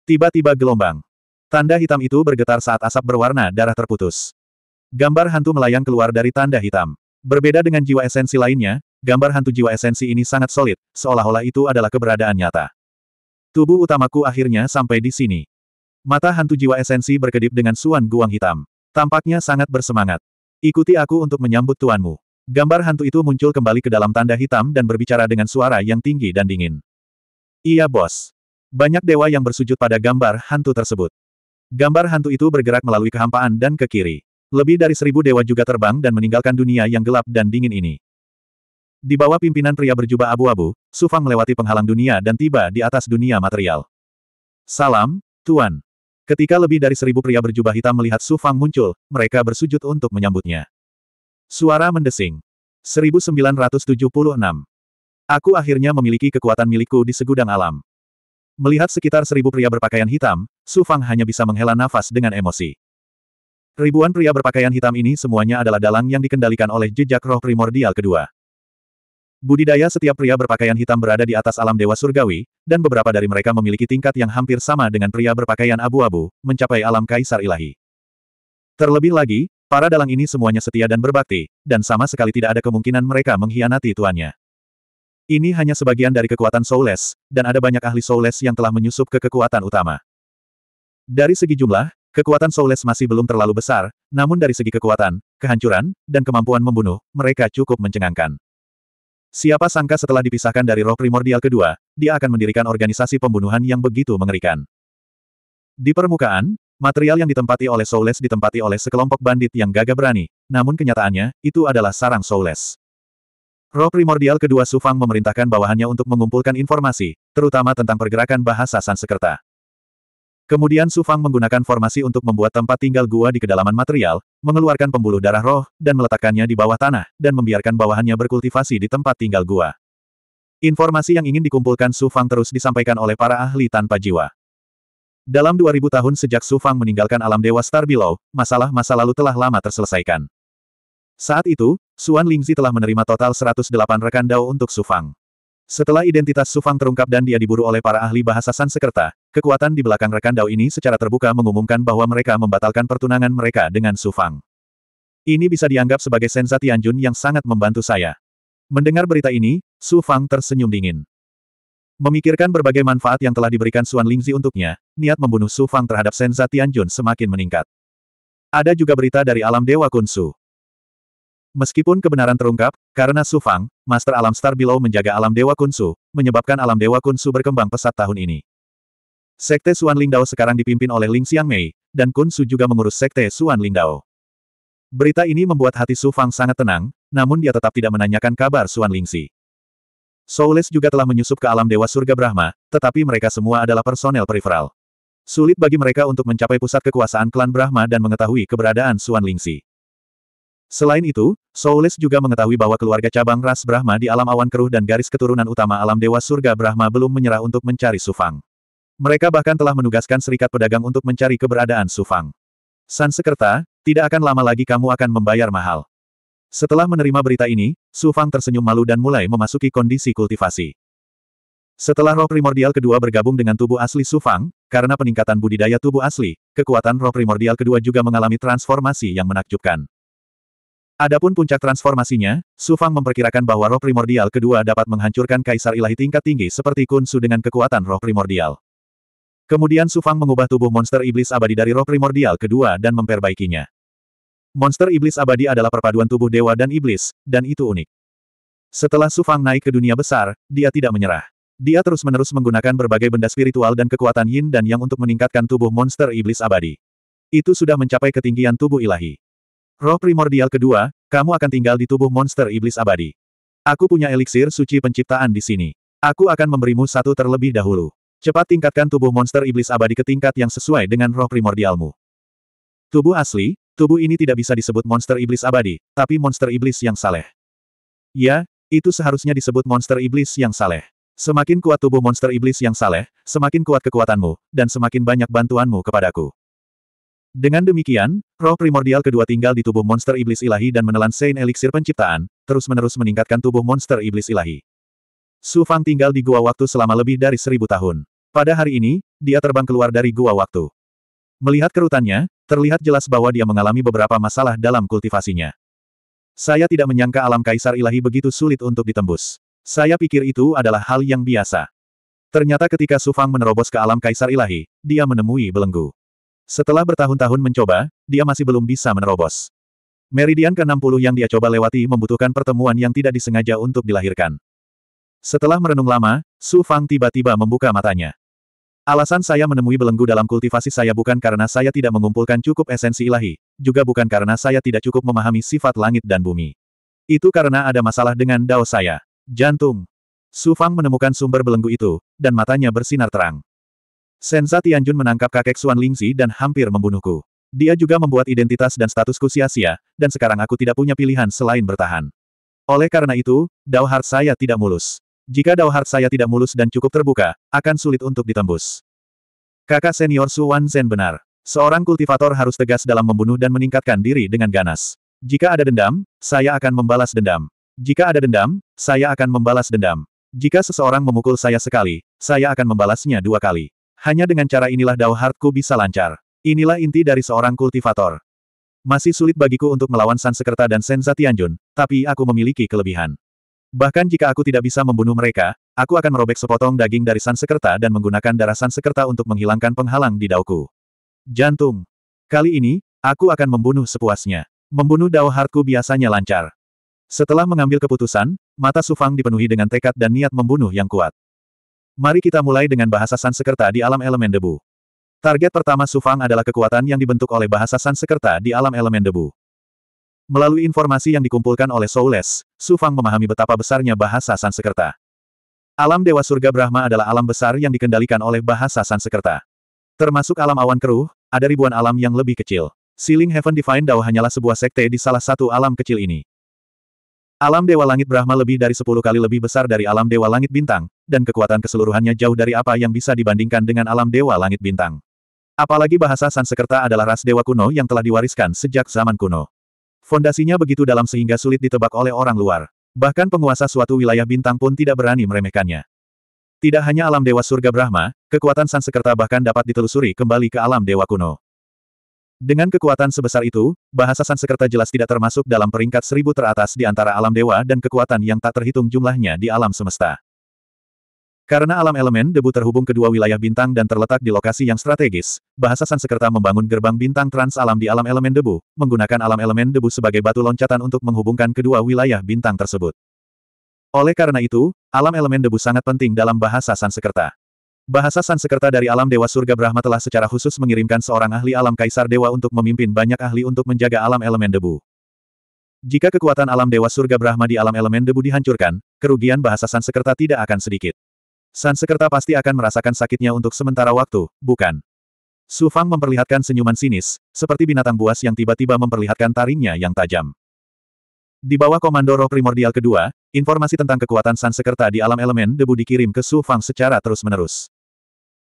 Tiba-tiba gelombang. Tanda hitam itu bergetar saat asap berwarna darah terputus. Gambar hantu melayang keluar dari tanda hitam. Berbeda dengan jiwa esensi lainnya, gambar hantu jiwa esensi ini sangat solid, seolah-olah itu adalah keberadaan nyata. Tubuh utamaku akhirnya sampai di sini. Mata hantu jiwa esensi berkedip dengan suan guang hitam. Tampaknya sangat bersemangat. Ikuti aku untuk menyambut tuanmu. Gambar hantu itu muncul kembali ke dalam tanda hitam dan berbicara dengan suara yang tinggi dan dingin. Iya bos. Banyak dewa yang bersujud pada gambar hantu tersebut. Gambar hantu itu bergerak melalui kehampaan dan ke kiri. Lebih dari seribu dewa juga terbang dan meninggalkan dunia yang gelap dan dingin ini. Di bawah pimpinan pria berjubah abu-abu, Sufang melewati penghalang dunia dan tiba di atas dunia material. Salam, Tuan. Ketika lebih dari seribu pria berjubah hitam melihat Sufang muncul, mereka bersujud untuk menyambutnya. Suara mendesing. 1976. Aku akhirnya memiliki kekuatan milikku di segudang alam. Melihat sekitar seribu pria berpakaian hitam, Su Fang hanya bisa menghela nafas dengan emosi. Ribuan pria berpakaian hitam ini semuanya adalah dalang yang dikendalikan oleh jejak roh primordial kedua. Budidaya setiap pria berpakaian hitam berada di atas alam dewa surgawi, dan beberapa dari mereka memiliki tingkat yang hampir sama dengan pria berpakaian abu-abu, mencapai alam kaisar ilahi. Terlebih lagi, Para dalang ini semuanya setia dan berbakti, dan sama sekali tidak ada kemungkinan mereka mengkhianati tuannya. Ini hanya sebagian dari kekuatan Soulless, dan ada banyak ahli Soulless yang telah menyusup ke kekuatan utama. Dari segi jumlah, kekuatan Soulless masih belum terlalu besar, namun dari segi kekuatan, kehancuran, dan kemampuan membunuh, mereka cukup mencengangkan. Siapa sangka setelah dipisahkan dari roh primordial kedua, dia akan mendirikan organisasi pembunuhan yang begitu mengerikan. Di permukaan, Material yang ditempati oleh Soulless ditempati oleh sekelompok bandit yang gagah berani, namun kenyataannya, itu adalah sarang Soulless. Roh primordial kedua Sufang memerintahkan bawahannya untuk mengumpulkan informasi, terutama tentang pergerakan bahasa Sansekerta. Kemudian Sufang menggunakan formasi untuk membuat tempat tinggal gua di kedalaman material, mengeluarkan pembuluh darah roh, dan meletakkannya di bawah tanah, dan membiarkan bawahannya berkultivasi di tempat tinggal gua. Informasi yang ingin dikumpulkan Sufang terus disampaikan oleh para ahli tanpa jiwa. Dalam 2000 tahun sejak Su Fang meninggalkan alam dewa Star Below, masalah masa lalu telah lama terselesaikan. Saat itu, Suan Lingzi telah menerima total 108 rekan Dao untuk Su Fang. Setelah identitas Su Fang terungkap dan dia diburu oleh para ahli bahasa Sansekerta, kekuatan di belakang rekan Dao ini secara terbuka mengumumkan bahwa mereka membatalkan pertunangan mereka dengan Su Fang. Ini bisa dianggap sebagai sensasi Anjun yang sangat membantu saya. Mendengar berita ini, Su Fang tersenyum dingin. Memikirkan berbagai manfaat yang telah diberikan Suan Lingzi untuknya, niat membunuh Su Fang terhadap Senza Tianjun semakin meningkat. Ada juga berita dari alam Dewa Kunsu. Meskipun kebenaran terungkap, karena Su Fang, Master Alam Star Below menjaga alam Dewa Kunsu, menyebabkan alam Dewa Kunsu berkembang pesat tahun ini. Sekte Suan Lingdao sekarang dipimpin oleh Ling Xiang Mei, dan Kunsu juga mengurus Sekte Suan Lingdao. Berita ini membuat hati Su Fang sangat tenang, namun dia tetap tidak menanyakan kabar Suan Lingzi. Soulless juga telah menyusup ke alam dewa surga Brahma, tetapi mereka semua adalah personel peripheral. Sulit bagi mereka untuk mencapai pusat kekuasaan klan Brahma dan mengetahui keberadaan Suan Lingxi. Selain itu, Soulless juga mengetahui bahwa keluarga cabang ras Brahma di alam awan keruh dan garis keturunan utama alam dewa surga Brahma belum menyerah untuk mencari Sufang. Mereka bahkan telah menugaskan serikat pedagang untuk mencari keberadaan Sufang. Sansekerta, tidak akan lama lagi kamu akan membayar mahal. Setelah menerima berita ini, Su Fang tersenyum malu dan mulai memasuki kondisi kultivasi. Setelah roh primordial kedua bergabung dengan tubuh asli Su Fang, karena peningkatan budidaya tubuh asli, kekuatan roh primordial kedua juga mengalami transformasi yang menakjubkan. Adapun puncak transformasinya, Su Fang memperkirakan bahwa roh primordial kedua dapat menghancurkan kaisar ilahi tingkat tinggi seperti Kun Su dengan kekuatan roh primordial. Kemudian Su Fang mengubah tubuh monster iblis abadi dari roh primordial kedua dan memperbaikinya. Monster iblis abadi adalah perpaduan tubuh dewa dan iblis, dan itu unik. Setelah Su Fang naik ke dunia besar, dia tidak menyerah. Dia terus-menerus menggunakan berbagai benda spiritual dan kekuatan yin dan yang untuk meningkatkan tubuh monster iblis abadi. Itu sudah mencapai ketinggian tubuh ilahi. Roh primordial kedua, kamu akan tinggal di tubuh monster iblis abadi. Aku punya eliksir suci penciptaan di sini. Aku akan memberimu satu terlebih dahulu. Cepat tingkatkan tubuh monster iblis abadi ke tingkat yang sesuai dengan roh primordialmu. Tubuh asli, Tubuh ini tidak bisa disebut monster iblis abadi, tapi monster iblis yang saleh. Ya, itu seharusnya disebut monster iblis yang saleh. Semakin kuat tubuh monster iblis yang saleh, semakin kuat kekuatanmu, dan semakin banyak bantuanmu kepadaku. Dengan demikian, roh primordial kedua tinggal di tubuh monster iblis ilahi dan menelan Saint Elixir penciptaan, terus-menerus meningkatkan tubuh monster iblis ilahi. Su Fang tinggal di gua waktu selama lebih dari seribu tahun. Pada hari ini, dia terbang keluar dari gua waktu. Melihat kerutannya, terlihat jelas bahwa dia mengalami beberapa masalah dalam kultivasinya. Saya tidak menyangka alam kaisar ilahi begitu sulit untuk ditembus. Saya pikir itu adalah hal yang biasa. Ternyata ketika Sufang menerobos ke alam kaisar ilahi, dia menemui belenggu. Setelah bertahun-tahun mencoba, dia masih belum bisa menerobos. Meridian ke-60 yang dia coba lewati membutuhkan pertemuan yang tidak disengaja untuk dilahirkan. Setelah merenung lama, Su Fang tiba-tiba membuka matanya. Alasan saya menemui belenggu dalam kultivasi saya bukan karena saya tidak mengumpulkan cukup esensi ilahi, juga bukan karena saya tidak cukup memahami sifat langit dan bumi. Itu karena ada masalah dengan dao saya. Jantung. Su Fang menemukan sumber belenggu itu, dan matanya bersinar terang. Senza Tianjun menangkap kakek Xuan Lingzi dan hampir membunuhku. Dia juga membuat identitas dan statusku sia-sia, dan sekarang aku tidak punya pilihan selain bertahan. Oleh karena itu, dao heart saya tidak mulus. Jika dauhard saya tidak mulus dan cukup terbuka, akan sulit untuk ditembus. Kakak senior Su Zen benar. Seorang kultivator harus tegas dalam membunuh dan meningkatkan diri dengan ganas. Jika ada dendam, saya akan membalas dendam. Jika ada dendam, saya akan membalas dendam. Jika seseorang memukul saya sekali, saya akan membalasnya dua kali. Hanya dengan cara inilah Dao ku bisa lancar. Inilah inti dari seorang kultivator. Masih sulit bagiku untuk melawan Sansekerta dan Senza Tianjun, tapi aku memiliki kelebihan. Bahkan jika aku tidak bisa membunuh mereka, aku akan merobek sepotong daging dari Sansekerta dan menggunakan darah Sansekerta untuk menghilangkan penghalang di dauku. Jantung. Kali ini, aku akan membunuh sepuasnya. Membunuh dao hartku biasanya lancar. Setelah mengambil keputusan, mata Sufang dipenuhi dengan tekad dan niat membunuh yang kuat. Mari kita mulai dengan bahasa Sansekerta di alam elemen debu. Target pertama Sufang adalah kekuatan yang dibentuk oleh bahasa Sansekerta di alam elemen debu. Melalui informasi yang dikumpulkan oleh Soules, Su Fang memahami betapa besarnya bahasa Sansekerta. Alam Dewa Surga Brahma adalah alam besar yang dikendalikan oleh bahasa Sansekerta. Termasuk alam awan keruh, ada ribuan alam yang lebih kecil. Ceiling Heaven Divine Dao hanyalah sebuah sekte di salah satu alam kecil ini. Alam Dewa Langit Brahma lebih dari sepuluh kali lebih besar dari alam Dewa Langit Bintang, dan kekuatan keseluruhannya jauh dari apa yang bisa dibandingkan dengan alam Dewa Langit Bintang. Apalagi bahasa Sansekerta adalah ras dewa kuno yang telah diwariskan sejak zaman kuno. Fondasinya begitu dalam sehingga sulit ditebak oleh orang luar. Bahkan penguasa suatu wilayah bintang pun tidak berani meremehkannya. Tidak hanya alam dewa surga Brahma, kekuatan Sansekerta bahkan dapat ditelusuri kembali ke alam dewa kuno. Dengan kekuatan sebesar itu, bahasa Sansekerta jelas tidak termasuk dalam peringkat seribu teratas di antara alam dewa dan kekuatan yang tak terhitung jumlahnya di alam semesta. Karena alam elemen debu terhubung kedua wilayah bintang dan terletak di lokasi yang strategis, bahasa Sansekerta membangun gerbang bintang trans alam di alam elemen debu, menggunakan alam elemen debu sebagai batu loncatan untuk menghubungkan kedua wilayah bintang tersebut. Oleh karena itu, alam elemen debu sangat penting dalam bahasa Sansekerta. Bahasa Sansekerta dari alam Dewa Surga Brahma telah secara khusus mengirimkan seorang ahli alam Kaisar Dewa untuk memimpin banyak ahli untuk menjaga alam elemen debu. Jika kekuatan alam Dewa Surga Brahma di alam elemen debu dihancurkan, kerugian bahasa Sansekerta tidak akan sedikit. Sekerta pasti akan merasakan sakitnya untuk sementara waktu, bukan? Su Fang memperlihatkan senyuman sinis, seperti binatang buas yang tiba-tiba memperlihatkan taringnya yang tajam. Di bawah komando roh primordial kedua, informasi tentang kekuatan Sekerta di alam elemen debu dikirim ke Su Fang secara terus-menerus.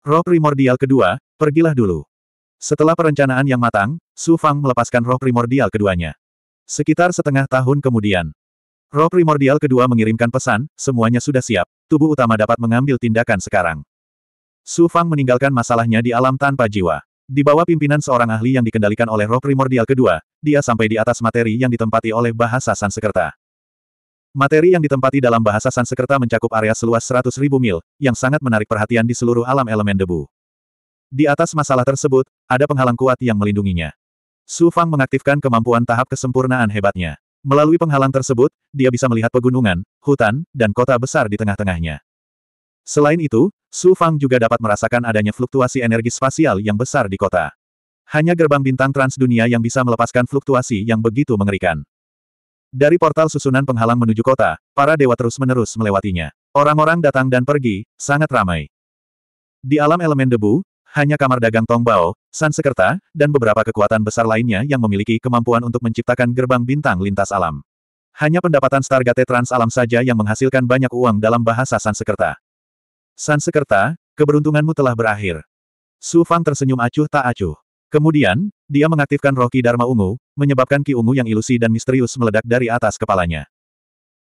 Roh primordial kedua, pergilah dulu. Setelah perencanaan yang matang, Su Fang melepaskan roh primordial keduanya. Sekitar setengah tahun kemudian, Roh primordial kedua mengirimkan pesan, semuanya sudah siap, tubuh utama dapat mengambil tindakan sekarang. Su Fang meninggalkan masalahnya di alam tanpa jiwa. Di bawah pimpinan seorang ahli yang dikendalikan oleh roh primordial kedua, dia sampai di atas materi yang ditempati oleh bahasa Sansekerta. Materi yang ditempati dalam bahasa Sansekerta mencakup area seluas 100.000 mil, yang sangat menarik perhatian di seluruh alam elemen debu. Di atas masalah tersebut, ada penghalang kuat yang melindunginya. Su Fang mengaktifkan kemampuan tahap kesempurnaan hebatnya. Melalui penghalang tersebut, dia bisa melihat pegunungan, hutan, dan kota besar di tengah-tengahnya. Selain itu, Su Fang juga dapat merasakan adanya fluktuasi energi spasial yang besar di kota. Hanya gerbang bintang Trans Dunia yang bisa melepaskan fluktuasi yang begitu mengerikan. Dari portal susunan penghalang menuju kota, para dewa terus-menerus melewatinya. Orang-orang datang dan pergi, sangat ramai. Di alam elemen debu, hanya kamar dagang Tongbao, Sansekerta, dan beberapa kekuatan besar lainnya yang memiliki kemampuan untuk menciptakan gerbang bintang lintas alam. Hanya pendapatan Stargate Trans Alam saja yang menghasilkan banyak uang dalam bahasa Sansekerta. Sansekerta, keberuntunganmu telah berakhir. Su Fang tersenyum acuh tak acuh. Kemudian, dia mengaktifkan Rocky Dharma Ungu, menyebabkan Ki Ungu yang ilusi dan misterius meledak dari atas kepalanya.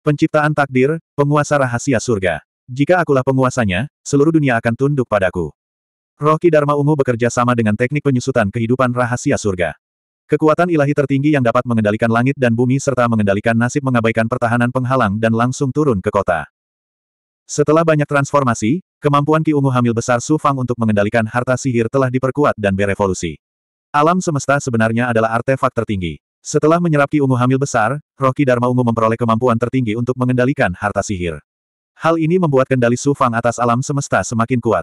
Penciptaan takdir, penguasa rahasia surga. Jika akulah penguasanya, seluruh dunia akan tunduk padaku. Roh Ki Dharma Ungu bekerja sama dengan teknik penyusutan kehidupan rahasia surga. Kekuatan ilahi tertinggi yang dapat mengendalikan langit dan bumi serta mengendalikan nasib mengabaikan pertahanan penghalang dan langsung turun ke kota. Setelah banyak transformasi, kemampuan Ki Ungu hamil besar Su Fang untuk mengendalikan harta sihir telah diperkuat dan berevolusi. Alam semesta sebenarnya adalah artefak tertinggi. Setelah menyerap Ki Ungu hamil besar, roh Ki Dharma Ungu memperoleh kemampuan tertinggi untuk mengendalikan harta sihir. Hal ini membuat kendali Su Fang atas alam semesta semakin kuat.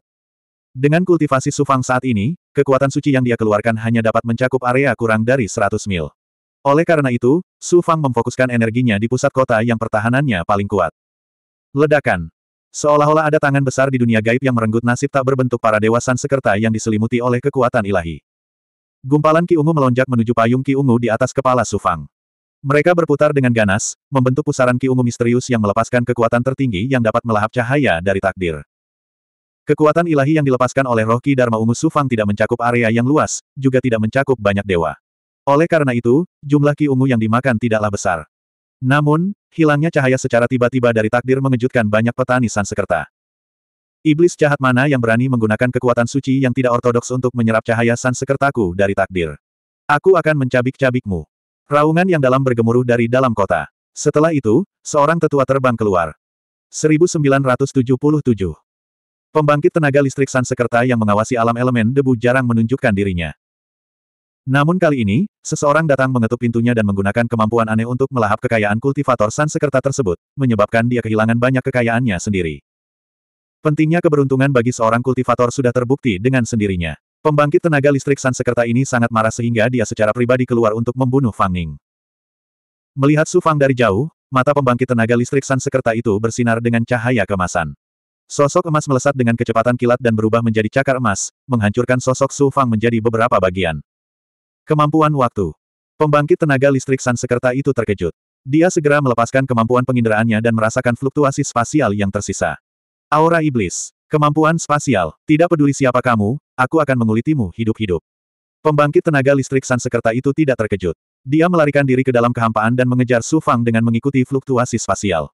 Dengan kultivasi Sufang saat ini, kekuatan suci yang dia keluarkan hanya dapat mencakup area kurang dari 100 mil. Oleh karena itu, Sufang memfokuskan energinya di pusat kota yang pertahanannya paling kuat. Ledakan. Seolah-olah ada tangan besar di dunia gaib yang merenggut nasib tak berbentuk para dewa sansekerta yang diselimuti oleh kekuatan ilahi. Gumpalan Ki Ungu melonjak menuju payung Ki Ungu di atas kepala Sufang. Mereka berputar dengan ganas, membentuk pusaran Ki Ungu misterius yang melepaskan kekuatan tertinggi yang dapat melahap cahaya dari takdir. Kekuatan ilahi yang dilepaskan oleh Rohki Dharma Ungu Sufang tidak mencakup area yang luas, juga tidak mencakup banyak dewa. Oleh karena itu, jumlah Ki Ungu yang dimakan tidaklah besar. Namun, hilangnya cahaya secara tiba-tiba dari takdir mengejutkan banyak petani Sansekerta. Iblis jahat mana yang berani menggunakan kekuatan suci yang tidak ortodoks untuk menyerap cahaya Sansekertaku dari takdir? Aku akan mencabik-cabikmu. Raungan yang dalam bergemuruh dari dalam kota. Setelah itu, seorang tetua terbang keluar. 1977 Pembangkit tenaga listrik Sansekerta yang mengawasi alam elemen debu jarang menunjukkan dirinya. Namun kali ini, seseorang datang mengetuk pintunya dan menggunakan kemampuan aneh untuk melahap kekayaan kultivator Sansekerta tersebut, menyebabkan dia kehilangan banyak kekayaannya sendiri. Pentingnya keberuntungan bagi seorang kultivator sudah terbukti dengan sendirinya. Pembangkit tenaga listrik Sansekerta ini sangat marah sehingga dia secara pribadi keluar untuk membunuh Fang Ning. Melihat Su Fang dari jauh, mata pembangkit tenaga listrik Sansekerta itu bersinar dengan cahaya kemasan. Sosok emas melesat dengan kecepatan kilat dan berubah menjadi cakar emas, menghancurkan sosok Su Fang menjadi beberapa bagian. Kemampuan waktu. Pembangkit tenaga listrik San itu terkejut. Dia segera melepaskan kemampuan penginderaannya dan merasakan fluktuasi spasial yang tersisa. Aura Iblis. Kemampuan spasial. Tidak peduli siapa kamu, aku akan mengulitimu hidup-hidup. Pembangkit tenaga listrik San itu tidak terkejut. Dia melarikan diri ke dalam kehampaan dan mengejar Su Fang dengan mengikuti fluktuasi spasial.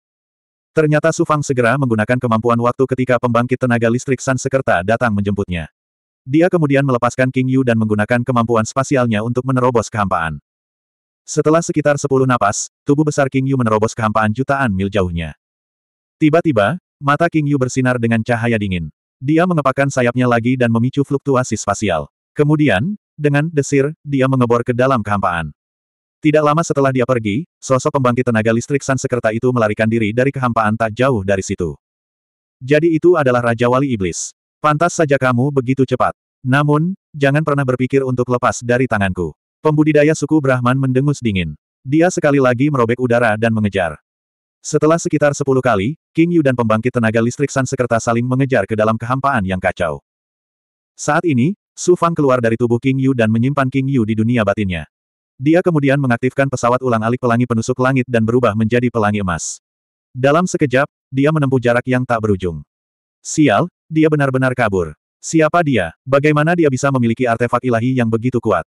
Ternyata Su Fang segera menggunakan kemampuan waktu ketika pembangkit tenaga listrik San Sekerta datang menjemputnya. Dia kemudian melepaskan King Yu dan menggunakan kemampuan spasialnya untuk menerobos kehampaan. Setelah sekitar 10 napas, tubuh besar King Yu menerobos kehampaan jutaan mil jauhnya. Tiba-tiba, mata King Yu bersinar dengan cahaya dingin. Dia mengepakkan sayapnya lagi dan memicu fluktuasi spasial. Kemudian, dengan desir, dia mengebor ke dalam kehampaan. Tidak lama setelah dia pergi, sosok pembangkit tenaga listrik San itu melarikan diri dari kehampaan tak jauh dari situ. Jadi itu adalah Raja Wali Iblis. Pantas saja kamu begitu cepat. Namun, jangan pernah berpikir untuk lepas dari tanganku. Pembudidaya suku Brahman mendengus dingin. Dia sekali lagi merobek udara dan mengejar. Setelah sekitar sepuluh kali, King Yu dan pembangkit tenaga listrik San saling mengejar ke dalam kehampaan yang kacau. Saat ini, Su Fang keluar dari tubuh King Yu dan menyimpan King Yu di dunia batinnya. Dia kemudian mengaktifkan pesawat ulang-alik pelangi penusuk langit dan berubah menjadi pelangi emas. Dalam sekejap, dia menempuh jarak yang tak berujung. Sial, dia benar-benar kabur. Siapa dia? Bagaimana dia bisa memiliki artefak ilahi yang begitu kuat?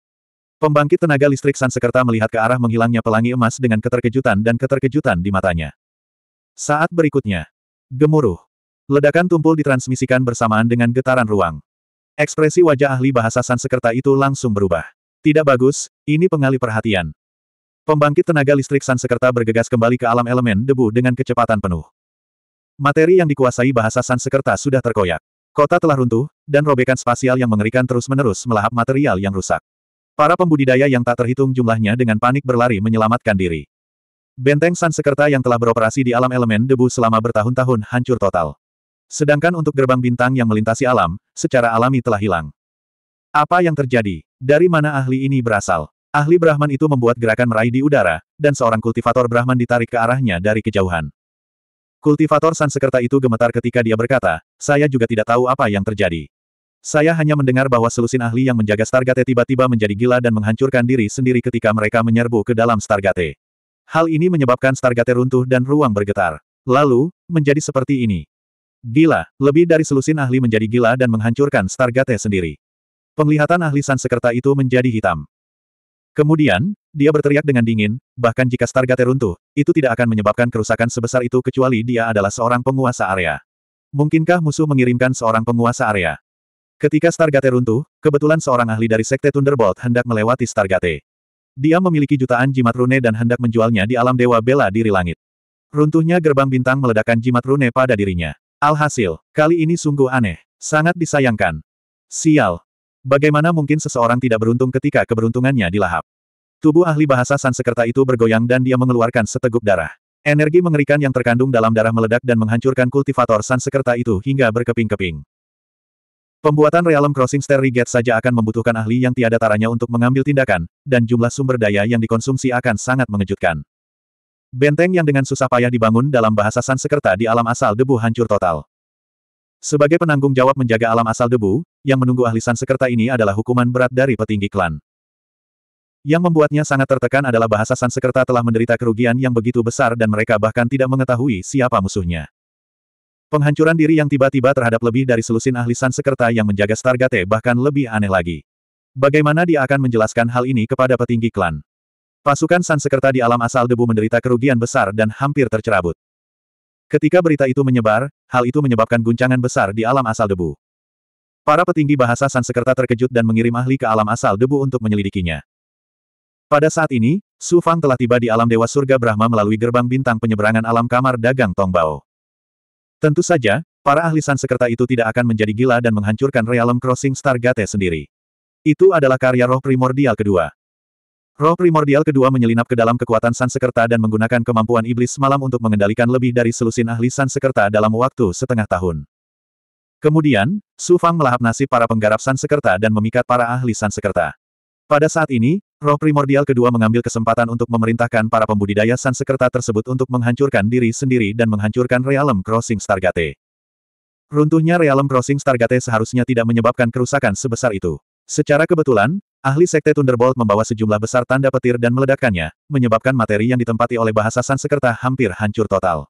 Pembangkit tenaga listrik Sansekerta melihat ke arah menghilangnya pelangi emas dengan keterkejutan dan keterkejutan di matanya. Saat berikutnya, gemuruh. Ledakan tumpul ditransmisikan bersamaan dengan getaran ruang. Ekspresi wajah ahli bahasa Sansekerta itu langsung berubah. Tidak bagus, ini pengalih perhatian. Pembangkit tenaga listrik Sansekerta bergegas kembali ke alam elemen debu dengan kecepatan penuh. Materi yang dikuasai bahasa Sansekerta sudah terkoyak. Kota telah runtuh, dan robekan spasial yang mengerikan terus-menerus melahap material yang rusak. Para pembudidaya yang tak terhitung jumlahnya dengan panik berlari menyelamatkan diri. Benteng Sansekerta yang telah beroperasi di alam elemen debu selama bertahun-tahun hancur total. Sedangkan untuk gerbang bintang yang melintasi alam, secara alami telah hilang. Apa yang terjadi? Dari mana ahli ini berasal? Ahli Brahman itu membuat gerakan meraih di udara, dan seorang kultivator Brahman ditarik ke arahnya dari kejauhan. Kultivator Sansekerta itu gemetar ketika dia berkata, saya juga tidak tahu apa yang terjadi. Saya hanya mendengar bahwa selusin ahli yang menjaga Stargate tiba-tiba menjadi gila dan menghancurkan diri sendiri ketika mereka menyerbu ke dalam Stargate. Hal ini menyebabkan Stargate runtuh dan ruang bergetar. Lalu, menjadi seperti ini. Gila, lebih dari selusin ahli menjadi gila dan menghancurkan Stargate sendiri. Penglihatan ahli Sansekerta itu menjadi hitam. Kemudian, dia berteriak dengan dingin, bahkan jika Stargate runtuh, itu tidak akan menyebabkan kerusakan sebesar itu kecuali dia adalah seorang penguasa area. Mungkinkah musuh mengirimkan seorang penguasa area? Ketika Stargate runtuh, kebetulan seorang ahli dari Sekte Thunderbolt hendak melewati Stargate. Dia memiliki jutaan jimat rune dan hendak menjualnya di alam dewa bela diri langit. Runtuhnya gerbang bintang meledakkan jimat rune pada dirinya. Alhasil, kali ini sungguh aneh. Sangat disayangkan. Sial, Bagaimana mungkin seseorang tidak beruntung ketika keberuntungannya dilahap? Tubuh ahli bahasa Sansekerta itu bergoyang dan dia mengeluarkan seteguk darah. Energi mengerikan yang terkandung dalam darah meledak dan menghancurkan kultivator Sansekerta itu hingga berkeping-keping. Pembuatan Realm Crossing Starry Gate saja akan membutuhkan ahli yang tiada taranya untuk mengambil tindakan, dan jumlah sumber daya yang dikonsumsi akan sangat mengejutkan. Benteng yang dengan susah payah dibangun dalam bahasa Sansekerta di alam asal debu hancur total. Sebagai penanggung jawab menjaga alam asal debu, yang menunggu ahli Sansekerta ini adalah hukuman berat dari petinggi klan. Yang membuatnya sangat tertekan adalah bahasa Sansekerta telah menderita kerugian yang begitu besar dan mereka bahkan tidak mengetahui siapa musuhnya. Penghancuran diri yang tiba-tiba terhadap lebih dari selusin ahli Sansekerta yang menjaga Stargate bahkan lebih aneh lagi. Bagaimana dia akan menjelaskan hal ini kepada petinggi klan? Pasukan Sansekerta di alam asal debu menderita kerugian besar dan hampir tercerabut. Ketika berita itu menyebar, hal itu menyebabkan guncangan besar di alam asal debu. Para petinggi bahasa Sansekerta terkejut dan mengirim ahli ke alam asal debu untuk menyelidikinya. Pada saat ini, Su Fang telah tiba di alam dewa surga Brahma melalui gerbang bintang penyeberangan alam kamar dagang Tongbao. Tentu saja, para ahli Sansekerta itu tidak akan menjadi gila dan menghancurkan realm crossing Stargate sendiri. Itu adalah karya roh primordial kedua. Roh primordial kedua menyelinap ke dalam kekuatan Sansekerta dan menggunakan kemampuan iblis malam untuk mengendalikan lebih dari selusin ahli Sansekerta dalam waktu setengah tahun. Kemudian, Su Fang melahap nasib para penggarap San dan memikat para ahli San Pada saat ini, roh primordial kedua mengambil kesempatan untuk memerintahkan para pembudidaya San tersebut untuk menghancurkan diri sendiri dan menghancurkan Realm Crossing Stargate. Runtuhnya Realm Crossing Stargate seharusnya tidak menyebabkan kerusakan sebesar itu. Secara kebetulan, ahli Sekte Thunderbolt membawa sejumlah besar tanda petir dan meledakkannya, menyebabkan materi yang ditempati oleh bahasa San hampir hancur total.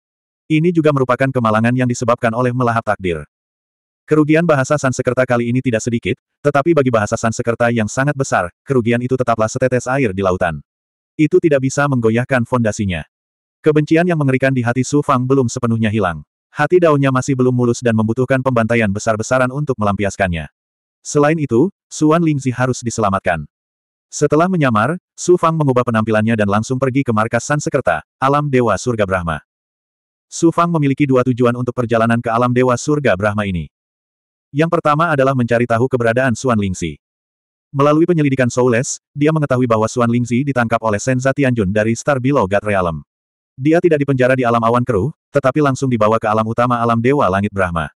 Ini juga merupakan kemalangan yang disebabkan oleh melahap takdir. Kerugian bahasa Sansekerta kali ini tidak sedikit, tetapi bagi bahasa Sansekerta yang sangat besar, kerugian itu tetaplah setetes air di lautan. Itu tidak bisa menggoyahkan fondasinya. Kebencian yang mengerikan di hati Su Fang belum sepenuhnya hilang. Hati daunnya masih belum mulus dan membutuhkan pembantaian besar-besaran untuk melampiaskannya. Selain itu, Suan Lingzi harus diselamatkan. Setelah menyamar, Su Fang mengubah penampilannya dan langsung pergi ke markas Sansekerta, alam dewa surga Brahma. Su Fang memiliki dua tujuan untuk perjalanan ke alam dewa surga Brahma ini. Yang pertama adalah mencari tahu keberadaan Xuan Lingxi. Melalui penyelidikan Soules, dia mengetahui bahwa Xuan Lingxi ditangkap oleh Senza Tianjun dari Star Below God Realm. Dia tidak dipenjara di alam awan keruh, tetapi langsung dibawa ke alam utama alam Dewa Langit Brahma.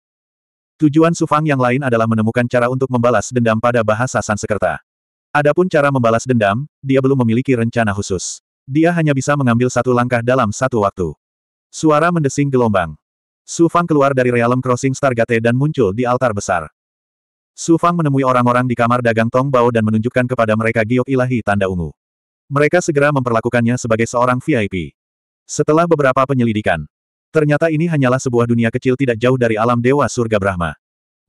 Tujuan Sufang yang lain adalah menemukan cara untuk membalas dendam pada bahasa Sansekerta. Adapun cara membalas dendam, dia belum memiliki rencana khusus. Dia hanya bisa mengambil satu langkah dalam satu waktu. Suara mendesing gelombang. Su Fang keluar dari Realm crossing Stargate dan muncul di altar besar. Su Fang menemui orang-orang di kamar dagang Tong Bao dan menunjukkan kepada mereka giok ilahi tanda ungu. Mereka segera memperlakukannya sebagai seorang VIP. Setelah beberapa penyelidikan, ternyata ini hanyalah sebuah dunia kecil tidak jauh dari alam Dewa Surga Brahma.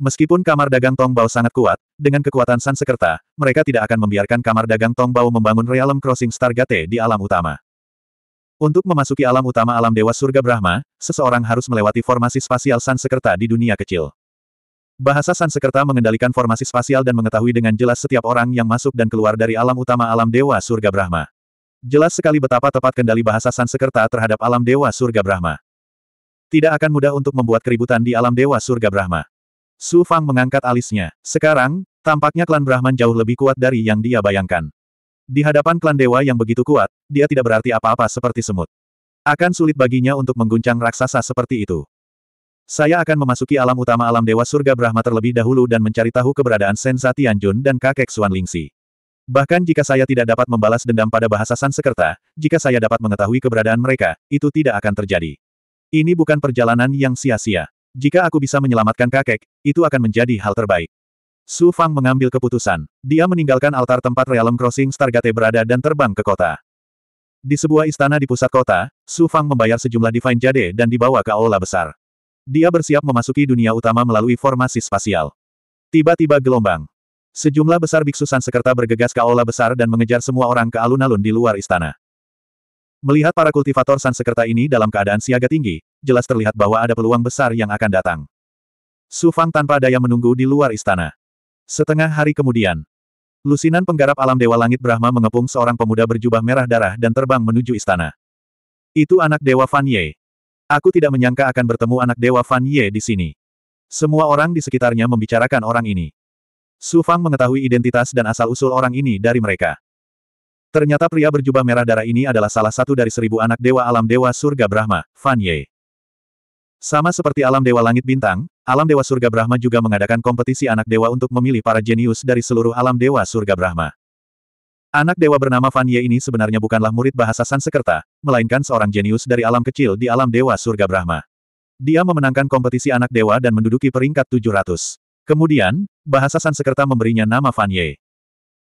Meskipun kamar dagang Tong Bao sangat kuat, dengan kekuatan Sanskerta, mereka tidak akan membiarkan kamar dagang Tong Bao membangun Realm crossing Stargate di alam utama. Untuk memasuki alam utama alam dewa surga Brahma, seseorang harus melewati formasi spasial Sansekerta di dunia kecil. Bahasa Sansekerta mengendalikan formasi spasial dan mengetahui dengan jelas setiap orang yang masuk dan keluar dari alam utama alam dewa surga Brahma. Jelas sekali betapa tepat kendali bahasa Sansekerta terhadap alam dewa surga Brahma. Tidak akan mudah untuk membuat keributan di alam dewa surga Brahma. Su Fang mengangkat alisnya. Sekarang, tampaknya klan Brahman jauh lebih kuat dari yang dia bayangkan. Di hadapan klan dewa yang begitu kuat, dia tidak berarti apa-apa seperti semut. Akan sulit baginya untuk mengguncang raksasa seperti itu. Saya akan memasuki alam utama alam Dewa Surga Brahma terlebih dahulu dan mencari tahu keberadaan Sensa Tianjun dan kakek Xuan Lingxi. Bahkan jika saya tidak dapat membalas dendam pada bahasa Sansekerta, jika saya dapat mengetahui keberadaan mereka, itu tidak akan terjadi. Ini bukan perjalanan yang sia-sia. Jika aku bisa menyelamatkan kakek, itu akan menjadi hal terbaik. Su Fang mengambil keputusan. Dia meninggalkan altar tempat Realm Crossing Stargate berada dan terbang ke kota. Di sebuah istana di pusat kota, Su Fang membayar sejumlah Divine Jade dan dibawa ke aula besar. Dia bersiap memasuki dunia utama melalui formasi spasial. Tiba-tiba gelombang. Sejumlah besar biksu Sansekerta bergegas ke aula besar dan mengejar semua orang ke alun-alun di luar istana. Melihat para kultivator Sansekerta ini dalam keadaan siaga tinggi, jelas terlihat bahwa ada peluang besar yang akan datang. Su Fang tanpa daya menunggu di luar istana. Setengah hari kemudian, lusinan penggarap alam Dewa Langit Brahma mengepung seorang pemuda berjubah merah darah dan terbang menuju istana. Itu anak Dewa Fan Ye. Aku tidak menyangka akan bertemu anak Dewa Fan Ye di sini. Semua orang di sekitarnya membicarakan orang ini. Su Fang mengetahui identitas dan asal-usul orang ini dari mereka. Ternyata pria berjubah merah darah ini adalah salah satu dari seribu anak Dewa Alam Dewa Surga Brahma, Fan Ye. Sama seperti alam dewa langit bintang, alam dewa surga Brahma juga mengadakan kompetisi anak dewa untuk memilih para jenius dari seluruh alam dewa surga Brahma. Anak dewa bernama Fan Ye ini sebenarnya bukanlah murid bahasa Sansekerta, melainkan seorang jenius dari alam kecil di alam dewa surga Brahma. Dia memenangkan kompetisi anak dewa dan menduduki peringkat 700. Kemudian, bahasa Sansekerta memberinya nama Fan Ye.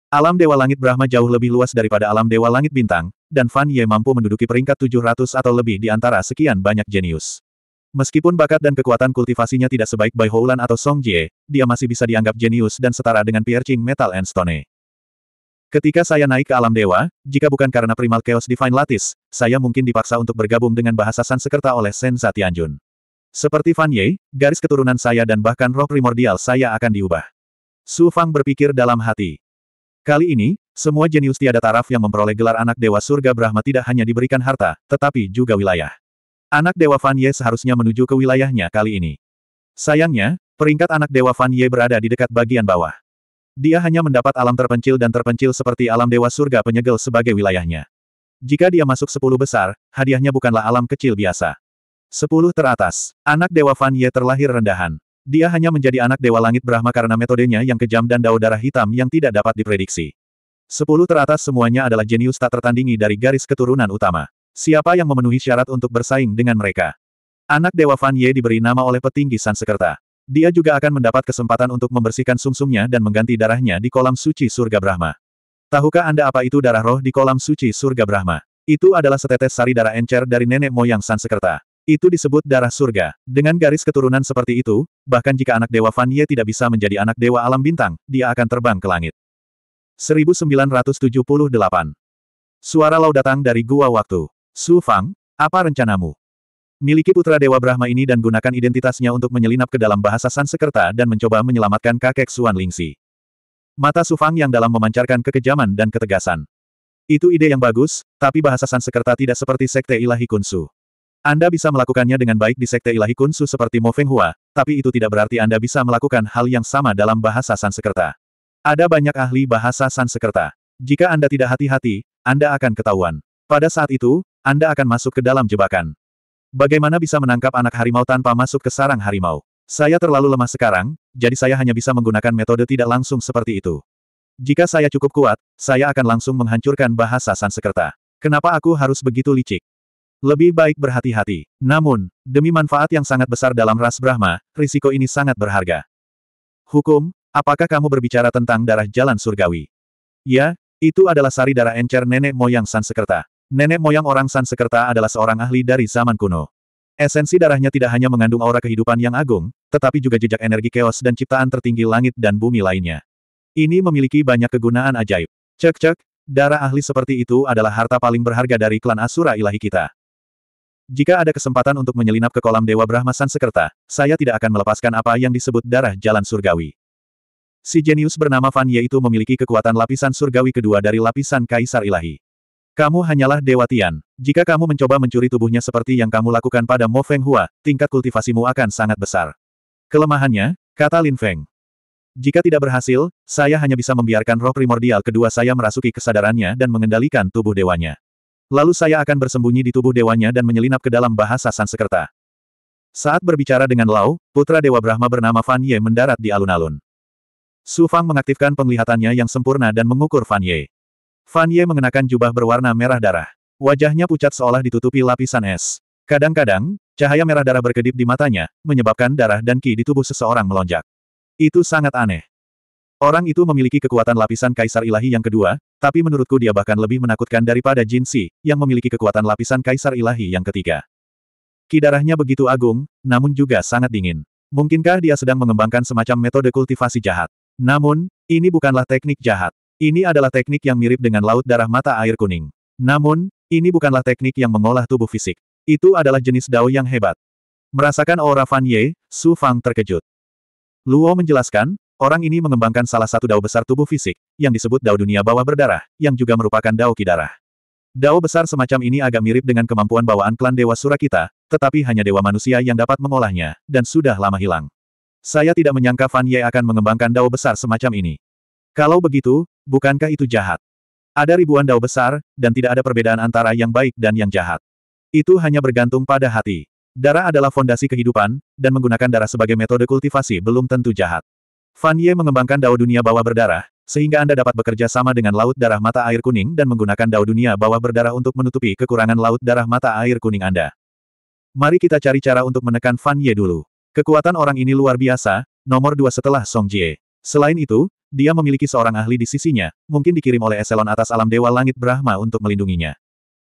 Alam dewa langit Brahma jauh lebih luas daripada alam dewa langit bintang, dan Fan Ye mampu menduduki peringkat 700 atau lebih di antara sekian banyak jenius. Meskipun bakat dan kekuatan kultivasinya tidak sebaik Bai Houlan atau Song Jie, dia masih bisa dianggap jenius dan setara dengan Piercing Metal and Stone. Ketika saya naik ke alam dewa, jika bukan karena primal chaos divine lattice, saya mungkin dipaksa untuk bergabung dengan bahasa Sansekerta oleh Sen Zatianjun. Seperti Fan Ye, garis keturunan saya dan bahkan roh primordial saya akan diubah. Su Fang berpikir dalam hati. Kali ini, semua jenius tiada taraf yang memperoleh gelar anak dewa surga Brahma tidak hanya diberikan harta, tetapi juga wilayah. Anak Dewa Fan Ye seharusnya menuju ke wilayahnya kali ini. Sayangnya, peringkat anak Dewa Fan Ye berada di dekat bagian bawah. Dia hanya mendapat alam terpencil dan terpencil seperti alam Dewa Surga Penyegel sebagai wilayahnya. Jika dia masuk sepuluh besar, hadiahnya bukanlah alam kecil biasa. Sepuluh teratas, anak Dewa Fan Ye terlahir rendahan. Dia hanya menjadi anak Dewa Langit Brahma karena metodenya yang kejam dan dao darah hitam yang tidak dapat diprediksi. Sepuluh teratas semuanya adalah jenius tak tertandingi dari garis keturunan utama. Siapa yang memenuhi syarat untuk bersaing dengan mereka? Anak Dewa Fan Ye diberi nama oleh petinggi Sansekerta. Dia juga akan mendapat kesempatan untuk membersihkan sumsumnya dan mengganti darahnya di kolam suci surga Brahma. Tahukah Anda apa itu darah roh di kolam suci surga Brahma? Itu adalah setetes sari darah encer dari nenek moyang Sansekerta. Itu disebut darah surga. Dengan garis keturunan seperti itu, bahkan jika anak Dewa Fan Ye tidak bisa menjadi anak Dewa Alam Bintang, dia akan terbang ke langit. 1978 Suara lau datang dari Gua Waktu. Su Fang, apa rencanamu? Miliki putra Dewa Brahma ini dan gunakan identitasnya untuk menyelinap ke dalam bahasa Sansekerta dan mencoba menyelamatkan kakek Suan Lingxi. Mata Su Fang yang dalam memancarkan kekejaman dan ketegasan. Itu ide yang bagus, tapi bahasa Sansekerta tidak seperti Sekte Ilahi Kunsu. Anda bisa melakukannya dengan baik di Sekte Ilahi Kunsu seperti Mo Feng Hua, tapi itu tidak berarti Anda bisa melakukan hal yang sama dalam bahasa Sansekerta. Ada banyak ahli bahasa Sansekerta. Jika Anda tidak hati-hati, Anda akan ketahuan. Pada saat itu, anda akan masuk ke dalam jebakan. Bagaimana bisa menangkap anak harimau tanpa masuk ke sarang harimau? Saya terlalu lemah sekarang, jadi saya hanya bisa menggunakan metode tidak langsung seperti itu. Jika saya cukup kuat, saya akan langsung menghancurkan bahasa Sansekerta. Kenapa aku harus begitu licik? Lebih baik berhati-hati. Namun, demi manfaat yang sangat besar dalam ras Brahma, risiko ini sangat berharga. Hukum, apakah kamu berbicara tentang darah jalan surgawi? Ya, itu adalah sari darah encer nenek moyang Sansekerta. Nenek moyang orang Sansekerta adalah seorang ahli dari zaman kuno. Esensi darahnya tidak hanya mengandung aura kehidupan yang agung, tetapi juga jejak energi keos dan ciptaan tertinggi langit dan bumi lainnya. Ini memiliki banyak kegunaan ajaib. Cek-cek, darah ahli seperti itu adalah harta paling berharga dari klan Asura ilahi kita. Jika ada kesempatan untuk menyelinap ke kolam Dewa Brahma Sansekerta, saya tidak akan melepaskan apa yang disebut darah jalan surgawi. Si jenius bernama Fan Ye itu memiliki kekuatan lapisan surgawi kedua dari lapisan kaisar ilahi. Kamu hanyalah Dewa Tian. Jika kamu mencoba mencuri tubuhnya seperti yang kamu lakukan pada Mo Feng Hua, tingkat kultivasimu akan sangat besar. Kelemahannya, kata Lin Feng. Jika tidak berhasil, saya hanya bisa membiarkan roh primordial kedua saya merasuki kesadarannya dan mengendalikan tubuh dewanya. Lalu saya akan bersembunyi di tubuh dewanya dan menyelinap ke dalam bahasa Sansekerta. Saat berbicara dengan Lau, putra Dewa Brahma bernama Fan Ye mendarat di alun-alun. Su Fang mengaktifkan penglihatannya yang sempurna dan mengukur Fan Ye. Fan Ye mengenakan jubah berwarna merah darah. Wajahnya pucat seolah ditutupi lapisan es. Kadang-kadang, cahaya merah darah berkedip di matanya, menyebabkan darah dan ki di tubuh seseorang melonjak. Itu sangat aneh. Orang itu memiliki kekuatan lapisan kaisar ilahi yang kedua, tapi menurutku dia bahkan lebih menakutkan daripada Jin Si, yang memiliki kekuatan lapisan kaisar ilahi yang ketiga. Ki darahnya begitu agung, namun juga sangat dingin. Mungkinkah dia sedang mengembangkan semacam metode kultivasi jahat? Namun, ini bukanlah teknik jahat. Ini adalah teknik yang mirip dengan laut darah mata air kuning. Namun, ini bukanlah teknik yang mengolah tubuh fisik. Itu adalah jenis dao yang hebat. Merasakan aura Fan Ye, Su Fang terkejut. Luo menjelaskan, orang ini mengembangkan salah satu dao besar tubuh fisik, yang disebut dao dunia bawah berdarah, yang juga merupakan dao kidarah. Dao besar semacam ini agak mirip dengan kemampuan bawaan klan Dewa Surakita, tetapi hanya dewa manusia yang dapat mengolahnya, dan sudah lama hilang. Saya tidak menyangka Fan Ye akan mengembangkan dao besar semacam ini. Kalau begitu, bukankah itu jahat? Ada ribuan dao besar, dan tidak ada perbedaan antara yang baik dan yang jahat. Itu hanya bergantung pada hati. Darah adalah fondasi kehidupan, dan menggunakan darah sebagai metode kultivasi belum tentu jahat. Fan Ye mengembangkan dao dunia bawah berdarah, sehingga Anda dapat bekerja sama dengan laut darah mata air kuning dan menggunakan dao dunia bawah berdarah untuk menutupi kekurangan laut darah mata air kuning Anda. Mari kita cari cara untuk menekan Fan Ye dulu. Kekuatan orang ini luar biasa, nomor dua setelah Song Jie. Selain itu, dia memiliki seorang ahli di sisinya, mungkin dikirim oleh eselon atas alam dewa langit Brahma untuk melindunginya.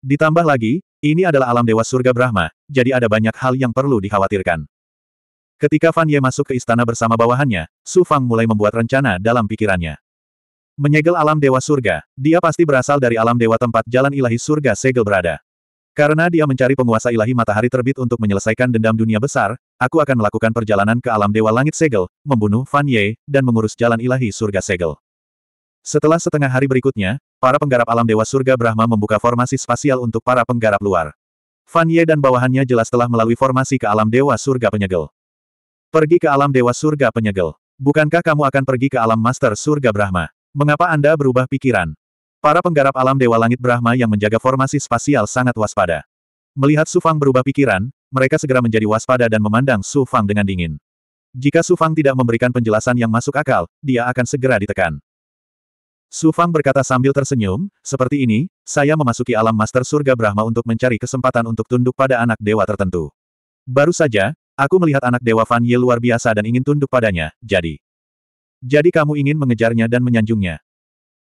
Ditambah lagi, ini adalah alam dewa surga Brahma, jadi ada banyak hal yang perlu dikhawatirkan. Ketika Fan Ye masuk ke istana bersama bawahannya, Su Fang mulai membuat rencana dalam pikirannya. Menyegel alam dewa surga, dia pasti berasal dari alam dewa tempat jalan ilahi surga segel berada. Karena dia mencari penguasa ilahi matahari terbit untuk menyelesaikan dendam dunia besar, aku akan melakukan perjalanan ke alam dewa langit segel, membunuh Fan Ye, dan mengurus jalan ilahi surga segel. Setelah setengah hari berikutnya, para penggarap alam dewa surga Brahma membuka formasi spasial untuk para penggarap luar. Fan Ye dan bawahannya jelas telah melalui formasi ke alam dewa surga penyegel. Pergi ke alam dewa surga penyegel. Bukankah kamu akan pergi ke alam master surga Brahma? Mengapa Anda berubah pikiran? Para penggarap alam Dewa Langit Brahma yang menjaga formasi spasial sangat waspada. Melihat Su Fang berubah pikiran, mereka segera menjadi waspada dan memandang Su Fang dengan dingin. Jika Su Fang tidak memberikan penjelasan yang masuk akal, dia akan segera ditekan. Su Fang berkata sambil tersenyum, seperti ini, saya memasuki alam master surga Brahma untuk mencari kesempatan untuk tunduk pada anak dewa tertentu. Baru saja, aku melihat anak dewa Fan Ye luar biasa dan ingin tunduk padanya, jadi. Jadi kamu ingin mengejarnya dan menyanjungnya.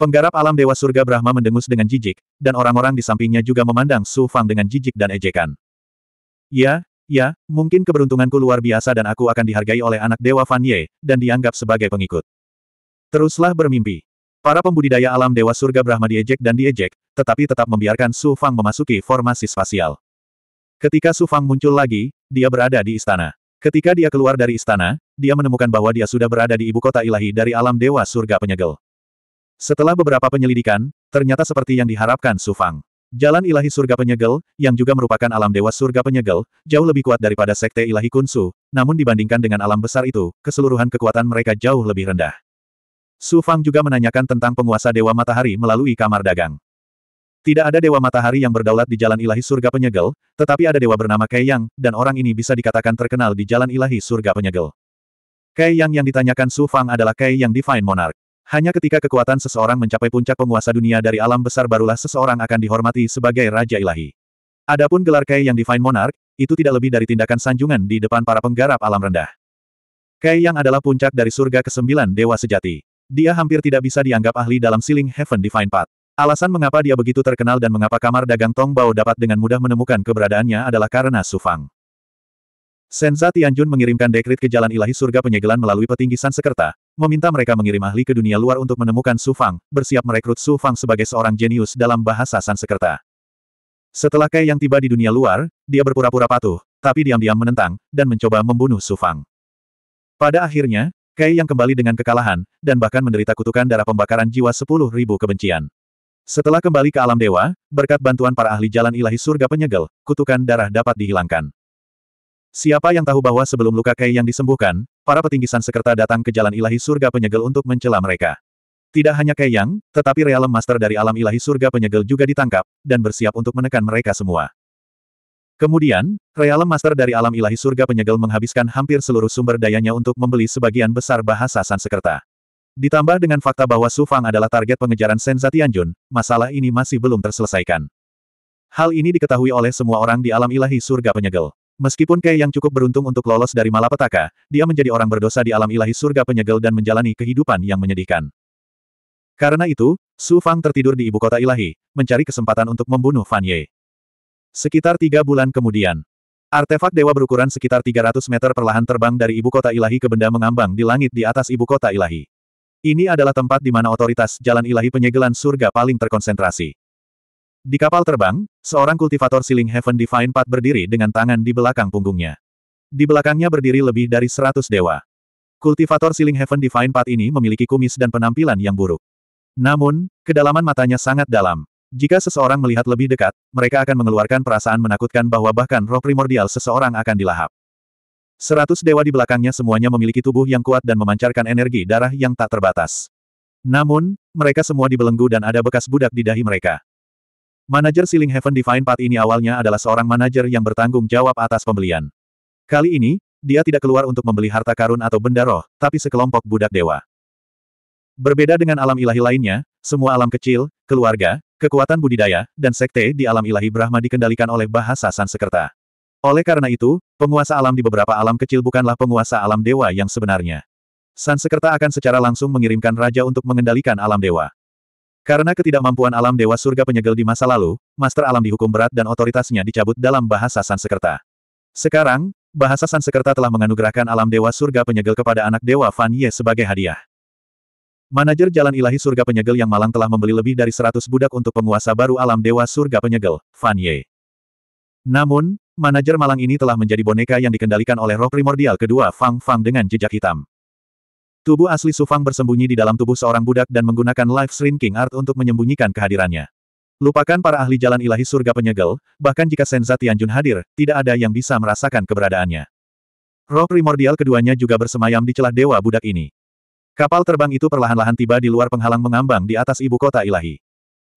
Penggarap alam Dewa Surga Brahma mendengus dengan jijik, dan orang-orang di sampingnya juga memandang Su Fang dengan jijik dan ejekan. Ya, ya, mungkin keberuntunganku luar biasa dan aku akan dihargai oleh anak Dewa Fan Ye, dan dianggap sebagai pengikut. Teruslah bermimpi. Para pembudidaya alam Dewa Surga Brahma diejek dan diejek, tetapi tetap membiarkan Su Fang memasuki formasi spasial. Ketika Su Fang muncul lagi, dia berada di istana. Ketika dia keluar dari istana, dia menemukan bahwa dia sudah berada di ibu kota ilahi dari alam dewa surga penyegel. Setelah beberapa penyelidikan, ternyata seperti yang diharapkan Su Fang. Jalan ilahi surga penyegel, yang juga merupakan alam dewa surga penyegel, jauh lebih kuat daripada sekte ilahi kunsu, namun dibandingkan dengan alam besar itu, keseluruhan kekuatan mereka jauh lebih rendah. Su Fang juga menanyakan tentang penguasa dewa matahari melalui kamar dagang. Tidak ada dewa matahari yang berdaulat di jalan ilahi surga penyegel, tetapi ada dewa bernama Kei Yang, dan orang ini bisa dikatakan terkenal di jalan ilahi surga penyegel. Kei Yang yang ditanyakan Su Fang adalah Kei Yang Divine Monarch. Hanya ketika kekuatan seseorang mencapai puncak penguasa dunia dari alam besar barulah seseorang akan dihormati sebagai Raja Ilahi. Adapun gelar Kai yang Divine Monarch, itu tidak lebih dari tindakan sanjungan di depan para penggarap alam rendah. Kai yang adalah puncak dari surga kesembilan dewa sejati. Dia hampir tidak bisa dianggap ahli dalam siling heaven divine path. Alasan mengapa dia begitu terkenal dan mengapa kamar dagang Tong Bao dapat dengan mudah menemukan keberadaannya adalah karena Sufang. Senza Tianjun mengirimkan dekrit ke jalan ilahi surga penyegelan melalui petinggi Sansekerta, meminta mereka mengirim ahli ke dunia luar untuk menemukan Su Fang, bersiap merekrut Su Fang sebagai seorang jenius dalam bahasa Sansekerta. Setelah Kai yang tiba di dunia luar, dia berpura-pura patuh, tapi diam-diam menentang, dan mencoba membunuh Su Fang. Pada akhirnya, Kai yang kembali dengan kekalahan, dan bahkan menderita kutukan darah pembakaran jiwa sepuluh ribu kebencian. Setelah kembali ke alam dewa, berkat bantuan para ahli jalan ilahi surga penyegel, kutukan darah dapat dihilangkan. Siapa yang tahu bahwa sebelum luka Kai yang disembuhkan, para petinggi Sansekerta datang ke jalan ilahi surga penyegel untuk mencela mereka. Tidak hanya Kei Yang, tetapi realem master dari alam ilahi surga penyegel juga ditangkap, dan bersiap untuk menekan mereka semua. Kemudian, realem master dari alam ilahi surga penyegel menghabiskan hampir seluruh sumber dayanya untuk membeli sebagian besar bahasa Sansekerta. Ditambah dengan fakta bahwa Su Fang adalah target pengejaran Senza Tianjun, masalah ini masih belum terselesaikan. Hal ini diketahui oleh semua orang di alam ilahi surga penyegel. Meskipun Kei yang cukup beruntung untuk lolos dari malapetaka, dia menjadi orang berdosa di alam ilahi surga penyegel dan menjalani kehidupan yang menyedihkan. Karena itu, Su Fang tertidur di ibu kota ilahi, mencari kesempatan untuk membunuh Fan Ye. Sekitar tiga bulan kemudian, artefak dewa berukuran sekitar 300 meter perlahan terbang dari ibu kota ilahi ke benda mengambang di langit di atas ibu kota ilahi. Ini adalah tempat di mana otoritas jalan ilahi penyegelan surga paling terkonsentrasi. Di kapal terbang, seorang kultivator siling Heaven Divine Path berdiri dengan tangan di belakang punggungnya. Di belakangnya berdiri lebih dari seratus dewa. Kultivator siling Heaven Divine Path ini memiliki kumis dan penampilan yang buruk. Namun, kedalaman matanya sangat dalam. Jika seseorang melihat lebih dekat, mereka akan mengeluarkan perasaan menakutkan bahwa bahkan roh primordial seseorang akan dilahap. Seratus dewa di belakangnya semuanya memiliki tubuh yang kuat dan memancarkan energi darah yang tak terbatas. Namun, mereka semua dibelenggu dan ada bekas budak di dahi mereka. Manajer Ceiling Heaven Divine Path ini awalnya adalah seorang manajer yang bertanggung jawab atas pembelian. Kali ini, dia tidak keluar untuk membeli harta karun atau benda roh, tapi sekelompok budak dewa. Berbeda dengan alam ilahi lainnya, semua alam kecil, keluarga, kekuatan budidaya, dan sekte di alam ilahi Brahma dikendalikan oleh bahasa Sansekerta. Oleh karena itu, penguasa alam di beberapa alam kecil bukanlah penguasa alam dewa yang sebenarnya. Sansekerta akan secara langsung mengirimkan raja untuk mengendalikan alam dewa. Karena ketidakmampuan alam dewa surga penyegel di masa lalu, Master Alam dihukum berat dan otoritasnya dicabut dalam bahasa Sansekerta. Sekarang, bahasa Sansekerta telah menganugerahkan alam dewa surga penyegel kepada anak dewa Fan Ye sebagai hadiah. Manajer Jalan Ilahi Surga Penyegel yang malang telah membeli lebih dari 100 budak untuk penguasa baru alam dewa surga penyegel, Fan Ye. Namun, manajer malang ini telah menjadi boneka yang dikendalikan oleh roh primordial kedua Fang Fang dengan jejak hitam. Tubuh asli Sufang bersembunyi di dalam tubuh seorang budak dan menggunakan life shrinking art untuk menyembunyikan kehadirannya. Lupakan para ahli jalan ilahi surga penyegel, bahkan jika Senza Tianjun hadir, tidak ada yang bisa merasakan keberadaannya. Roh primordial keduanya juga bersemayam di celah dewa budak ini. Kapal terbang itu perlahan-lahan tiba di luar penghalang mengambang di atas ibu kota ilahi.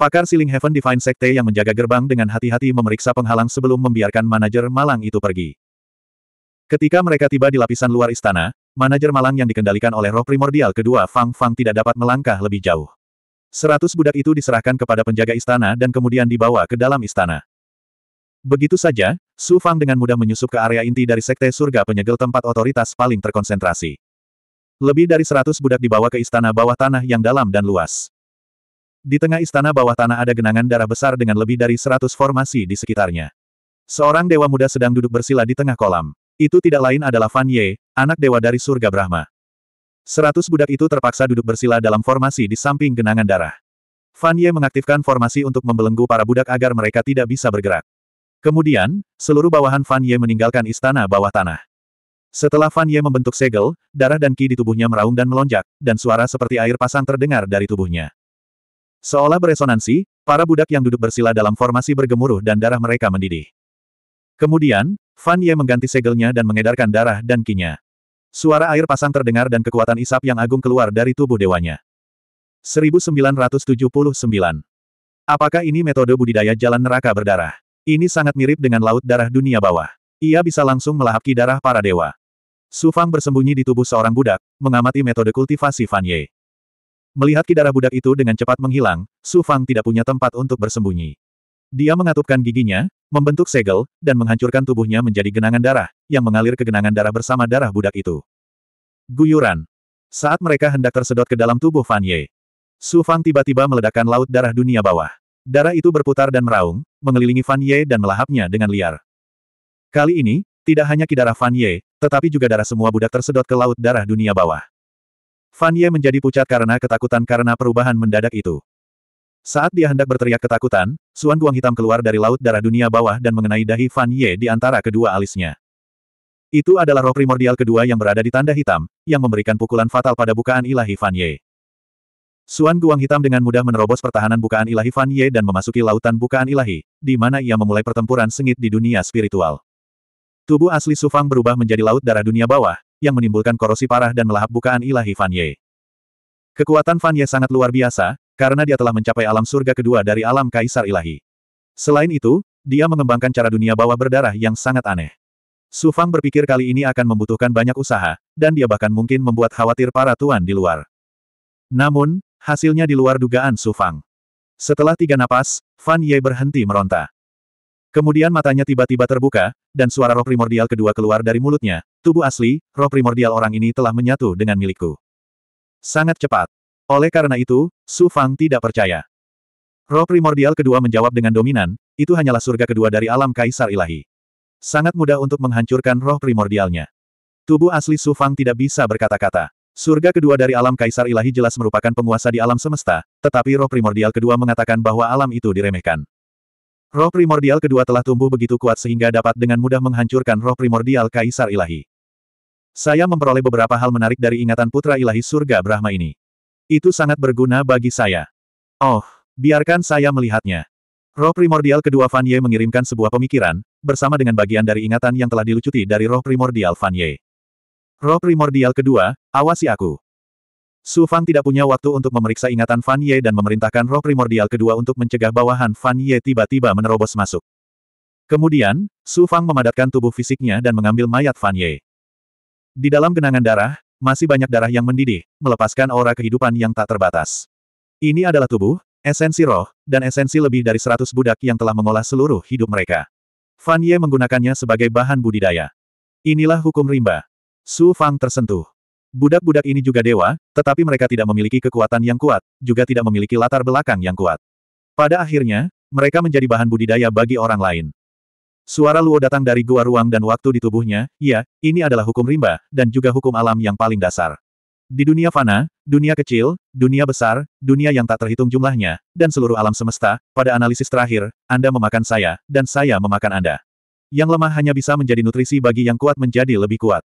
Pakar Siling Heaven Divine Sekte yang menjaga gerbang dengan hati-hati memeriksa penghalang sebelum membiarkan manajer malang itu pergi. Ketika mereka tiba di lapisan luar istana, manajer malang yang dikendalikan oleh roh primordial kedua Fang Fang tidak dapat melangkah lebih jauh. Seratus budak itu diserahkan kepada penjaga istana dan kemudian dibawa ke dalam istana. Begitu saja, Su Fang dengan mudah menyusup ke area inti dari Sekte Surga Penyegel tempat otoritas paling terkonsentrasi. Lebih dari seratus budak dibawa ke istana bawah tanah yang dalam dan luas. Di tengah istana bawah tanah ada genangan darah besar dengan lebih dari seratus formasi di sekitarnya. Seorang dewa muda sedang duduk bersila di tengah kolam. Itu tidak lain adalah Fan Ye, anak dewa dari surga Brahma. Seratus budak itu terpaksa duduk bersila dalam formasi di samping genangan darah. Fan Ye mengaktifkan formasi untuk membelenggu para budak agar mereka tidak bisa bergerak. Kemudian, seluruh bawahan Fan Ye meninggalkan istana bawah tanah. Setelah Fan Ye membentuk segel, darah dan ki di tubuhnya meraung dan melonjak, dan suara seperti air pasang terdengar dari tubuhnya. Seolah beresonansi, para budak yang duduk bersila dalam formasi bergemuruh dan darah mereka mendidih. Kemudian, Fan Ye mengganti segelnya dan mengedarkan darah dan kinya. Suara air pasang terdengar dan kekuatan isap yang agung keluar dari tubuh dewanya. 1979. Apakah ini metode budidaya jalan neraka berdarah? Ini sangat mirip dengan laut darah dunia bawah. Ia bisa langsung melahap ki darah para dewa. Su Fang bersembunyi di tubuh seorang budak, mengamati metode kultivasi Fan Ye. Melihat ki darah budak itu dengan cepat menghilang, Su Fang tidak punya tempat untuk bersembunyi. Dia mengatupkan giginya, membentuk segel, dan menghancurkan tubuhnya menjadi genangan darah, yang mengalir ke genangan darah bersama darah budak itu. Guyuran. Saat mereka hendak tersedot ke dalam tubuh Fan Ye, Su Fang tiba-tiba meledakkan laut darah dunia bawah. Darah itu berputar dan meraung, mengelilingi Fan Ye dan melahapnya dengan liar. Kali ini, tidak hanya darah Fan Ye, tetapi juga darah semua budak tersedot ke laut darah dunia bawah. Fan Ye menjadi pucat karena ketakutan karena perubahan mendadak itu. Saat dia hendak berteriak ketakutan, Suan Guang hitam keluar dari laut darah dunia bawah dan mengenai dahi Fan Ye di antara kedua alisnya. Itu adalah roh primordial kedua yang berada di tanda hitam, yang memberikan pukulan fatal pada bukaan ilahi Fan Ye. Suan Guang hitam dengan mudah menerobos pertahanan bukaan ilahi Fan Ye dan memasuki lautan bukaan ilahi, di mana ia memulai pertempuran sengit di dunia spiritual. Tubuh asli Sufang berubah menjadi laut darah dunia bawah, yang menimbulkan korosi parah dan melahap bukaan ilahi Fan Ye. Kekuatan Fan Ye sangat luar biasa, karena dia telah mencapai alam surga kedua dari alam Kaisar Ilahi. Selain itu, dia mengembangkan cara dunia bawah berdarah yang sangat aneh. Sufang berpikir kali ini akan membutuhkan banyak usaha, dan dia bahkan mungkin membuat khawatir para tuan di luar. Namun, hasilnya di luar dugaan Sufang. Setelah tiga napas, Fan Ye berhenti meronta. Kemudian matanya tiba-tiba terbuka, dan suara roh primordial kedua keluar dari mulutnya, tubuh asli, roh primordial orang ini telah menyatu dengan milikku. Sangat cepat. Oleh karena itu, Su Fang tidak percaya. Roh primordial kedua menjawab dengan dominan, itu hanyalah surga kedua dari alam kaisar ilahi. Sangat mudah untuk menghancurkan roh primordialnya. Tubuh asli Su Fang tidak bisa berkata-kata. Surga kedua dari alam kaisar ilahi jelas merupakan penguasa di alam semesta, tetapi roh primordial kedua mengatakan bahwa alam itu diremehkan. Roh primordial kedua telah tumbuh begitu kuat sehingga dapat dengan mudah menghancurkan roh primordial kaisar ilahi. Saya memperoleh beberapa hal menarik dari ingatan putra ilahi surga Brahma ini. Itu sangat berguna bagi saya. Oh, biarkan saya melihatnya. Roh primordial kedua Fan Ye mengirimkan sebuah pemikiran, bersama dengan bagian dari ingatan yang telah dilucuti dari roh primordial Fan Ye. Roh primordial kedua, awasi aku. Su Fang tidak punya waktu untuk memeriksa ingatan Fan Ye dan memerintahkan roh primordial kedua untuk mencegah bawahan Fan Ye tiba-tiba menerobos masuk. Kemudian, Su Fang memadatkan tubuh fisiknya dan mengambil mayat Fan Ye. Di dalam genangan darah, masih banyak darah yang mendidih, melepaskan aura kehidupan yang tak terbatas. Ini adalah tubuh, esensi roh, dan esensi lebih dari seratus budak yang telah mengolah seluruh hidup mereka. Fan Ye menggunakannya sebagai bahan budidaya. Inilah hukum rimba. Su Fang tersentuh. Budak-budak ini juga dewa, tetapi mereka tidak memiliki kekuatan yang kuat, juga tidak memiliki latar belakang yang kuat. Pada akhirnya, mereka menjadi bahan budidaya bagi orang lain. Suara Luo datang dari gua ruang dan waktu di tubuhnya, ya, ini adalah hukum rimba, dan juga hukum alam yang paling dasar. Di dunia fana, dunia kecil, dunia besar, dunia yang tak terhitung jumlahnya, dan seluruh alam semesta, pada analisis terakhir, Anda memakan saya, dan saya memakan Anda. Yang lemah hanya bisa menjadi nutrisi bagi yang kuat menjadi lebih kuat.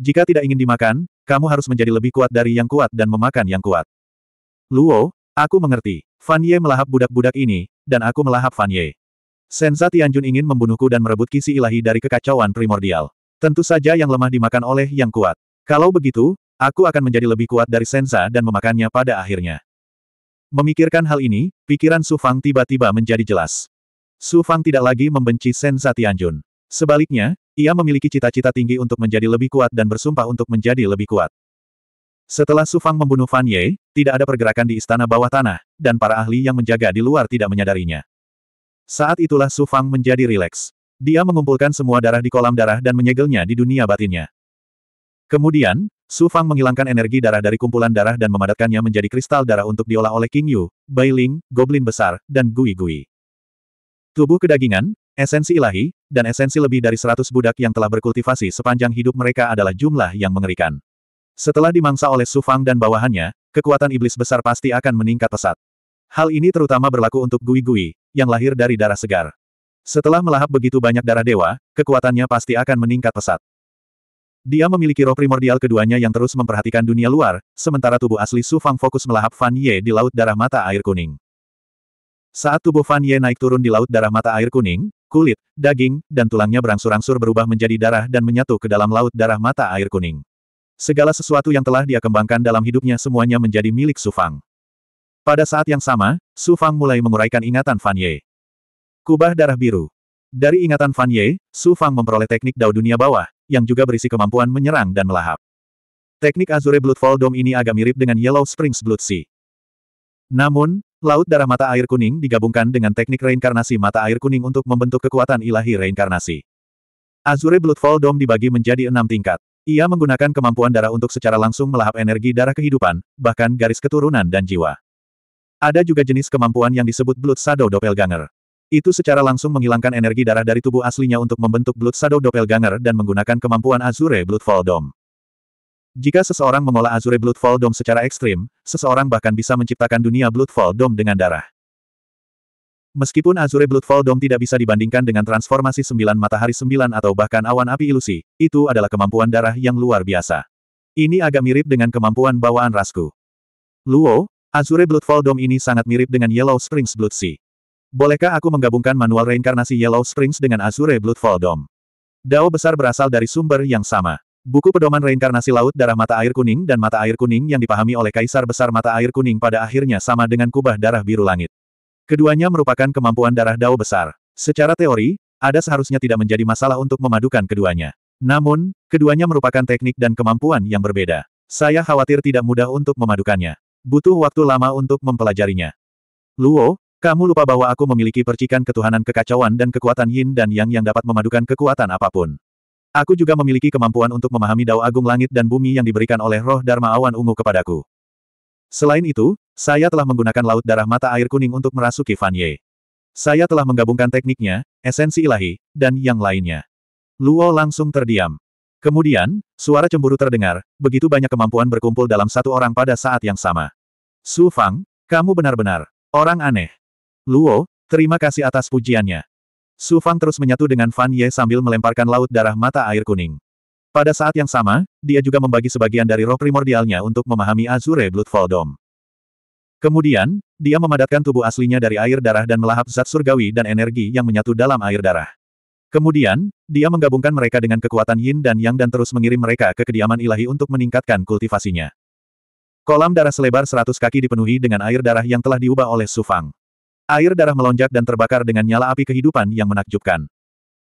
Jika tidak ingin dimakan, kamu harus menjadi lebih kuat dari yang kuat dan memakan yang kuat. Luo, aku mengerti. Fan Ye melahap budak-budak ini, dan aku melahap Fan Ye. Senza Tianjun ingin membunuhku dan merebut kisi ilahi dari kekacauan primordial. Tentu saja yang lemah dimakan oleh yang kuat. Kalau begitu, aku akan menjadi lebih kuat dari Senza dan memakannya pada akhirnya. Memikirkan hal ini, pikiran Su Fang tiba-tiba menjadi jelas. Su Fang tidak lagi membenci Senza Tianjun. Sebaliknya, ia memiliki cita-cita tinggi untuk menjadi lebih kuat dan bersumpah untuk menjadi lebih kuat. Setelah Su Fang membunuh Fan Ye, tidak ada pergerakan di istana bawah tanah, dan para ahli yang menjaga di luar tidak menyadarinya. Saat itulah Su Fang menjadi rileks. Dia mengumpulkan semua darah di kolam darah dan menyegelnya di dunia batinnya. Kemudian, Su Fang menghilangkan energi darah dari kumpulan darah dan memadatkannya menjadi kristal darah untuk diolah oleh King Yu, Bai Ling, Goblin Besar, dan Gui Gui. Tubuh kedagingan, esensi ilahi, dan esensi lebih dari seratus budak yang telah berkultivasi sepanjang hidup mereka adalah jumlah yang mengerikan. Setelah dimangsa oleh Su Fang dan bawahannya, kekuatan iblis besar pasti akan meningkat pesat. Hal ini terutama berlaku untuk Gui Gui, yang lahir dari darah segar. Setelah melahap begitu banyak darah dewa, kekuatannya pasti akan meningkat pesat. Dia memiliki roh primordial keduanya yang terus memperhatikan dunia luar, sementara tubuh asli Su Fang fokus melahap Fan Ye di laut darah mata air kuning. Saat tubuh Fan Ye naik turun di laut darah mata air kuning, kulit, daging, dan tulangnya berangsur-angsur berubah menjadi darah dan menyatu ke dalam laut darah mata air kuning. Segala sesuatu yang telah dia kembangkan dalam hidupnya semuanya menjadi milik Su Fang. Pada saat yang sama, Su Fang mulai menguraikan ingatan Fan Ye. Kubah darah biru. Dari ingatan Fan Ye, Su Fang memperoleh teknik dao dunia bawah, yang juga berisi kemampuan menyerang dan melahap. Teknik Azure Bloodfall Dome ini agak mirip dengan Yellow Springs Blood Sea. Namun, laut darah mata air kuning digabungkan dengan teknik reinkarnasi mata air kuning untuk membentuk kekuatan ilahi reinkarnasi. Azure Bloodfall Dome dibagi menjadi enam tingkat. Ia menggunakan kemampuan darah untuk secara langsung melahap energi darah kehidupan, bahkan garis keturunan dan jiwa. Ada juga jenis kemampuan yang disebut Blood Shadow Doppelganger. Itu secara langsung menghilangkan energi darah dari tubuh aslinya untuk membentuk Blood Shadow Doppelganger dan menggunakan kemampuan Azure Bloodfall Dome. Jika seseorang mengolah Azure Bloodfall Dome secara ekstrim, seseorang bahkan bisa menciptakan dunia Bloodfall Dome dengan darah. Meskipun Azure Bloodfall Dome tidak bisa dibandingkan dengan transformasi sembilan matahari sembilan atau bahkan awan api ilusi, itu adalah kemampuan darah yang luar biasa. Ini agak mirip dengan kemampuan bawaan Rasku. Luo, Azure Bloodfall Dome ini sangat mirip dengan Yellow Springs Blood Sea. Bolehkah aku menggabungkan manual reinkarnasi Yellow Springs dengan Azure Bloodfall Dome? Dao besar berasal dari sumber yang sama. Buku pedoman reinkarnasi laut darah mata air kuning dan mata air kuning yang dipahami oleh Kaisar Besar Mata Air Kuning pada akhirnya sama dengan kubah darah biru langit. Keduanya merupakan kemampuan darah Dao besar. Secara teori, ada seharusnya tidak menjadi masalah untuk memadukan keduanya. Namun, keduanya merupakan teknik dan kemampuan yang berbeda. Saya khawatir tidak mudah untuk memadukannya. Butuh waktu lama untuk mempelajarinya. Luo, kamu lupa bahwa aku memiliki percikan ketuhanan kekacauan dan kekuatan yin dan yang yang dapat memadukan kekuatan apapun. Aku juga memiliki kemampuan untuk memahami dao agung langit dan bumi yang diberikan oleh roh Dharma Awan Ungu kepadaku. Selain itu, saya telah menggunakan laut darah mata air kuning untuk merasuki Fan Ye. Saya telah menggabungkan tekniknya, esensi ilahi, dan yang lainnya. Luo langsung terdiam. Kemudian, suara cemburu terdengar, begitu banyak kemampuan berkumpul dalam satu orang pada saat yang sama. Su Fang, kamu benar-benar orang aneh. Luo, terima kasih atas pujiannya. Su Fang terus menyatu dengan Fan Ye sambil melemparkan laut darah mata air kuning. Pada saat yang sama, dia juga membagi sebagian dari roh primordialnya untuk memahami Azure Bloodfall Dome. Kemudian, dia memadatkan tubuh aslinya dari air darah dan melahap zat surgawi dan energi yang menyatu dalam air darah. Kemudian, dia menggabungkan mereka dengan kekuatan yin dan yang dan terus mengirim mereka ke kediaman ilahi untuk meningkatkan kultivasinya. Kolam darah selebar seratus kaki dipenuhi dengan air darah yang telah diubah oleh Su Fang. Air darah melonjak dan terbakar dengan nyala api kehidupan yang menakjubkan.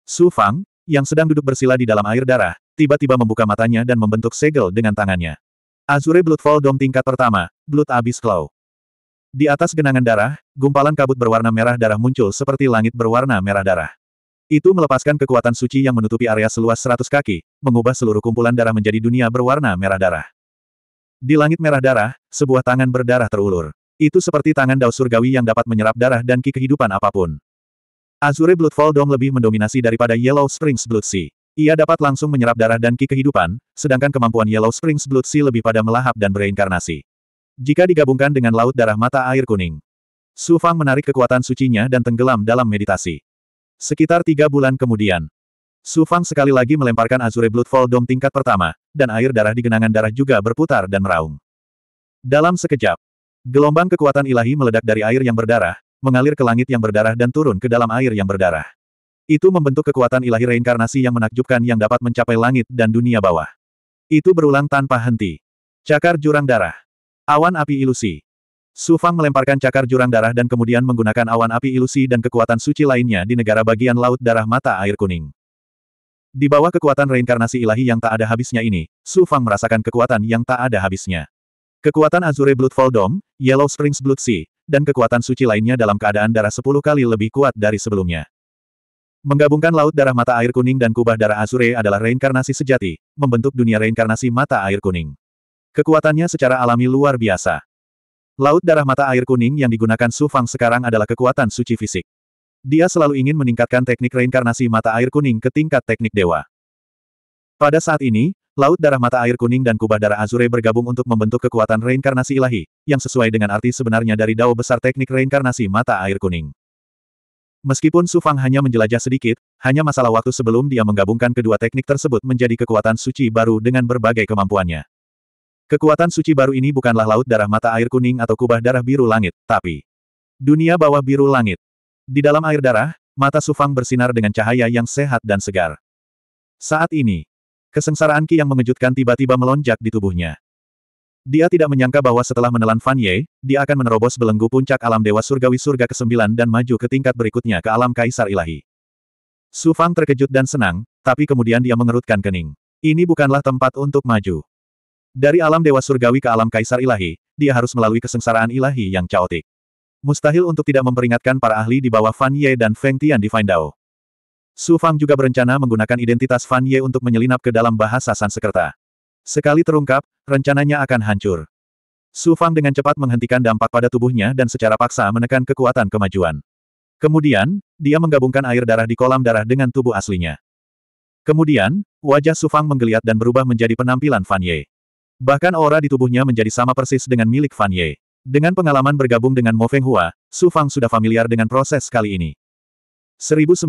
Su Fang, yang sedang duduk bersila di dalam air darah, tiba-tiba membuka matanya dan membentuk segel dengan tangannya. Azure Bloodfall Dome tingkat pertama, Blood Abyss Claw. Di atas genangan darah, gumpalan kabut berwarna merah darah muncul seperti langit berwarna merah darah. Itu melepaskan kekuatan suci yang menutupi area seluas seratus kaki, mengubah seluruh kumpulan darah menjadi dunia berwarna merah darah. Di langit merah darah, sebuah tangan berdarah terulur. Itu seperti tangan Dao Surgawi yang dapat menyerap darah dan ki kehidupan apapun. Azure Bloodfall Dome lebih mendominasi daripada Yellow Springs Blood Sea. Ia dapat langsung menyerap darah dan ki kehidupan, sedangkan kemampuan Yellow Springs Blood Sea lebih pada melahap dan bereinkarnasi. Jika digabungkan dengan Laut Darah Mata Air Kuning, Su Fang menarik kekuatan sucinya dan tenggelam dalam meditasi. Sekitar tiga bulan kemudian, Su Fang sekali lagi melemparkan Azure Bloodfall Dome tingkat pertama, dan air darah di genangan darah juga berputar dan meraung. Dalam sekejap, gelombang kekuatan ilahi meledak dari air yang berdarah, mengalir ke langit yang berdarah dan turun ke dalam air yang berdarah. Itu membentuk kekuatan ilahi reinkarnasi yang menakjubkan yang dapat mencapai langit dan dunia bawah. Itu berulang tanpa henti. Cakar jurang darah. Awan api ilusi. Su Fang melemparkan cakar jurang darah dan kemudian menggunakan awan api ilusi dan kekuatan suci lainnya di negara bagian laut darah mata air kuning. Di bawah kekuatan reinkarnasi ilahi yang tak ada habisnya ini, Su Fang merasakan kekuatan yang tak ada habisnya. Kekuatan Azure Bloodfall Dome, Yellow Springs Blood Sea, dan kekuatan suci lainnya dalam keadaan darah 10 kali lebih kuat dari sebelumnya. Menggabungkan laut darah mata air kuning dan kubah darah azure adalah reinkarnasi sejati, membentuk dunia reinkarnasi mata air kuning. Kekuatannya secara alami luar biasa. Laut darah mata air kuning yang digunakan Su Fang sekarang adalah kekuatan suci fisik. Dia selalu ingin meningkatkan teknik reinkarnasi mata air kuning ke tingkat teknik dewa. Pada saat ini, laut darah mata air kuning dan kubah darah azure bergabung untuk membentuk kekuatan reinkarnasi ilahi, yang sesuai dengan arti sebenarnya dari dao besar teknik reinkarnasi mata air kuning. Meskipun Su Fang hanya menjelajah sedikit, hanya masalah waktu sebelum dia menggabungkan kedua teknik tersebut menjadi kekuatan suci baru dengan berbagai kemampuannya. Kekuatan suci baru ini bukanlah laut darah mata air kuning atau kubah darah biru langit, tapi dunia bawah biru langit. Di dalam air darah, mata Sufang bersinar dengan cahaya yang sehat dan segar. Saat ini, kesengsaraan Ki yang mengejutkan tiba-tiba melonjak di tubuhnya. Dia tidak menyangka bahwa setelah menelan Fan Ye, dia akan menerobos belenggu puncak alam Dewa Surgawi Surga ke-9 dan maju ke tingkat berikutnya ke alam Kaisar Ilahi. Sufang terkejut dan senang, tapi kemudian dia mengerutkan kening. Ini bukanlah tempat untuk maju. Dari alam dewa surgawi ke alam kaisar ilahi, dia harus melalui kesengsaraan ilahi yang caotik. Mustahil untuk tidak memperingatkan para ahli di bawah Fan Ye dan Feng Tian di Findao. Su Fang juga berencana menggunakan identitas Fan Ye untuk menyelinap ke dalam bahasa Sansekerta. Sekali terungkap, rencananya akan hancur. Su Fang dengan cepat menghentikan dampak pada tubuhnya dan secara paksa menekan kekuatan kemajuan. Kemudian, dia menggabungkan air darah di kolam darah dengan tubuh aslinya. Kemudian, wajah Su Fang menggeliat dan berubah menjadi penampilan Fan Ye. Bahkan aura di tubuhnya menjadi sama persis dengan milik Fan Ye. Dengan pengalaman bergabung dengan Mo Feng Hua, Su Fang sudah familiar dengan proses kali ini. 1980.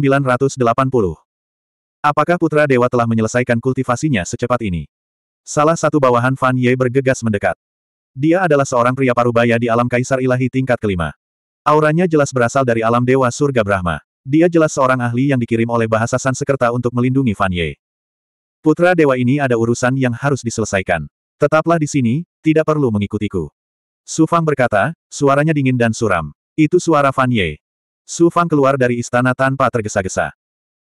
Apakah Putra Dewa telah menyelesaikan kultivasinya secepat ini? Salah satu bawahan Fan Ye bergegas mendekat. Dia adalah seorang pria parubaya di alam kaisar ilahi tingkat kelima. Auranya jelas berasal dari alam dewa surga Brahma. Dia jelas seorang ahli yang dikirim oleh bahasa Sansekerta untuk melindungi Fan Ye. Putra dewa ini ada urusan yang harus diselesaikan. Tetaplah di sini, tidak perlu mengikutiku. Su Fang berkata, suaranya dingin dan suram. Itu suara Fan Ye. Su Fang keluar dari istana tanpa tergesa-gesa.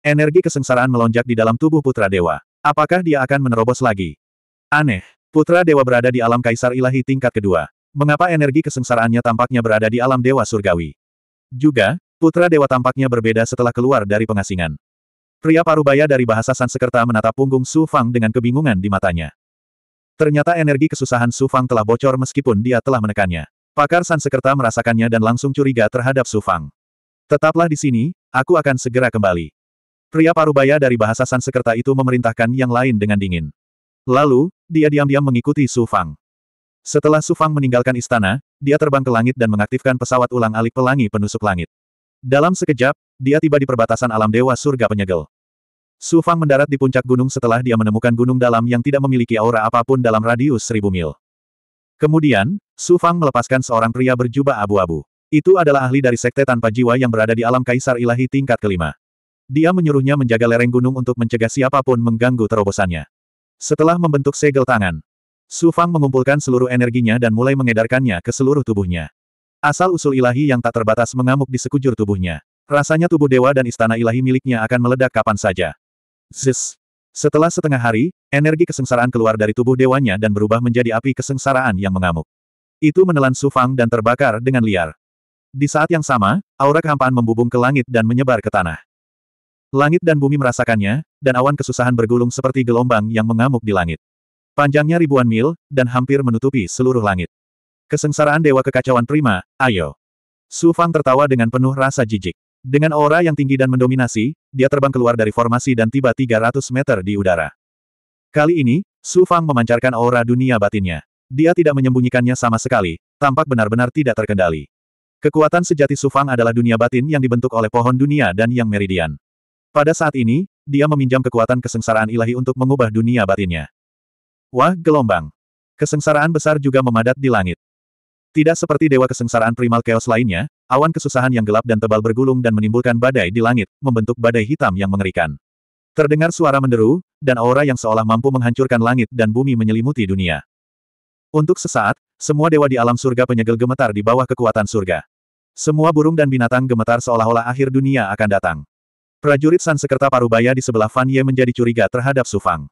Energi kesengsaraan melonjak di dalam tubuh Putra Dewa. Apakah dia akan menerobos lagi? Aneh, Putra Dewa berada di alam Kaisar Ilahi tingkat kedua. Mengapa energi kesengsaraannya tampaknya berada di alam Dewa Surgawi? Juga, Putra Dewa tampaknya berbeda setelah keluar dari pengasingan. Pria parubaya dari bahasa Sansekerta menatap punggung Su Fang dengan kebingungan di matanya. Ternyata energi kesusahan Su Fang telah bocor meskipun dia telah menekannya. Pakar Sansekerta merasakannya dan langsung curiga terhadap Su Fang. Tetaplah di sini, aku akan segera kembali. Pria parubaya dari bahasa Sansekerta itu memerintahkan yang lain dengan dingin. Lalu, dia diam-diam mengikuti Su Fang. Setelah Su Fang meninggalkan istana, dia terbang ke langit dan mengaktifkan pesawat ulang alik pelangi penusuk langit. Dalam sekejap, dia tiba di perbatasan alam dewa surga penyegel. Su Fang mendarat di puncak gunung setelah dia menemukan gunung dalam yang tidak memiliki aura apapun dalam radius seribu mil. Kemudian, Su Fang melepaskan seorang pria berjubah abu-abu. Itu adalah ahli dari sekte tanpa jiwa yang berada di alam kaisar ilahi tingkat kelima. Dia menyuruhnya menjaga lereng gunung untuk mencegah siapapun mengganggu terobosannya. Setelah membentuk segel tangan, Su Fang mengumpulkan seluruh energinya dan mulai mengedarkannya ke seluruh tubuhnya. Asal-usul ilahi yang tak terbatas mengamuk di sekujur tubuhnya. Rasanya tubuh dewa dan istana ilahi miliknya akan meledak kapan saja. Zis. Setelah setengah hari, energi kesengsaraan keluar dari tubuh dewanya dan berubah menjadi api kesengsaraan yang mengamuk. Itu menelan Sufang dan terbakar dengan liar. Di saat yang sama, aura kehampaan membubung ke langit dan menyebar ke tanah. Langit dan bumi merasakannya, dan awan kesusahan bergulung seperti gelombang yang mengamuk di langit. Panjangnya ribuan mil, dan hampir menutupi seluruh langit. Kesengsaraan Dewa Kekacauan Prima, ayo. Su Fang tertawa dengan penuh rasa jijik. Dengan aura yang tinggi dan mendominasi, dia terbang keluar dari formasi dan tiba 300 meter di udara. Kali ini, Su Fang memancarkan aura dunia batinnya. Dia tidak menyembunyikannya sama sekali, tampak benar-benar tidak terkendali. Kekuatan sejati Su Fang adalah dunia batin yang dibentuk oleh pohon dunia dan yang meridian. Pada saat ini, dia meminjam kekuatan kesengsaraan ilahi untuk mengubah dunia batinnya. Wah, gelombang! Kesengsaraan besar juga memadat di langit. Tidak seperti dewa kesengsaraan primal chaos lainnya, awan kesusahan yang gelap dan tebal bergulung dan menimbulkan badai di langit, membentuk badai hitam yang mengerikan. Terdengar suara menderu, dan aura yang seolah mampu menghancurkan langit dan bumi menyelimuti dunia. Untuk sesaat, semua dewa di alam surga penyegel gemetar di bawah kekuatan surga. Semua burung dan binatang gemetar seolah-olah akhir dunia akan datang. Prajurit Sansekerta Parubaya di sebelah Fan Ye menjadi curiga terhadap Su Fang.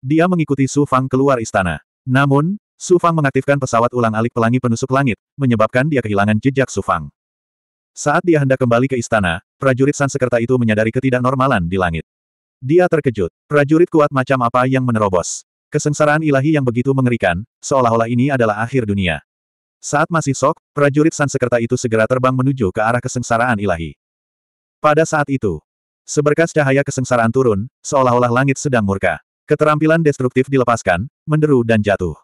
Dia mengikuti Su Fang keluar istana. Namun, Sufang mengaktifkan pesawat ulang-alik pelangi penusuk langit, menyebabkan dia kehilangan jejak Sufang. Saat dia hendak kembali ke istana, prajurit Sansekerta itu menyadari ketidaknormalan di langit. Dia terkejut. Prajurit kuat macam apa yang menerobos. Kesengsaraan ilahi yang begitu mengerikan, seolah-olah ini adalah akhir dunia. Saat masih sok, prajurit Sansekerta itu segera terbang menuju ke arah kesengsaraan ilahi. Pada saat itu, seberkas cahaya kesengsaraan turun, seolah-olah langit sedang murka. Keterampilan destruktif dilepaskan, menderu dan jatuh.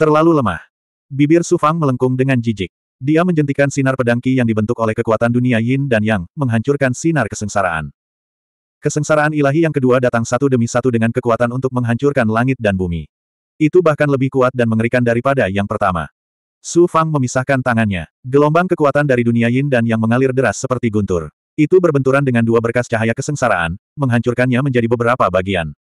Terlalu lemah. Bibir Sufang melengkung dengan jijik. Dia menjentikan sinar pedangki yang dibentuk oleh kekuatan dunia Yin dan Yang, menghancurkan sinar kesengsaraan. Kesengsaraan ilahi yang kedua datang satu demi satu dengan kekuatan untuk menghancurkan langit dan bumi. Itu bahkan lebih kuat dan mengerikan daripada yang pertama. Su Fang memisahkan tangannya. Gelombang kekuatan dari dunia Yin dan Yang mengalir deras seperti guntur. Itu berbenturan dengan dua berkas cahaya kesengsaraan, menghancurkannya menjadi beberapa bagian.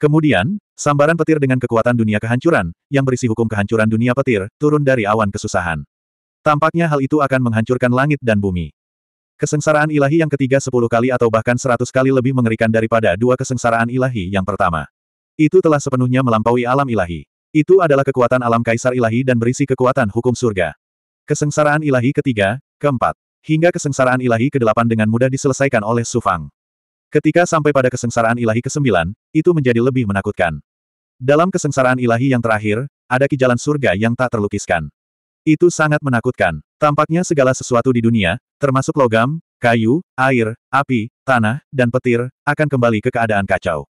Kemudian, sambaran petir dengan kekuatan dunia kehancuran, yang berisi hukum kehancuran dunia petir, turun dari awan kesusahan. Tampaknya hal itu akan menghancurkan langit dan bumi. Kesengsaraan ilahi yang ketiga sepuluh kali atau bahkan seratus kali lebih mengerikan daripada dua kesengsaraan ilahi yang pertama. Itu telah sepenuhnya melampaui alam ilahi. Itu adalah kekuatan alam kaisar ilahi dan berisi kekuatan hukum surga. Kesengsaraan ilahi ketiga, keempat, hingga kesengsaraan ilahi kedelapan dengan mudah diselesaikan oleh Sufang. Ketika sampai pada kesengsaraan ilahi ke-9, itu menjadi lebih menakutkan. Dalam kesengsaraan ilahi yang terakhir, ada kijalan surga yang tak terlukiskan. Itu sangat menakutkan. Tampaknya segala sesuatu di dunia, termasuk logam, kayu, air, api, tanah, dan petir, akan kembali ke keadaan kacau.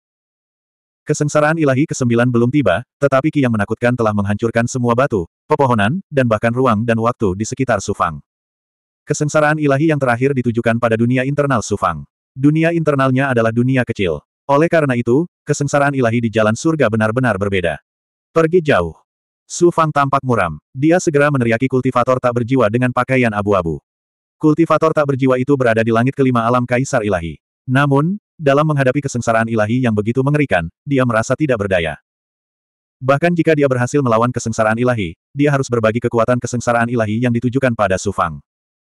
Kesengsaraan ilahi ke-9 belum tiba, tetapi Ki yang menakutkan telah menghancurkan semua batu, pepohonan, dan bahkan ruang dan waktu di sekitar Sufang. Kesengsaraan ilahi yang terakhir ditujukan pada dunia internal Sufang. Dunia internalnya adalah dunia kecil. Oleh karena itu, kesengsaraan ilahi di jalan surga benar-benar berbeda. Pergi jauh. Su Fang tampak muram. Dia segera meneriaki kultivator tak berjiwa dengan pakaian abu-abu. Kultivator tak berjiwa itu berada di langit kelima alam kaisar ilahi. Namun, dalam menghadapi kesengsaraan ilahi yang begitu mengerikan, dia merasa tidak berdaya. Bahkan jika dia berhasil melawan kesengsaraan ilahi, dia harus berbagi kekuatan kesengsaraan ilahi yang ditujukan pada Su Fang.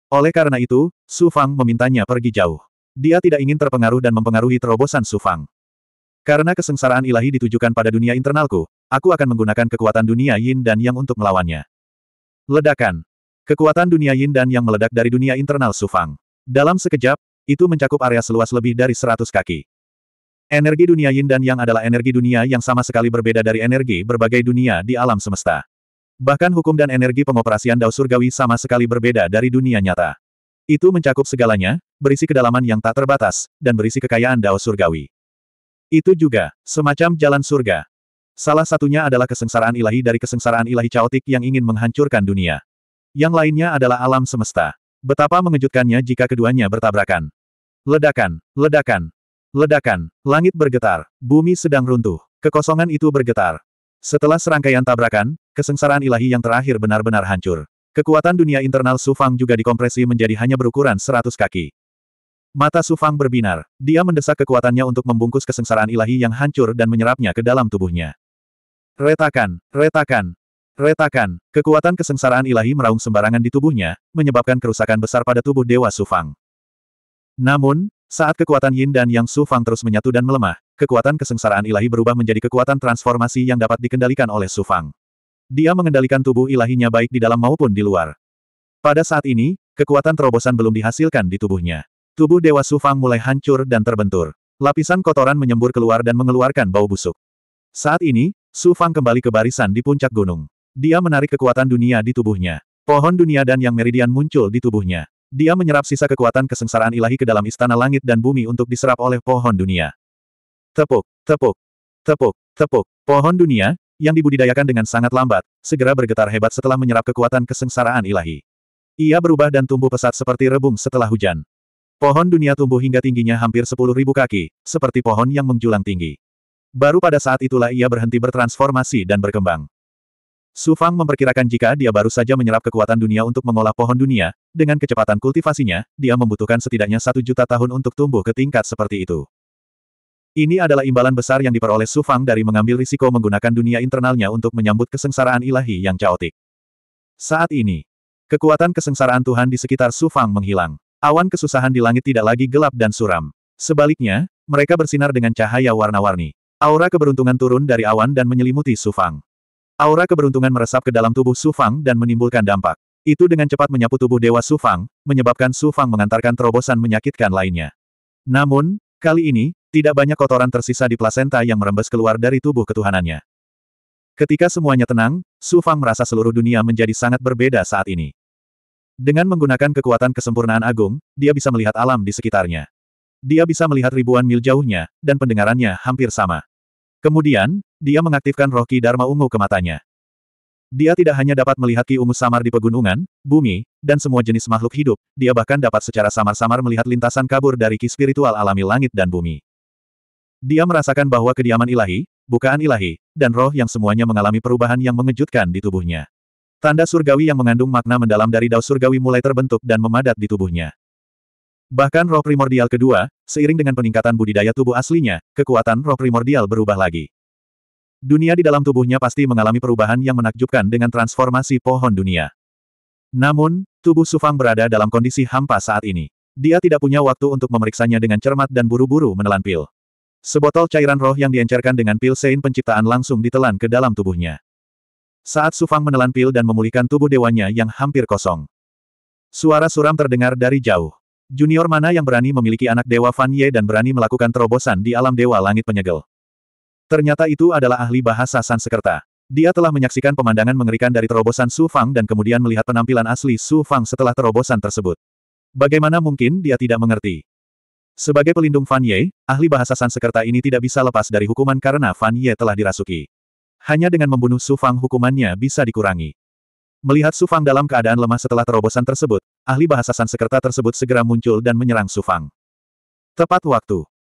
Oleh karena itu, Su Fang memintanya pergi jauh. Dia tidak ingin terpengaruh dan mempengaruhi terobosan Sufang. Karena kesengsaraan ilahi ditujukan pada dunia internalku, aku akan menggunakan kekuatan dunia yin dan yang untuk melawannya. Ledakan. Kekuatan dunia yin dan yang meledak dari dunia internal Sufang. Dalam sekejap, itu mencakup area seluas lebih dari 100 kaki. Energi dunia yin dan yang adalah energi dunia yang sama sekali berbeda dari energi berbagai dunia di alam semesta. Bahkan hukum dan energi pengoperasian Dao Surgawi sama sekali berbeda dari dunia nyata. Itu mencakup segalanya, berisi kedalaman yang tak terbatas, dan berisi kekayaan dao surgawi. Itu juga, semacam jalan surga. Salah satunya adalah kesengsaraan ilahi dari kesengsaraan ilahi caotik yang ingin menghancurkan dunia. Yang lainnya adalah alam semesta. Betapa mengejutkannya jika keduanya bertabrakan. Ledakan, ledakan, ledakan, langit bergetar, bumi sedang runtuh, kekosongan itu bergetar. Setelah serangkaian tabrakan, kesengsaraan ilahi yang terakhir benar-benar hancur. Kekuatan dunia internal Sufang juga dikompresi menjadi hanya berukuran 100 kaki. Mata Sufang berbinar. Dia mendesak kekuatannya untuk membungkus kesengsaraan ilahi yang hancur dan menyerapnya ke dalam tubuhnya. Retakan, retakan, retakan. Kekuatan kesengsaraan ilahi meraung sembarangan di tubuhnya, menyebabkan kerusakan besar pada tubuh Dewa Sufang. Namun, saat kekuatan Yin dan Yang Sufang terus menyatu dan melemah, kekuatan kesengsaraan ilahi berubah menjadi kekuatan transformasi yang dapat dikendalikan oleh Sufang. Dia mengendalikan tubuh ilahinya baik di dalam maupun di luar. Pada saat ini, kekuatan terobosan belum dihasilkan di tubuhnya. Tubuh Dewa Sufang mulai hancur dan terbentur. Lapisan kotoran menyembur keluar dan mengeluarkan bau busuk. Saat ini, Sufang kembali ke barisan di puncak gunung. Dia menarik kekuatan dunia di tubuhnya. Pohon dunia dan yang meridian muncul di tubuhnya. Dia menyerap sisa kekuatan kesengsaraan ilahi ke dalam istana langit dan bumi untuk diserap oleh pohon dunia. Tepuk, tepuk, tepuk, tepuk. Pohon dunia, yang dibudidayakan dengan sangat lambat, segera bergetar hebat setelah menyerap kekuatan kesengsaraan ilahi. Ia berubah dan tumbuh pesat seperti rebung setelah hujan. Pohon dunia tumbuh hingga tingginya hampir sepuluh ribu kaki, seperti pohon yang menjulang tinggi. Baru pada saat itulah ia berhenti bertransformasi dan berkembang. Su Fang memperkirakan jika dia baru saja menyerap kekuatan dunia untuk mengolah pohon dunia, dengan kecepatan kultivasinya, dia membutuhkan setidaknya satu juta tahun untuk tumbuh ke tingkat seperti itu. Ini adalah imbalan besar yang diperoleh Su Fang dari mengambil risiko menggunakan dunia internalnya untuk menyambut kesengsaraan ilahi yang caotik. Saat ini, kekuatan kesengsaraan Tuhan di sekitar Su Fang menghilang. Awan kesusahan di langit tidak lagi gelap dan suram. Sebaliknya, mereka bersinar dengan cahaya warna-warni. Aura keberuntungan turun dari awan dan menyelimuti Su Fang. Aura keberuntungan meresap ke dalam tubuh Su Fang dan menimbulkan dampak. Itu dengan cepat menyapu tubuh Dewa Su Fang, menyebabkan Su Fang mengantarkan terobosan menyakitkan lainnya. Namun, kali ini, tidak banyak kotoran tersisa di plasenta yang merembes keluar dari tubuh ketuhanannya. Ketika semuanya tenang, Su Fang merasa seluruh dunia menjadi sangat berbeda saat ini. Dengan menggunakan kekuatan kesempurnaan agung, dia bisa melihat alam di sekitarnya. Dia bisa melihat ribuan mil jauhnya, dan pendengarannya hampir sama. Kemudian, dia mengaktifkan roh Ki Dharma Ungu ke matanya. Dia tidak hanya dapat melihat Ki Ungu samar di pegunungan, bumi, dan semua jenis makhluk hidup, dia bahkan dapat secara samar-samar melihat lintasan kabur dari Ki spiritual alami langit dan bumi. Dia merasakan bahwa kediaman ilahi, bukaan ilahi, dan roh yang semuanya mengalami perubahan yang mengejutkan di tubuhnya. Tanda surgawi yang mengandung makna mendalam dari dao surgawi mulai terbentuk dan memadat di tubuhnya. Bahkan roh primordial kedua, seiring dengan peningkatan budidaya tubuh aslinya, kekuatan roh primordial berubah lagi. Dunia di dalam tubuhnya pasti mengalami perubahan yang menakjubkan dengan transformasi pohon dunia. Namun, tubuh Sufang berada dalam kondisi hampa saat ini. Dia tidak punya waktu untuk memeriksanya dengan cermat dan buru-buru menelan pil. Sebotol cairan roh yang diencerkan dengan pil Sein penciptaan langsung ditelan ke dalam tubuhnya. Saat Sufang menelan pil dan memulihkan tubuh dewanya yang hampir kosong. Suara suram terdengar dari jauh. Junior mana yang berani memiliki anak dewa Fan Ye dan berani melakukan terobosan di alam dewa langit penyegel. Ternyata itu adalah ahli bahasa Sansekerta. Dia telah menyaksikan pemandangan mengerikan dari terobosan Su Fang dan kemudian melihat penampilan asli Su Fang setelah terobosan tersebut. Bagaimana mungkin dia tidak mengerti? Sebagai pelindung Fan Ye, ahli bahasa Sansekerta ini tidak bisa lepas dari hukuman karena Fan Ye telah dirasuki. Hanya dengan membunuh Su Fang hukumannya bisa dikurangi. Melihat Su Fang dalam keadaan lemah setelah terobosan tersebut, ahli bahasa Sansekerta tersebut segera muncul dan menyerang Su Fang. Tepat waktu.